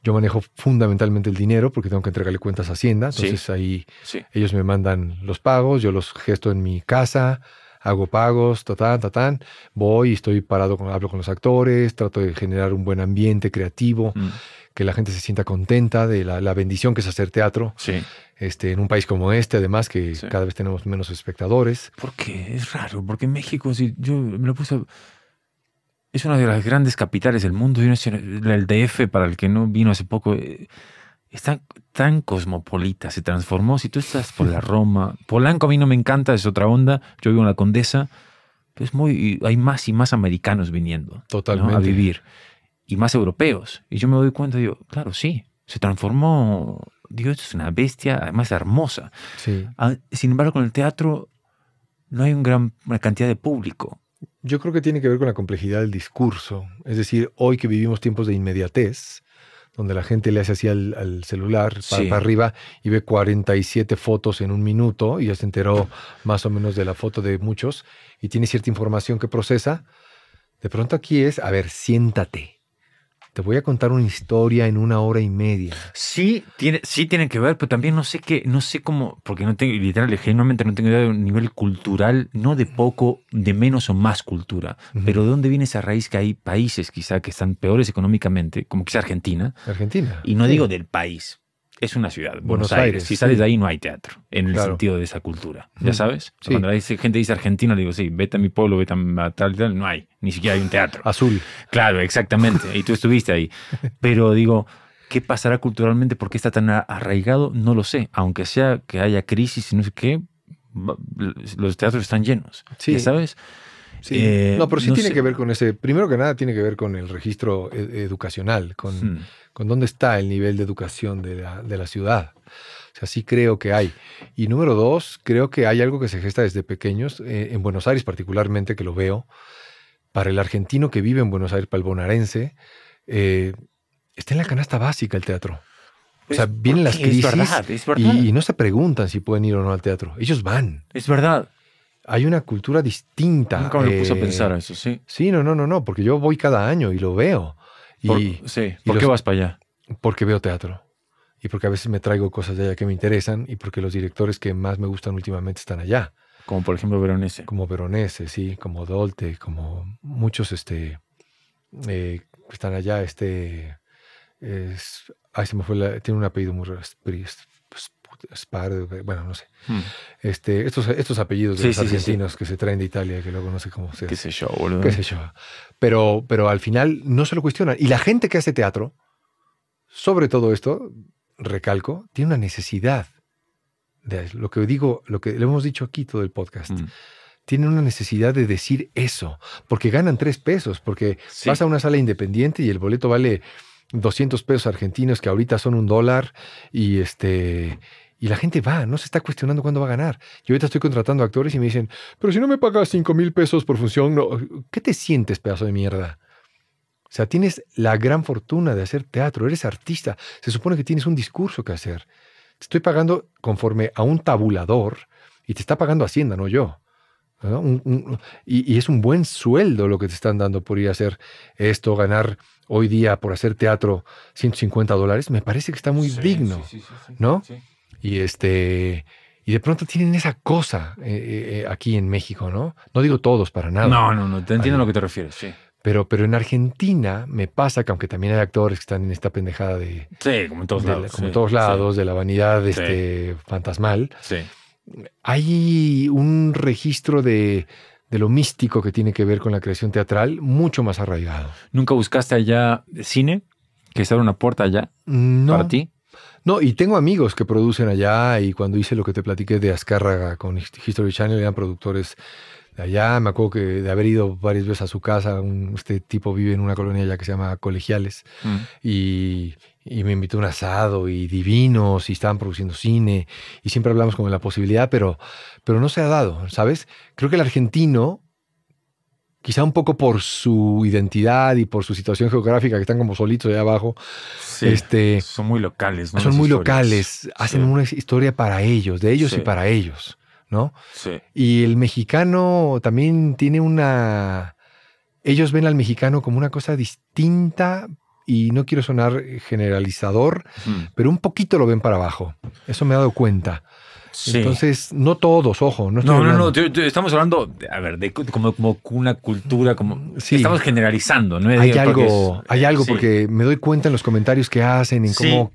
Yo manejo fundamentalmente el dinero porque tengo que entregarle cuentas a Hacienda. Entonces ahí ellos me mandan los pagos, yo los gesto en mi casa, hago pagos, tatán, tatán. Voy y estoy parado, hablo con los actores, trato de generar un buen ambiente creativo. Mm que la gente se sienta contenta de la, bendición que es hacer teatro. Sí. Este, en un país como este, además, que cada vez tenemos menos espectadores. Porque es raro, porque México, yo me lo puse. Es una de las grandes capitales del mundo. el DF, para el que no vino hace poco, eh, es tan, cosmopolita, se transformó. Si tú estás por la Roma, Polanco a mí no me encanta, es otra onda. Yo vivo en la Condesa, es muy, hay más y más americanos viniendo Totalmente. a vivir y más europeos. Y yo me doy cuenta, digo, claro, sí, se transformó, digo, esto es una bestia, además hermosa. Ah, sin embargo, con el teatro no hay un gran, cantidad de público. Yo creo que tiene que ver con la complejidad del discurso. Es decir, hoy que vivimos tiempos de inmediatez, donde la gente le hace así al, celular para, para, arriba y ve 47 fotos en un minuto y ya se enteró más o menos de la foto de muchos y tiene cierta información que procesa. De pronto aquí es, a ver, siéntate, te voy a contar una historia en una hora y media. Sí, tiene, sí tienen que ver, pero también no sé qué, no sé cómo, porque no tengo, literalmente, genuinamente no tengo idea de un nivel cultural, no de poco, de menos o más cultura, pero de dónde viene esa raíz que hay países quizá que están peores económicamente, como quizá Argentina. Argentina. Y no digo del país, es una ciudad, Buenos, Aires. Si sales de ahí no hay teatro, en el sentido de esa cultura. ¿Ya sabes? Cuando la gente dice Argentina, le digo, sí, vete a mi pueblo, vete a tal y tal, no hay, ni siquiera hay un teatro. Azul. Claro, exactamente. y tú estuviste ahí. Pero digo, ¿qué pasará culturalmente? ¿Por qué está tan arraigado? No lo sé. Aunque sea que haya crisis y no sé qué, los teatros están llenos. ¿Ya sabes? Sí. Eh, no, pero sí tiene que ver con ese, primero que nada tiene que ver con el registro e, educacional, con... Hmm con dónde está el nivel de educación de la, ciudad. O sea, sí creo que hay. Y número dos, creo que hay algo que se gesta desde pequeños, eh, en Buenos Aires particularmente, que lo veo, para el argentino que vive en Buenos Aires, palbonarense, eh, está en la canasta básica el teatro. O sea, vienen las crisis Y, no se preguntan si pueden ir o no al teatro. Ellos van. Es verdad hay una cultura distinta. Nunca me puse a eh, pensar eso, sí. Sí, no, no, no, no, porque yo voy cada año y lo veo. Por, sí, ¿por qué vas para allá? Porque veo teatro. Y porque a veces me traigo cosas de allá que me interesan y porque los directores que más me gustan últimamente están allá. Como por ejemplo Veronese. Como Veronese, sí, como Dolte, como muchos este, eh, están allá. Este, es, se me fue la, tiene un apellido muy raro, Spar, eh, bueno, no sé. Hmm. Este, estos, estos apellidos de los argentinos que se traen de Italia, que luego no sé cómo se. Qué sé yo, boludo. Qué sé yo. Pero, pero al final no se lo cuestionan. Y la gente que hace teatro, sobre todo esto, recalco, tiene una necesidad. De lo que digo, lo que le hemos dicho aquí todo el podcast. Hmm. tiene una necesidad de decir eso, porque ganan tres pesos, porque vas a una sala independiente y el boleto vale 200 pesos argentinos, que ahorita son un dólar, y este y la gente va, no se está cuestionando cuándo va a ganar. Yo ahorita estoy contratando actores y me dicen, pero si no me pagas 5 mil pesos por función, ¿qué te sientes, pedazo de mierda? O sea, tienes la gran fortuna de hacer teatro, eres artista, se supone que tienes un discurso que hacer. Te estoy pagando conforme a un tabulador y te está pagando Hacienda, no yo. y, es un buen sueldo lo que te están dando por ir a hacer esto, ganar hoy día por hacer teatro 150 dólares, me parece que está muy digno, sí, ¿no? Y este. Y de pronto tienen esa cosa eh, eh, eh, aquí en México, ¿no? No digo todos para nada. No, no, no, te entiendo a lo que te refieres, sí. Pero, pero en Argentina me pasa que aunque también hay actores que están en esta pendejada de... Sí, como en todos lados. Como en todos lados, de la vanidad este, fantasmal. Sí. Hay un registro de, de lo místico que tiene que ver con la creación teatral mucho más arraigado. ¿Nunca buscaste allá cine? ¿Que se una puerta allá no, para ti? No, y tengo amigos que producen allá y cuando hice lo que te platiqué de Azcárraga con History Channel eran productores de allá. Me acuerdo que de haber ido varias veces a su casa, este tipo vive en una colonia allá que se llama Colegiales mm. y, me invitó un asado y divinos y estaban produciendo cine y siempre hablamos como de la posibilidad, pero, pero no se ha dado, ¿sabes? Creo que el argentino quizá un poco por su identidad y por su situación geográfica, que están como solitos allá abajo. Este, son muy locales, ¿no? Son muy locales, hacen una historia para ellos, de ellos y para ellos, ¿no? Sí. Y el mexicano también tiene una... Ellos ven al mexicano como una cosa distinta, y no quiero sonar generalizador, pero un poquito lo ven para abajo. Eso me he dado cuenta. Entonces, no todos, ojo. No, no, no, no, estamos hablando, a ver, de, como, una cultura, como estamos generalizando. ¿no? Hay, algo, hay algo, porque me doy cuenta en los comentarios que hacen, en cómo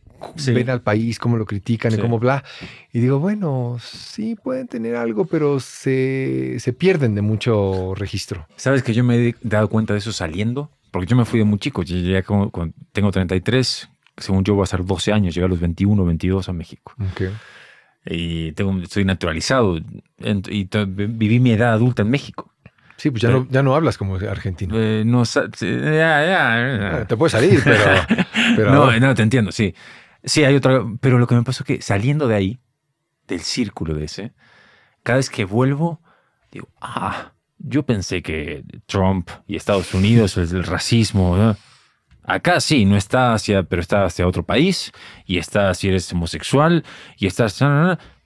ven al país, cómo lo critican, y cómo bla. Y digo, bueno, sí pueden tener algo, pero se, pierden de mucho registro. ¿Sabes que yo me he dado cuenta de eso saliendo? Porque yo me fui de muy chico, tengo 33, según yo voy a ser 12 años, llegué a los 21, 22 a México. Okay y tengo, soy naturalizado y viví mi edad adulta en México. Sí, pues ya, no, hablas como argentino. Eh, ya, ya, eh, Te puedes salir, pero... no, no, te entiendo, sí. Sí, hay otra... Pero lo que me pasó es que saliendo de ahí, del círculo de ese, cada vez que vuelvo, digo, ah, yo pensé que Trump y Estados Unidos, el, el racismo... Acá sí, no está hacia, pero está hacia otro país, y está si eres homosexual, y estás...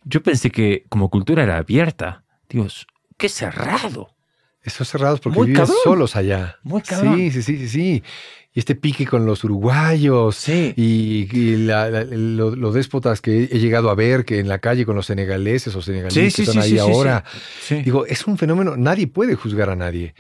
Yo pensé que como cultura era abierta. Dios, qué cerrado. Estos cerrados porque viven solos allá. Muy cabrón. Sí, sí, sí, sí, Y este pique con los uruguayos sí. y, los déspotas que he llegado a ver que en la calle con los senegaleses o senegaleses que están ahí ahora. Digo, es un fenómeno, nadie puede juzgar a nadie.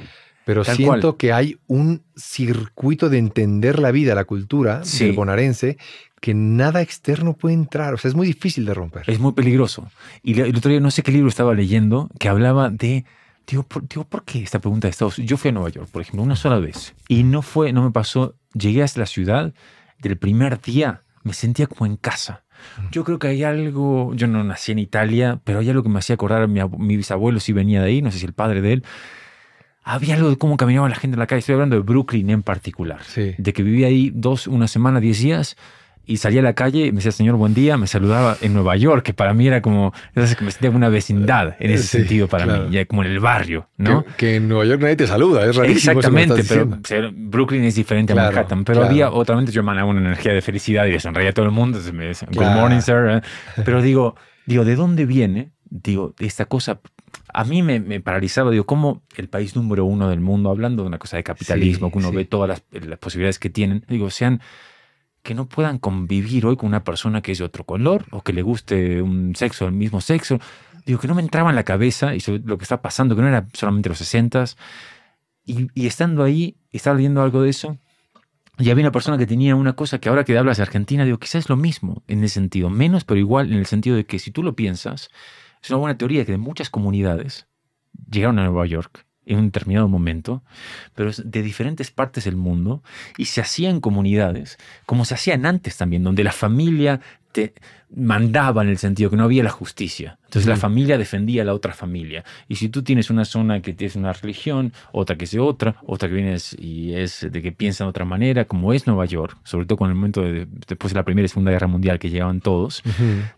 Pero siento que hay un circuito de entender la vida, la cultura sí. del que nada externo puede entrar. O sea, es muy difícil de romper. Es muy peligroso. Y el otro día, no sé qué libro estaba leyendo, que hablaba de. Digo, ¿por, digo, ¿por qué esta pregunta de Estados Yo fui a Nueva York, por ejemplo, una sola vez. Y no fue, no me pasó. Llegué hasta la ciudad del primer día, me sentía como en casa. Yo creo que hay algo, yo no nací en Italia, pero hay algo que me hacía acordar, a mi bisabuelo si venía de ahí, no sé si el padre de él, había algo de cómo caminaba la gente en la calle. Estoy hablando de Brooklyn en particular. De que vivía ahí dos, una semana, diez días. Y salía a la calle, y me decía, señor, buen día, me saludaba en Nueva York, que para mí era como, me sentía una vecindad en ese sentido para mí, ya como en el barrio, ¿no? Que, en Nueva York nadie te saluda, es rarísimo. Exactamente, pero Brooklyn es diferente a Manhattan, pero había otra mente, yo emanaba una energía de felicidad y le sonreía a todo el mundo, me decía, good morning, sir. ¿eh? Pero digo, digo, ¿de dónde viene? Digo, esta cosa a mí me, paralizaba, digo, ¿cómo el país número uno del mundo, hablando de una cosa de capitalismo, que uno ve todas las, posibilidades que tienen, digo, sean que no puedan convivir hoy con una persona que es de otro color o que le guste un sexo del mismo sexo? Digo, que no me entraba en la cabeza y lo que está pasando, que no era solamente los 60 y, y estando ahí, estaba leyendo algo de eso, y había una persona que tenía una cosa que ahora que hablas de Argentina, digo, quizás es lo mismo en ese sentido, menos, pero igual en el sentido de que si tú lo piensas, es una buena teoría que muchas comunidades llegaron a Nueva York en un determinado momento, pero de diferentes partes del mundo y se hacían comunidades, como se hacían antes también, donde la familia te mandaba en el sentido que no había la justicia. Entonces la familia defendía a la otra familia. Y si tú tienes una zona que tienes una religión, otra que es de otra, otra que vienes y es de que piensan de otra manera, como es Nueva York, sobre todo con el momento de, después de la Primera y Segunda Guerra Mundial que llegaban todos,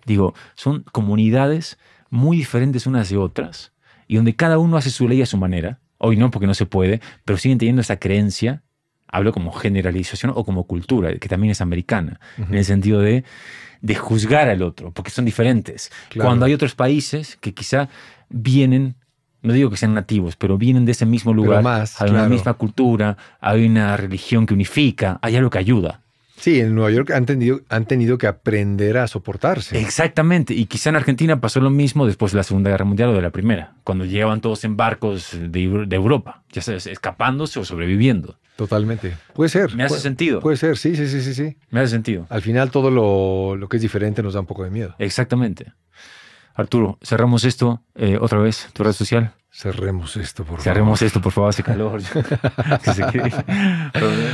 digo, son comunidades muy diferentes unas de otras y donde cada uno hace su ley a su manera. Hoy no, porque no se puede, pero siguen teniendo esa creencia, hablo como generalización o como cultura, que también es americana, en el sentido de, de, juzgar al otro, porque son diferentes. Cuando hay otros países que quizá vienen no digo que sean nativos, pero vienen de ese mismo lugar. más, hay una misma cultura, hay una religión que unifica, hay algo que ayuda. Sí, en Nueva York han tenido, han tenido que aprender a soportarse. Exactamente, y quizá en Argentina pasó lo mismo después de la Segunda Guerra Mundial o de la Primera, cuando llegaban todos en barcos de, Europa, ya sabes, escapándose o sobreviviendo. Totalmente. Puede ser. Me hace sentido. Puede ser, sí, sí, sí, sí, Me hace sentido. Al final todo lo, que es diferente nos da un poco de miedo. Exactamente. Arturo, cerramos esto eh, otra vez, tu red social. Cerremos esto, por favor. Cerremos esto, por favor, hace calor.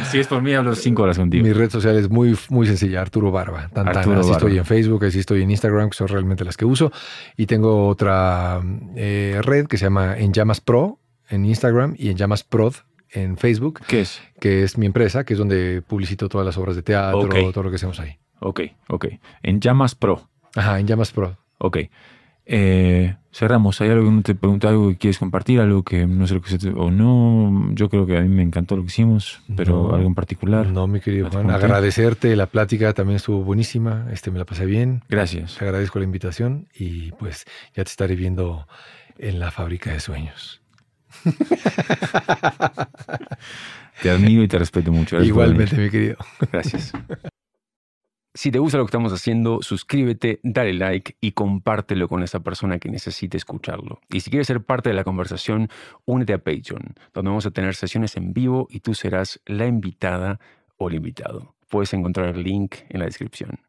si es por mí, hablo cinco horas contigo. Mi red social es muy, muy sencilla, Arturo Barba. Tanto así estoy en Facebook, así estoy en Instagram, que son realmente las que uso. Y tengo otra eh, red que se llama En Llamas Pro en Instagram y En Llamas Prod en Facebook. ¿Qué es? Que es mi empresa, que es donde publicito todas las obras de teatro, todo lo que hacemos ahí. Ok, ok. En Llamas Pro. Ajá, En Llamas Pro. Ok. Eh, cerramos, ¿hay algo que no te pregunté, algo que quieres compartir, algo que no sé lo que se o no? Yo creo que a mí me encantó lo que hicimos, pero algo en particular. No, mi querido Juan, agradecerte la plática, también estuvo buenísima, este me la pasé bien. Gracias. Te agradezco la invitación y pues ya te estaré viendo en la fábrica de sueños. te admiro y te respeto mucho. Igualmente, mi querido. Gracias. Si te gusta lo que estamos haciendo, suscríbete, dale like y compártelo con esa persona que necesite escucharlo. Y si quieres ser parte de la conversación, únete a Patreon, donde vamos a tener sesiones en vivo y tú serás la invitada o el invitado. Puedes encontrar el link en la descripción.